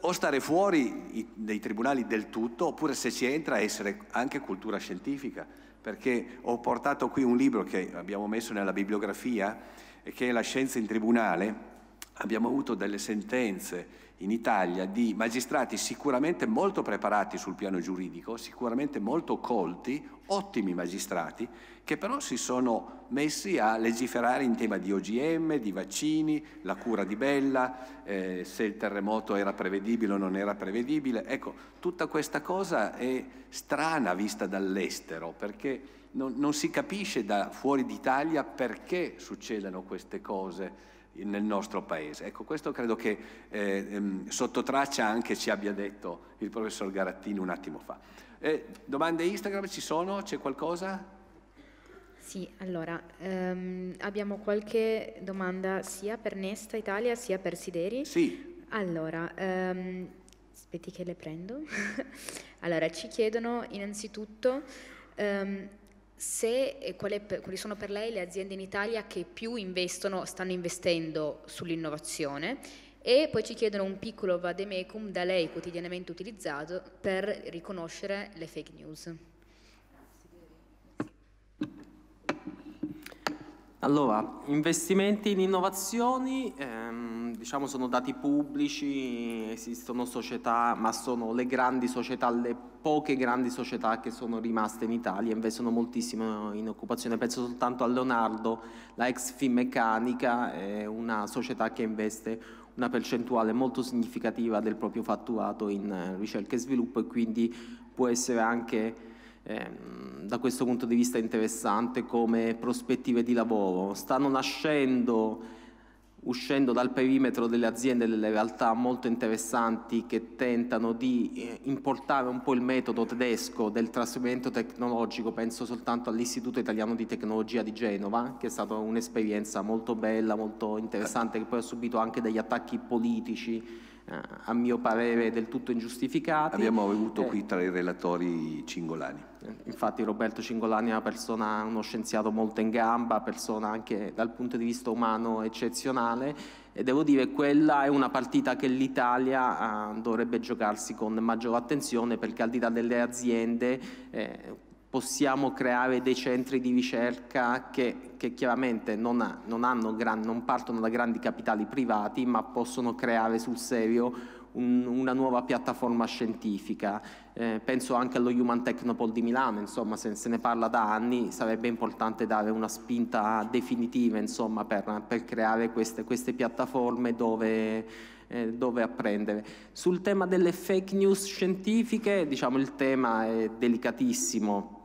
o stare fuori i, dei tribunali del tutto, oppure se ci entra essere anche cultura scientifica, perché ho portato qui un libro che abbiamo messo nella bibliografia, che è La scienza in tribunale, abbiamo avuto delle sentenze in Italia di magistrati sicuramente molto preparati sul piano giuridico, sicuramente molto colti, ottimi magistrati, che però si sono messi a legiferare in tema di OGM, di vaccini, la cura di Bella, eh, se il terremoto era prevedibile o non era prevedibile. Ecco, tutta questa cosa è strana vista dall'estero, perché non, non si capisce da fuori d'Italia perché succedano queste cose nel nostro paese. Ecco, questo credo che eh, ehm, sottotraccia anche ci abbia detto il professor Garattini un attimo fa. Eh, domande Instagram ci sono? C'è qualcosa? Sì, allora ehm, abbiamo qualche domanda sia per Nesta Italia sia per Sideri. Sì. Allora, ehm, aspetti che le prendo. allora, ci chiedono innanzitutto ehm, se, eh, quali, quali sono per lei le aziende in Italia che più investono, stanno investendo sull'innovazione e poi ci chiedono un piccolo vademecum da lei quotidianamente utilizzato per riconoscere le fake news. Allora, investimenti in innovazioni. Ehm diciamo sono dati pubblici, esistono società, ma sono le grandi società, le poche grandi società che sono rimaste in Italia, investono moltissimo in occupazione. Penso soltanto a Leonardo, la ex Finmeccanica, è una società che investe una percentuale molto significativa del proprio fatturato in eh, ricerca e sviluppo e quindi può essere anche ehm, da questo punto di vista interessante come prospettive di lavoro. Stanno nascendo uscendo dal perimetro delle aziende e delle realtà molto interessanti che tentano di eh, importare un po' il metodo tedesco del trasferimento tecnologico, penso soltanto all'Istituto Italiano di Tecnologia di Genova, che è stata un'esperienza molto bella, molto interessante, che poi ha subito anche degli attacchi politici eh, a mio parere del tutto ingiustificati. Abbiamo avuto eh, qui tra i relatori Cingolani. Eh, infatti Roberto Cingolani è una persona, uno scienziato molto in gamba, persona anche dal punto di vista umano eccezionale e devo dire quella è una partita che l'Italia eh, dovrebbe giocarsi con maggiore attenzione perché al di là delle aziende eh, possiamo creare dei centri di ricerca che, che chiaramente non, ha, non, hanno gran, non partono da grandi capitali privati, ma possono creare sul serio una nuova piattaforma scientifica. Eh, penso anche allo Human Technopol di Milano, insomma, se, se, ne parla da anni, sarebbe importante dare una spinta definitiva insomma, per, per, creare queste, queste piattaforme dove, eh, dove, apprendere. Sul tema delle fake news scientifiche, diciamo, il tema è delicatissimo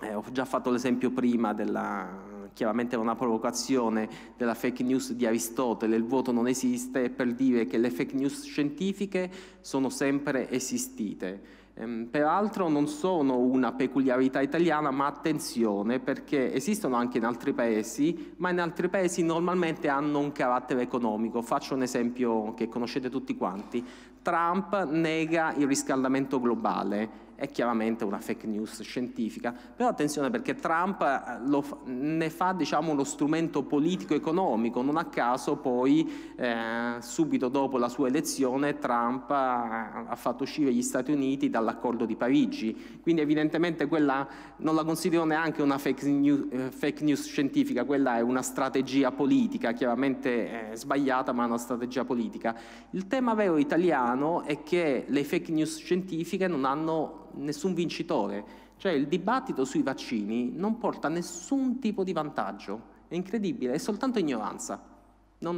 eh, ho già fatto l'esempio prima della chiaramente era una provocazione della fake news di Aristotele, il vuoto non esiste, per dire che le fake news scientifiche sono sempre esistite. Ehm, peraltro non sono una peculiarità italiana, ma attenzione perché esistono anche in altri paesi, ma in altri paesi normalmente hanno un carattere economico. Faccio un esempio che conoscete tutti quanti. Trump nega il riscaldamento globale è chiaramente una fake news scientifica, però attenzione perché Trump eh, lo, ne fa diciamo, uno strumento politico-economico, non a caso poi eh, subito dopo la sua elezione Trump ha, eh, ha, fatto uscire gli Stati Uniti dall'accordo di Parigi, quindi evidentemente quella non la considero neanche una fake news, eh, fake news scientifica, quella è una strategia politica, chiaramente eh, sbagliata ma una strategia politica. Il tema vero italiano è che le fake news scientifiche non hanno nessun vincitore. Cioè il dibattito sui vaccini non porta nessun tipo di vantaggio. È incredibile, è soltanto ignoranza. È, è,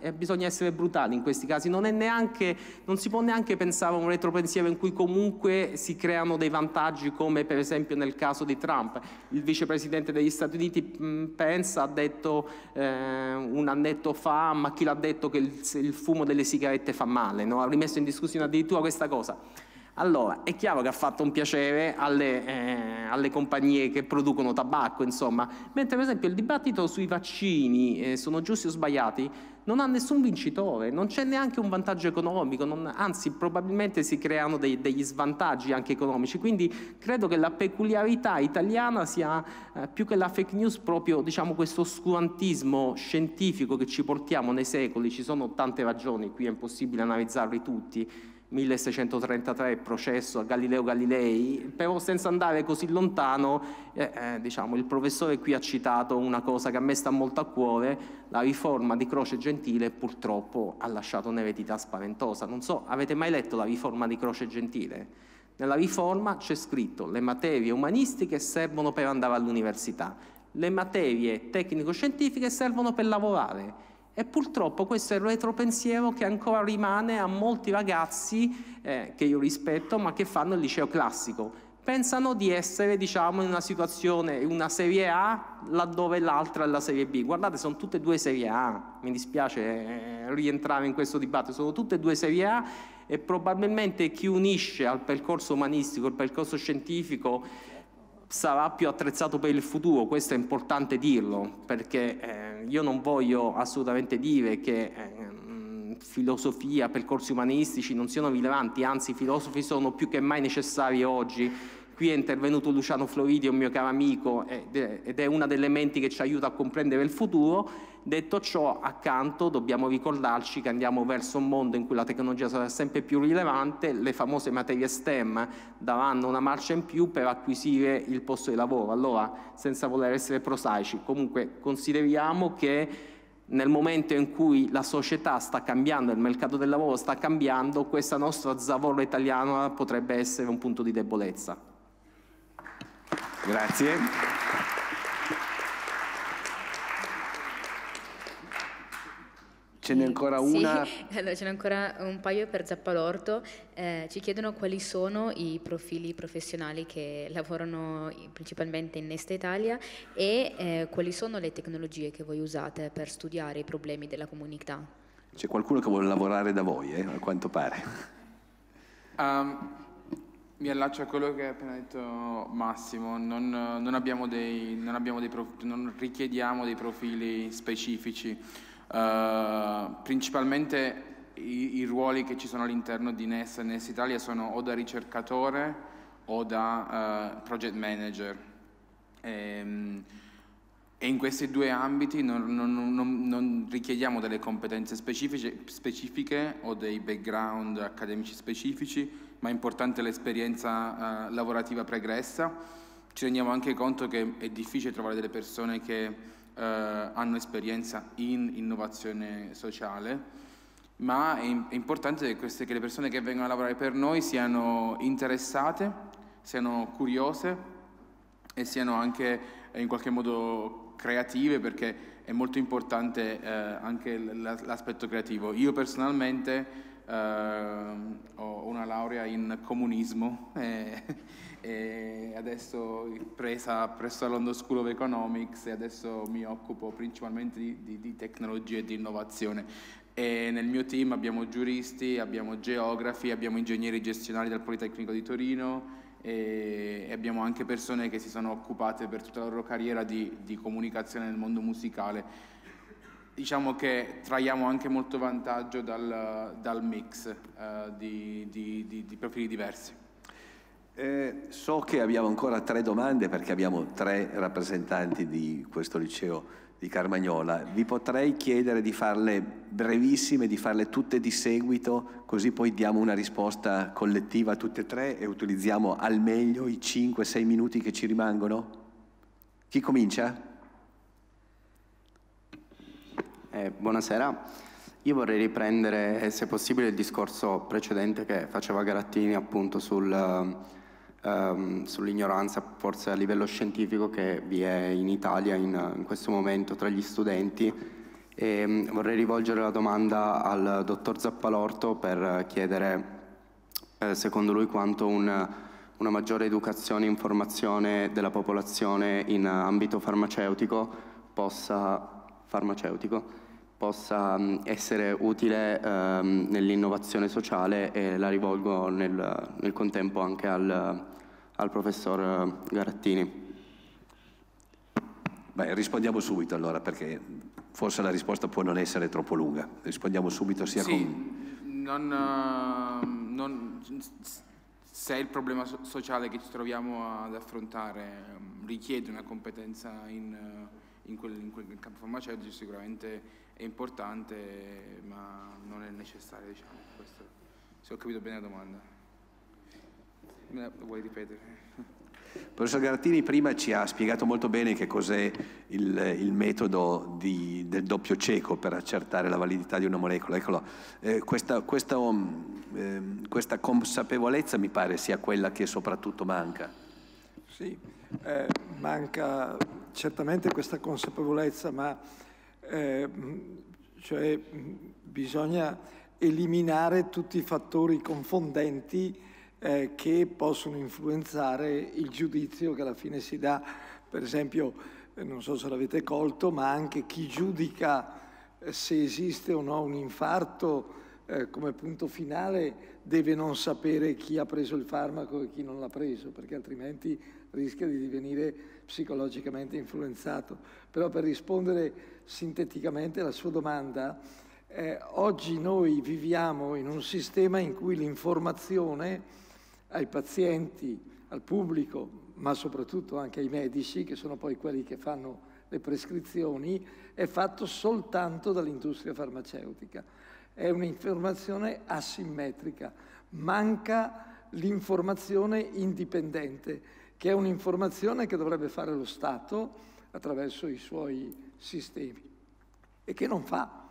eh, eh, bisogna essere brutali in questi casi, non, neanche, non, si può neanche pensare a un retropensiero in cui comunque si creano dei vantaggi come per esempio nel caso di Trump. Il vicepresidente degli Stati Uniti mm, pensa, ha detto eh, un annetto fa, ma chi l'ha detto che il, il fumo delle sigarette fa male? No? Ha rimesso in discussione addirittura questa cosa. Allora, è chiaro che ha fatto un piacere alle, eh, alle compagnie che producono tabacco, insomma, mentre per esempio il dibattito sui vaccini, eh, sono giusti o sbagliati, non ha nessun vincitore, non c'è neanche un vantaggio economico, non, anzi probabilmente si creano dei, degli svantaggi anche economici, quindi credo che la peculiarità italiana sia eh, più che la fake news proprio diciamo, questo oscurantismo scientifico che ci portiamo nei secoli, ci sono tante ragioni, qui è impossibile analizzarli tutti, 1633 processo a Galileo Galilei, però senza andare così lontano, eh, eh, diciamo, il professore qui ha citato una cosa che a me sta molto a cuore, la riforma di Croce Gentile purtroppo ha lasciato un'eredità spaventosa. Non so, avete mai letto la riforma di Croce Gentile? Nella riforma c'è scritto le materie umanistiche servono per andare all'università, le materie tecnico-scientifiche servono per lavorare e purtroppo questo è il retropensiero che ancora rimane a molti ragazzi, eh, che io rispetto, ma che fanno il liceo classico. Pensano di essere, diciamo, in una situazione, una serie A, laddove l'altra è la serie B. Guardate, sono tutte e due serie A, mi dispiace eh, rientrare in questo dibattito, sono tutte e due serie A e probabilmente chi unisce al percorso umanistico, al percorso scientifico, sarà più attrezzato per il futuro, questo è importante dirlo, perché eh, io non voglio assolutamente dire che eh, filosofia, percorsi umanistici non siano rilevanti, anzi i filosofi sono più che mai necessari oggi. Qui è intervenuto Luciano Floridio, un mio caro amico, ed è una delle menti che ci aiuta a comprendere il futuro Detto ciò, accanto dobbiamo ricordarci che andiamo verso un mondo in cui la tecnologia sarà sempre più rilevante, le famose materie STEM daranno una marcia in più per acquisire il posto di lavoro. Allora, senza voler essere prosaici, comunque consideriamo che nel momento in cui la società sta cambiando, il mercato del lavoro sta cambiando, questa nostra zavorra italiana potrebbe essere un punto di debolezza. Grazie. Ce n'è ancora una? allora, ce n'è ancora un paio per Zappalorto. Eh, ci chiedono quali sono i profili professionali che lavorano principalmente in Nesta Italia e eh, quali sono le tecnologie che voi usate per studiare i problemi della comunità. C'è qualcuno che vuole lavorare da voi, eh, a quanto pare. Um, mi allaccio a quello che ha appena detto Massimo, non, non, abbiamo dei, non, abbiamo dei prof, non richiediamo dei profili specifici eh, principalmente i, i, ruoli che ci sono all'interno di NES e NES Italia sono o da ricercatore o da uh, project manager. E, ehm, e, in questi due ambiti non, non, non, non richiediamo delle competenze specifiche, specifiche, o dei background accademici specifici, ma è importante l'esperienza uh, lavorativa pregressa. Ci rendiamo anche conto che è difficile trovare delle persone che eh, hanno esperienza in innovazione sociale, ma è, è importante che, queste, che le persone che vengono a lavorare per noi siano interessate, siano curiose e siano anche eh, in qualche modo creative perché è molto importante eh, anche l'aspetto creativo. Io personalmente eh, ho una laurea in comunismo. Eh, e adesso presa presso la London School of Economics e adesso mi occupo principalmente di, di, di tecnologie e di innovazione. E nel mio team abbiamo giuristi, abbiamo geografi, abbiamo ingegneri gestionali del Politecnico di Torino e abbiamo anche persone che si sono occupate per tutta la loro carriera di, di comunicazione nel mondo musicale diciamo che traiamo anche molto vantaggio dal, dal mix uh, di, di, di, di profili diversi. Eh, so che abbiamo ancora tre domande perché abbiamo tre rappresentanti di questo liceo di Carmagnola. Vi potrei chiedere di farle brevissime, di farle tutte di seguito, così poi diamo una risposta collettiva a tutte e tre e utilizziamo al meglio i 5-6 minuti che ci rimangono. Chi comincia? Eh, buonasera. Io vorrei riprendere, se possibile, il discorso precedente che faceva Garattini appunto sul ehm, sull'ignoranza forse a livello scientifico che vi è in Italia in, in questo momento tra gli studenti e ehm, vorrei rivolgere la domanda al dottor Zappalorto per chiedere eh, secondo lui quanto un, una maggiore educazione e informazione della popolazione in ambito farmaceutico possa, farmaceutico, possa mm, essere utile ehm, nell'innovazione sociale e la rivolgo nel, nel contempo anche al, al professor eh, Garattini. Beh, rispondiamo subito allora, perché forse la risposta può non essere troppo lunga. Rispondiamo subito sia sì, con... Non, eh, non, se il problema sociale che ci troviamo ad affrontare ehm, richiede una competenza in, eh, in, quel, in quel, campo farmaceutico, sicuramente è importante, ma non è necessario, diciamo, questo, se ho capito bene la domanda. Vuoi ripetere? Professor Gartini prima ci ha spiegato molto bene che cos'è il, il, metodo di, del doppio cieco per accertare la validità di una molecola. Eh, questa, questa, eh, questa, consapevolezza mi pare sia quella che soprattutto manca. Sì, eh, manca certamente questa consapevolezza, ma eh, cioè, bisogna eliminare tutti i fattori confondenti eh, che possono influenzare il giudizio che alla fine si dà, per esempio, eh, non so se l'avete colto, ma anche chi giudica eh, se esiste o no un infarto eh, come punto finale deve non sapere chi ha preso il farmaco e chi non l'ha preso, perché altrimenti rischia di divenire psicologicamente influenzato. Però per rispondere sinteticamente alla sua domanda, eh, oggi noi viviamo in un sistema in cui l'informazione ai pazienti, al pubblico, ma soprattutto anche ai medici, che sono poi quelli che fanno le prescrizioni, è fatto soltanto dall'industria farmaceutica. È un'informazione asimmetrica, manca l'informazione indipendente, che è un'informazione che dovrebbe fare lo Stato attraverso i suoi sistemi e che non fa.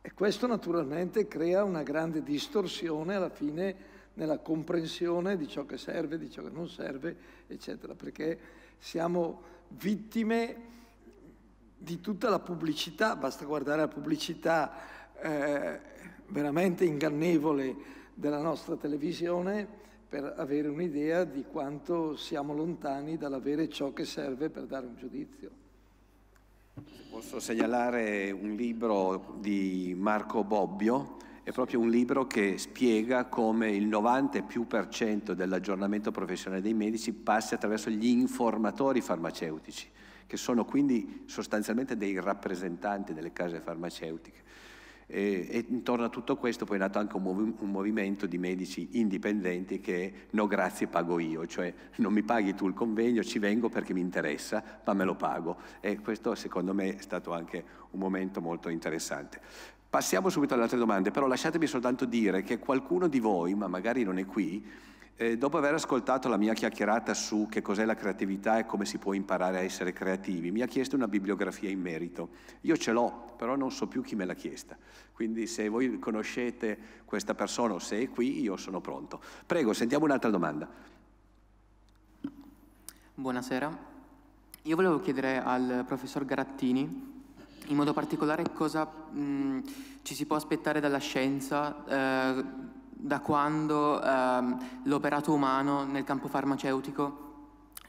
E questo naturalmente crea una grande distorsione alla fine nella comprensione di ciò che serve, di ciò che non serve, eccetera, perché siamo vittime di tutta la pubblicità, basta guardare la pubblicità eh, veramente ingannevole della nostra televisione per avere un'idea di quanto siamo lontani dall'avere ciò che serve per dare un giudizio. Posso segnalare un libro di Marco Bobbio, è proprio un libro che spiega come il 90 e più per cento dell'aggiornamento professionale dei medici passi attraverso gli informatori farmaceutici, che sono quindi sostanzialmente dei rappresentanti delle case farmaceutiche. E, e intorno a tutto questo poi è nato anche un, movi- un, movimento di medici indipendenti che no grazie pago io, cioè non mi paghi tu il convegno, ci vengo perché mi interessa, ma me lo pago. E questo secondo me è stato anche un momento molto interessante. Passiamo subito alle altre domande, però lasciatemi soltanto dire che qualcuno di voi, ma magari non è qui, eh, dopo aver ascoltato la mia chiacchierata su che cos'è la creatività e come si può imparare a essere creativi, mi ha chiesto una bibliografia in merito. Io ce l'ho, però non so più chi me l'ha chiesta. Quindi se voi conoscete questa persona o se è qui, io sono pronto. Prego, sentiamo un'altra domanda. Buonasera. Io volevo chiedere al professor Garattini in modo particolare cosa mh, mm, ci si può aspettare dalla scienza, eh, da quando eh, l'operato umano nel campo farmaceutico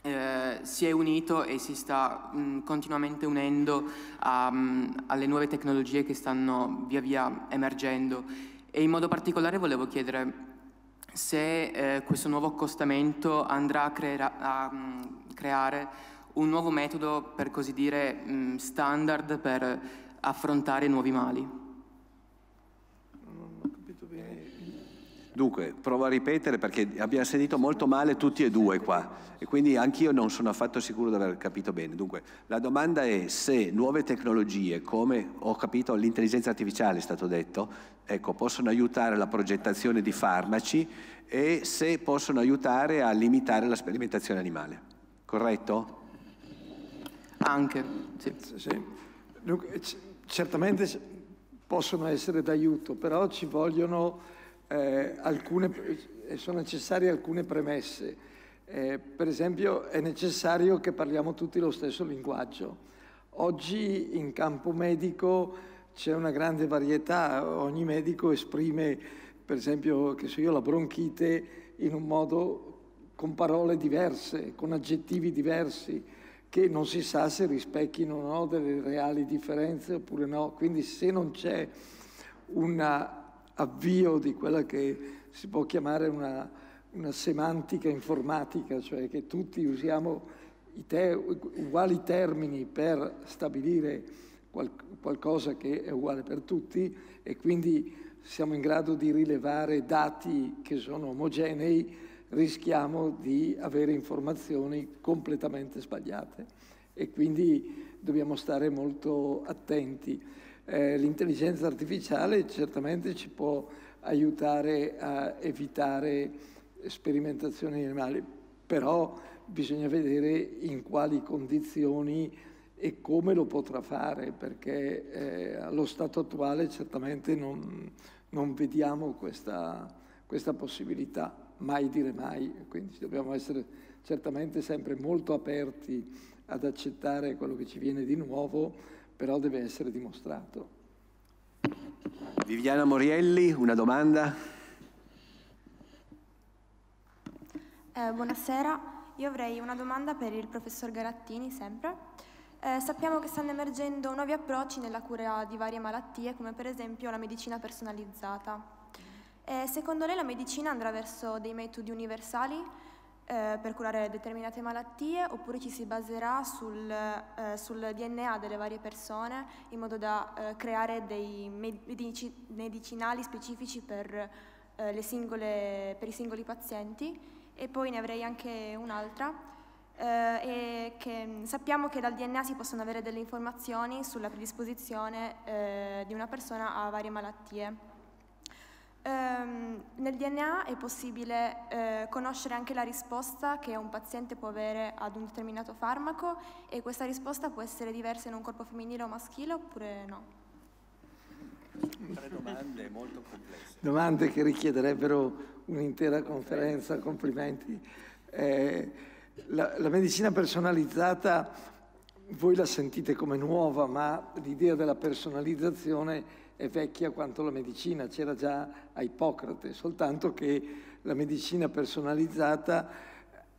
eh, si è unito e si sta mh, mm, continuamente unendo a, mh, mm, alle nuove tecnologie che stanno via via emergendo. E in modo particolare volevo chiedere se eh, questo nuovo accostamento andrà a, creera, a creare un nuovo metodo, per così dire, mm, standard per affrontare nuovi mali. Non ho capito bene. Dunque, provo a ripetere perché abbiamo sentito molto male tutti e due qua e quindi anch'io non sono affatto sicuro di aver capito bene. Dunque, la domanda è se nuove tecnologie, come ho capito l'intelligenza artificiale è stato detto, ecco, possono aiutare la progettazione di farmaci e se possono aiutare a limitare la sperimentazione animale. Corretto? Anche, sì. sì. Dunque, certamente possono essere d'aiuto, però ci vogliono eh, alcune, sono necessarie alcune premesse. Eh, per esempio è necessario che parliamo tutti lo stesso linguaggio. Oggi in campo medico c'è una grande varietà, ogni medico esprime, per esempio, che so io, la bronchite in un modo con parole diverse, con aggettivi diversi che non si sa se rispecchino no, delle reali differenze oppure no. Quindi se non c'è un avvio di quella che si può chiamare una, una semantica informatica, cioè che tutti usiamo te- uguali termini per stabilire qual- qualcosa che è uguale per tutti e quindi siamo in grado di rilevare dati che sono omogenei rischiamo di avere informazioni completamente sbagliate e quindi dobbiamo stare molto attenti. Eh, l'intelligenza artificiale certamente ci può aiutare a evitare sperimentazioni animali, però bisogna vedere in quali condizioni e come lo potrà fare, perché eh, allo stato attuale certamente non, non vediamo questa, questa possibilità mai dire mai, quindi dobbiamo essere certamente sempre molto aperti ad accettare quello che ci viene di nuovo, però deve essere dimostrato. Viviana Morielli, una domanda. Eh, buonasera, io avrei una domanda per il professor Garattini sempre. Eh, sappiamo che stanno emergendo nuovi approcci nella cura di varie malattie, come per esempio la medicina personalizzata. E eh, secondo lei la medicina andrà verso dei metodi universali eh, per curare determinate malattie oppure ci si baserà sul, eh, sul DNA delle varie persone in modo da eh, creare dei medici- medicinali specifici per, eh, singole, per, i singoli pazienti? E poi ne avrei anche un'altra. Eh, che mm, sappiamo che dal DNA si possono avere delle informazioni sulla predisposizione eh, di una persona a varie malattie. Um, nel DNA è possibile uh, conoscere anche la risposta che un paziente può avere ad un determinato farmaco e questa risposta può essere diversa in un corpo femminile o maschile oppure no? Tre domande molto complesse. Domande che richiederebbero un'intera conferenza, complimenti. Eh, la, la medicina personalizzata voi la sentite come nuova, ma l'idea della personalizzazione è vecchia quanto la medicina, c'era già a Ippocrate, soltanto che la medicina personalizzata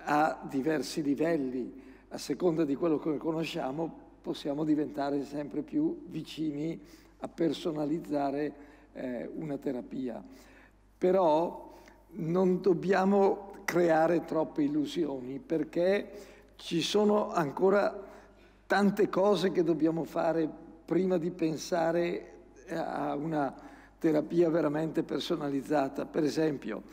ha diversi livelli, a seconda di quello che conosciamo possiamo diventare sempre più vicini a personalizzare eh, una terapia. Però non dobbiamo creare troppe illusioni perché ci sono ancora tante cose che dobbiamo fare prima di pensare a una terapia veramente personalizzata. Per esempio,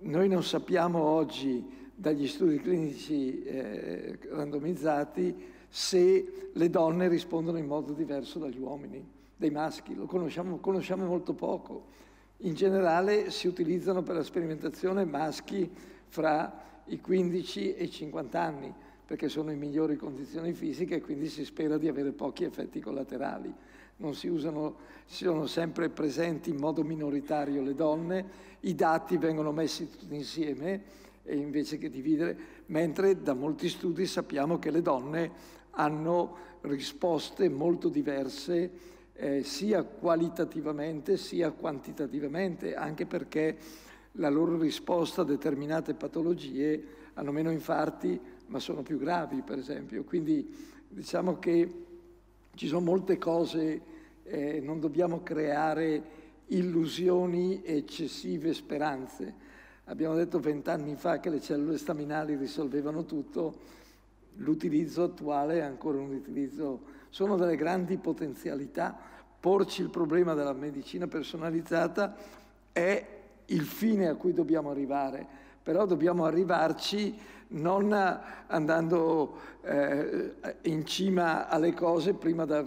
noi non sappiamo oggi dagli studi clinici eh, randomizzati se le donne rispondono in modo diverso dagli uomini, dai maschi, lo conosciamo, conosciamo molto poco. In generale si utilizzano per la sperimentazione maschi fra i 15 e i 50 anni, perché sono in migliori condizioni fisiche e quindi si spera di avere pochi effetti collaterali non si usano, sono sempre presenti in modo minoritario le donne, i dati vengono messi tutti insieme e invece che dividere, mentre da molti studi sappiamo che le donne hanno risposte molto diverse eh, sia qualitativamente sia quantitativamente, anche perché la loro risposta a determinate patologie hanno meno infarti ma sono più gravi per esempio. Quindi diciamo che ci sono molte cose, eh, non dobbiamo creare illusioni e eccessive speranze. Abbiamo detto vent'anni fa che le cellule staminali risolvevano tutto, l'utilizzo attuale è ancora un utilizzo, sono delle grandi potenzialità. Porci il problema della medicina personalizzata è il fine a cui dobbiamo arrivare però dobbiamo arrivarci non eh, andando eh, in cima alle cose prima, da,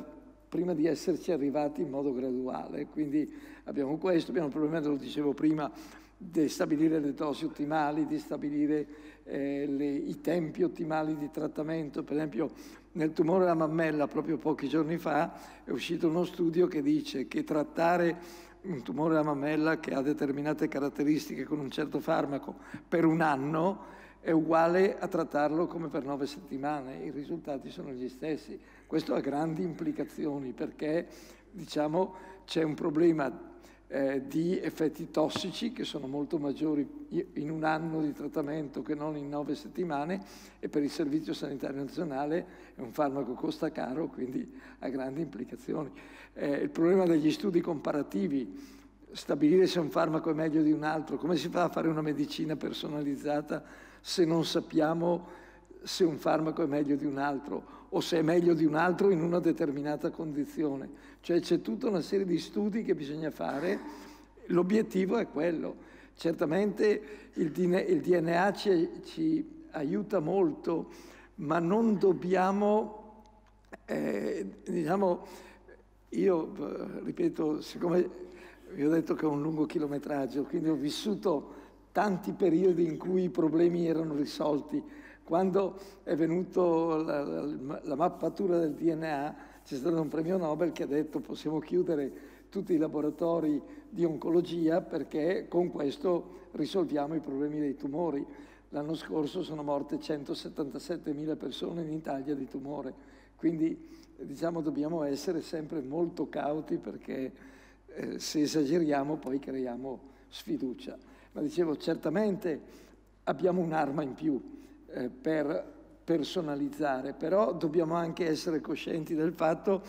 prima, di esserci arrivati in modo graduale. Quindi abbiamo questo, abbiamo il problema, lo dicevo prima, di stabilire le dosi ottimali, di stabilire eh, le, i tempi ottimali di trattamento. Per esempio nel tumore alla mammella, proprio pochi giorni fa, è uscito uno studio che dice che trattare un tumore alla mammella che ha determinate caratteristiche con un certo farmaco per un anno è uguale a trattarlo come per nove settimane, i risultati sono gli stessi. Questo ha grandi implicazioni perché diciamo, c'è un problema eh, di effetti tossici che sono molto maggiori in un anno di trattamento che non in nove settimane e per il Servizio Sanitario Nazionale è un farmaco che costa caro, quindi ha grandi implicazioni. Eh, il problema degli studi comparativi, stabilire se un farmaco è meglio di un altro, come si fa a fare una medicina personalizzata se non sappiamo se un farmaco è meglio di un altro o se è meglio di un altro in una determinata condizione. Cioè c'è tutta una serie di studi che bisogna fare, l'obiettivo è quello. Certamente il DNA ci, ci aiuta molto, ma non dobbiamo, eh, diciamo, io eh, ripeto, siccome vi ho detto che ho un lungo chilometraggio, quindi ho vissuto tanti periodi in cui i problemi erano risolti. Quando è venuta la, la, la mappatura del DNA, c'è stato un premio Nobel che ha detto possiamo chiudere tutti i laboratori di oncologia perché con questo risolviamo i problemi dei tumori. L'anno scorso sono morte 177.000 persone in Italia di tumore, quindi diciamo dobbiamo essere sempre molto cauti perché eh, se esageriamo poi creiamo sfiducia. Ma dicevo, certamente abbiamo un'arma in più eh, per personalizzare, però dobbiamo anche essere coscienti del fatto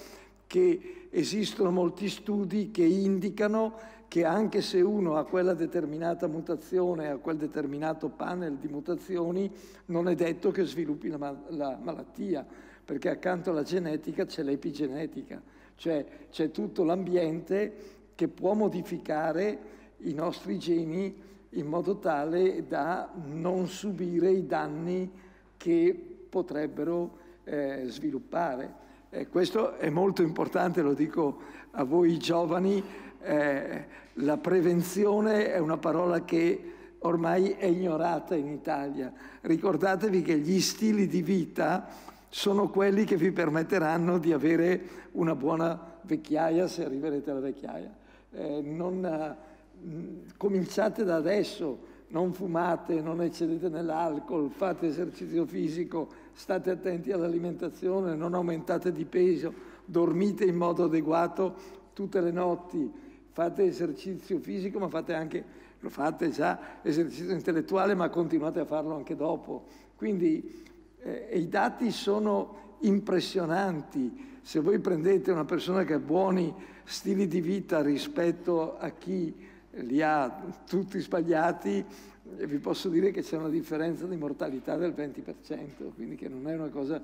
che esistono molti studi che indicano che anche se uno ha quella determinata mutazione, ha quel determinato panel di mutazioni, non è detto che sviluppi la, mal la malattia, perché accanto alla genetica c'è l'epigenetica, cioè c'è tutto l'ambiente che può modificare i nostri geni in modo tale da non subire i danni che potrebbero eh, sviluppare. Eh, questo è molto importante, lo dico a voi giovani, eh, la prevenzione è una parola che ormai è ignorata in Italia. Ricordatevi che gli stili di vita sono quelli che vi permetteranno di avere una buona vecchiaia se arriverete alla vecchiaia. Eh, non, eh, cominciate da adesso non fumate, non eccedete nell'alcol, fate esercizio fisico, state attenti all'alimentazione, non aumentate di peso, dormite in modo adeguato tutte le notti, fate esercizio fisico, ma fate anche, lo fate già, esercizio intellettuale, ma continuate a farlo anche dopo. Quindi eh, i dati sono impressionanti. Se voi prendete una persona che ha buoni stili di vita rispetto a chi li ha tutti sbagliati e vi posso dire che c'è una differenza di mortalità del 20%, quindi che non è una cosa,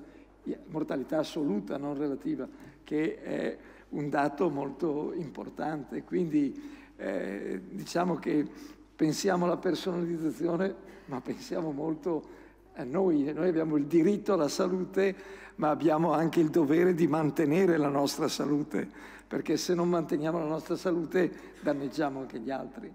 mortalità assoluta, non relativa, che è un dato molto importante. Quindi eh, diciamo che pensiamo alla personalizzazione, ma pensiamo molto eh, noi, noi, abbiamo il diritto alla salute, ma abbiamo anche il dovere di mantenere la nostra salute, perché se non manteniamo la nostra salute danneggiamo anche gli altri.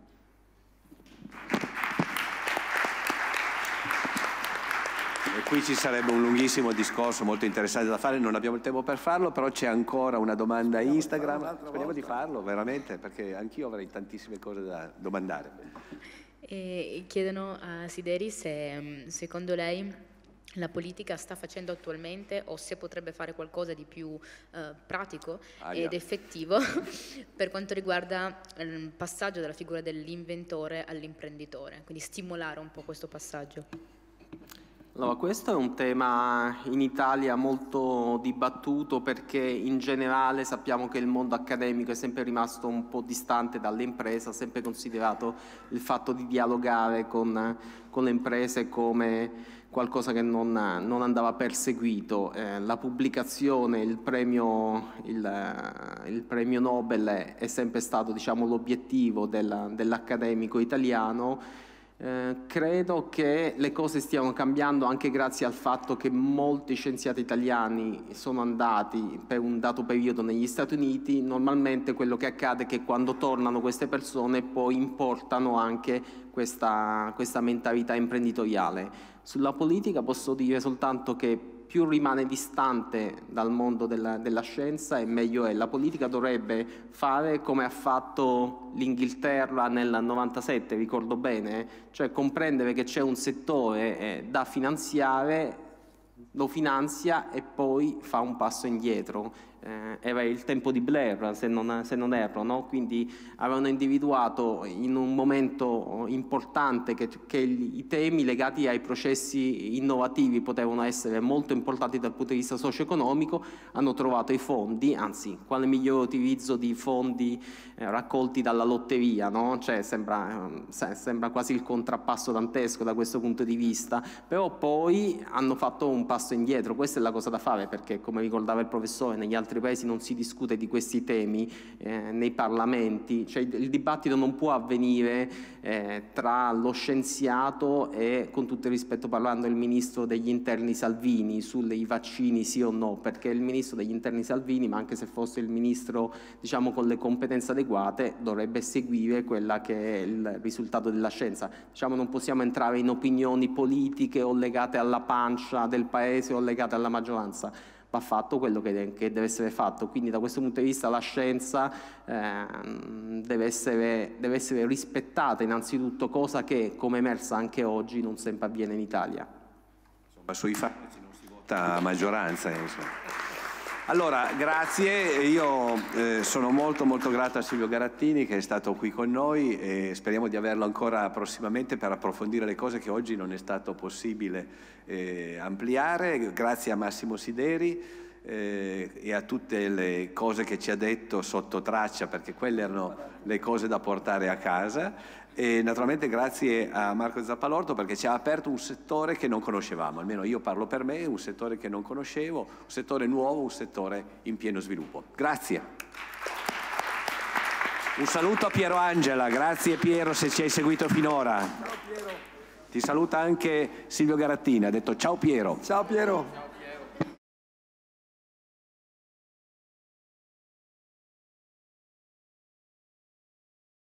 E qui ci sarebbe un lunghissimo discorso molto interessante da fare, non abbiamo il tempo per farlo, però c'è ancora una domanda Speriamo Instagram. Speriamo volta. di farlo, veramente, perché anch'io avrei tantissime cose da domandare e chiedono a Sideri se mm, secondo lei la politica sta facendo attualmente o se potrebbe fare qualcosa di più eh, pratico Aia. ed effettivo per quanto riguarda ehm, il passaggio dalla figura dell'inventore all'imprenditore, quindi stimolare un po' questo passaggio. Allora, questo è un tema in Italia molto dibattuto perché in generale sappiamo che il mondo accademico è sempre rimasto un po' distante dall'impresa, ha sempre considerato il fatto di dialogare con, con le imprese come qualcosa che non, non andava perseguito. Eh, la pubblicazione, il premio, il, il premio, Nobel è sempre stato diciamo, l'obiettivo dell'accademico italiano eh, credo che le cose stiano cambiando anche grazie al fatto che molti scienziati italiani sono andati per un dato periodo negli Stati Uniti. Normalmente quello che accade è che quando tornano queste persone poi importano anche questa, questa mentalità imprenditoriale. Sulla politica posso dire soltanto che più rimane distante dal mondo della, della, scienza e meglio è. La politica dovrebbe fare come ha fatto l'Inghilterra nel 97, ricordo bene, cioè comprendere che c'è un settore eh, da finanziare, lo finanzia e poi fa un passo indietro eh, era il tempo di Blair, se non, se non erro, no? quindi avevano individuato in un momento importante che, che, i temi legati ai processi innovativi potevano essere molto importanti dal punto di vista socio-economico, hanno trovato i fondi, anzi, quale migliore utilizzo di fondi eh, raccolti dalla lotteria, no? cioè, sembra, eh, sembra quasi il contrappasso dantesco da questo punto di vista, però poi hanno fatto un passo indietro, questa è la cosa da fare perché come ricordava il professore negli altri altri paesi non si discute di questi temi eh, nei parlamenti, cioè il dibattito non può avvenire eh, tra lo scienziato e, con tutto il rispetto parlando, il ministro degli interni Salvini sui vaccini sì o no, perché il ministro degli interni Salvini, ma anche se fosse il ministro diciamo, con le competenze adeguate, dovrebbe seguire quella che è il risultato della scienza. Diciamo, non possiamo entrare in opinioni politiche o legate alla pancia del paese o legate alla maggioranza va fatto quello che, che, deve essere fatto. Quindi da questo punto di vista la scienza eh, deve, essere, deve essere rispettata innanzitutto, cosa che come emersa anche oggi non sempre avviene in Italia. Insomma, sui fatti non si vota a maggioranza. Insomma. Allora, grazie, io eh, sono molto molto grato a Silvio Garattini che è stato qui con noi e speriamo di averlo ancora prossimamente per approfondire le cose che oggi non è stato possibile eh, ampliare. Grazie a Massimo Sideri eh, e a tutte le cose che ci ha detto sotto traccia perché quelle erano le cose da portare a casa e naturalmente grazie a Marco Zappalorto perché ci ha aperto un settore che non conoscevamo, almeno io parlo per me, un settore che non conoscevo, un settore nuovo, un settore in pieno sviluppo. Grazie. Un saluto a Piero Angela, grazie Piero se ci hai seguito finora. Ciao Piero. Ti saluta anche Silvio Garattini, ha detto ciao Piero. Ciao Piero. Ciao.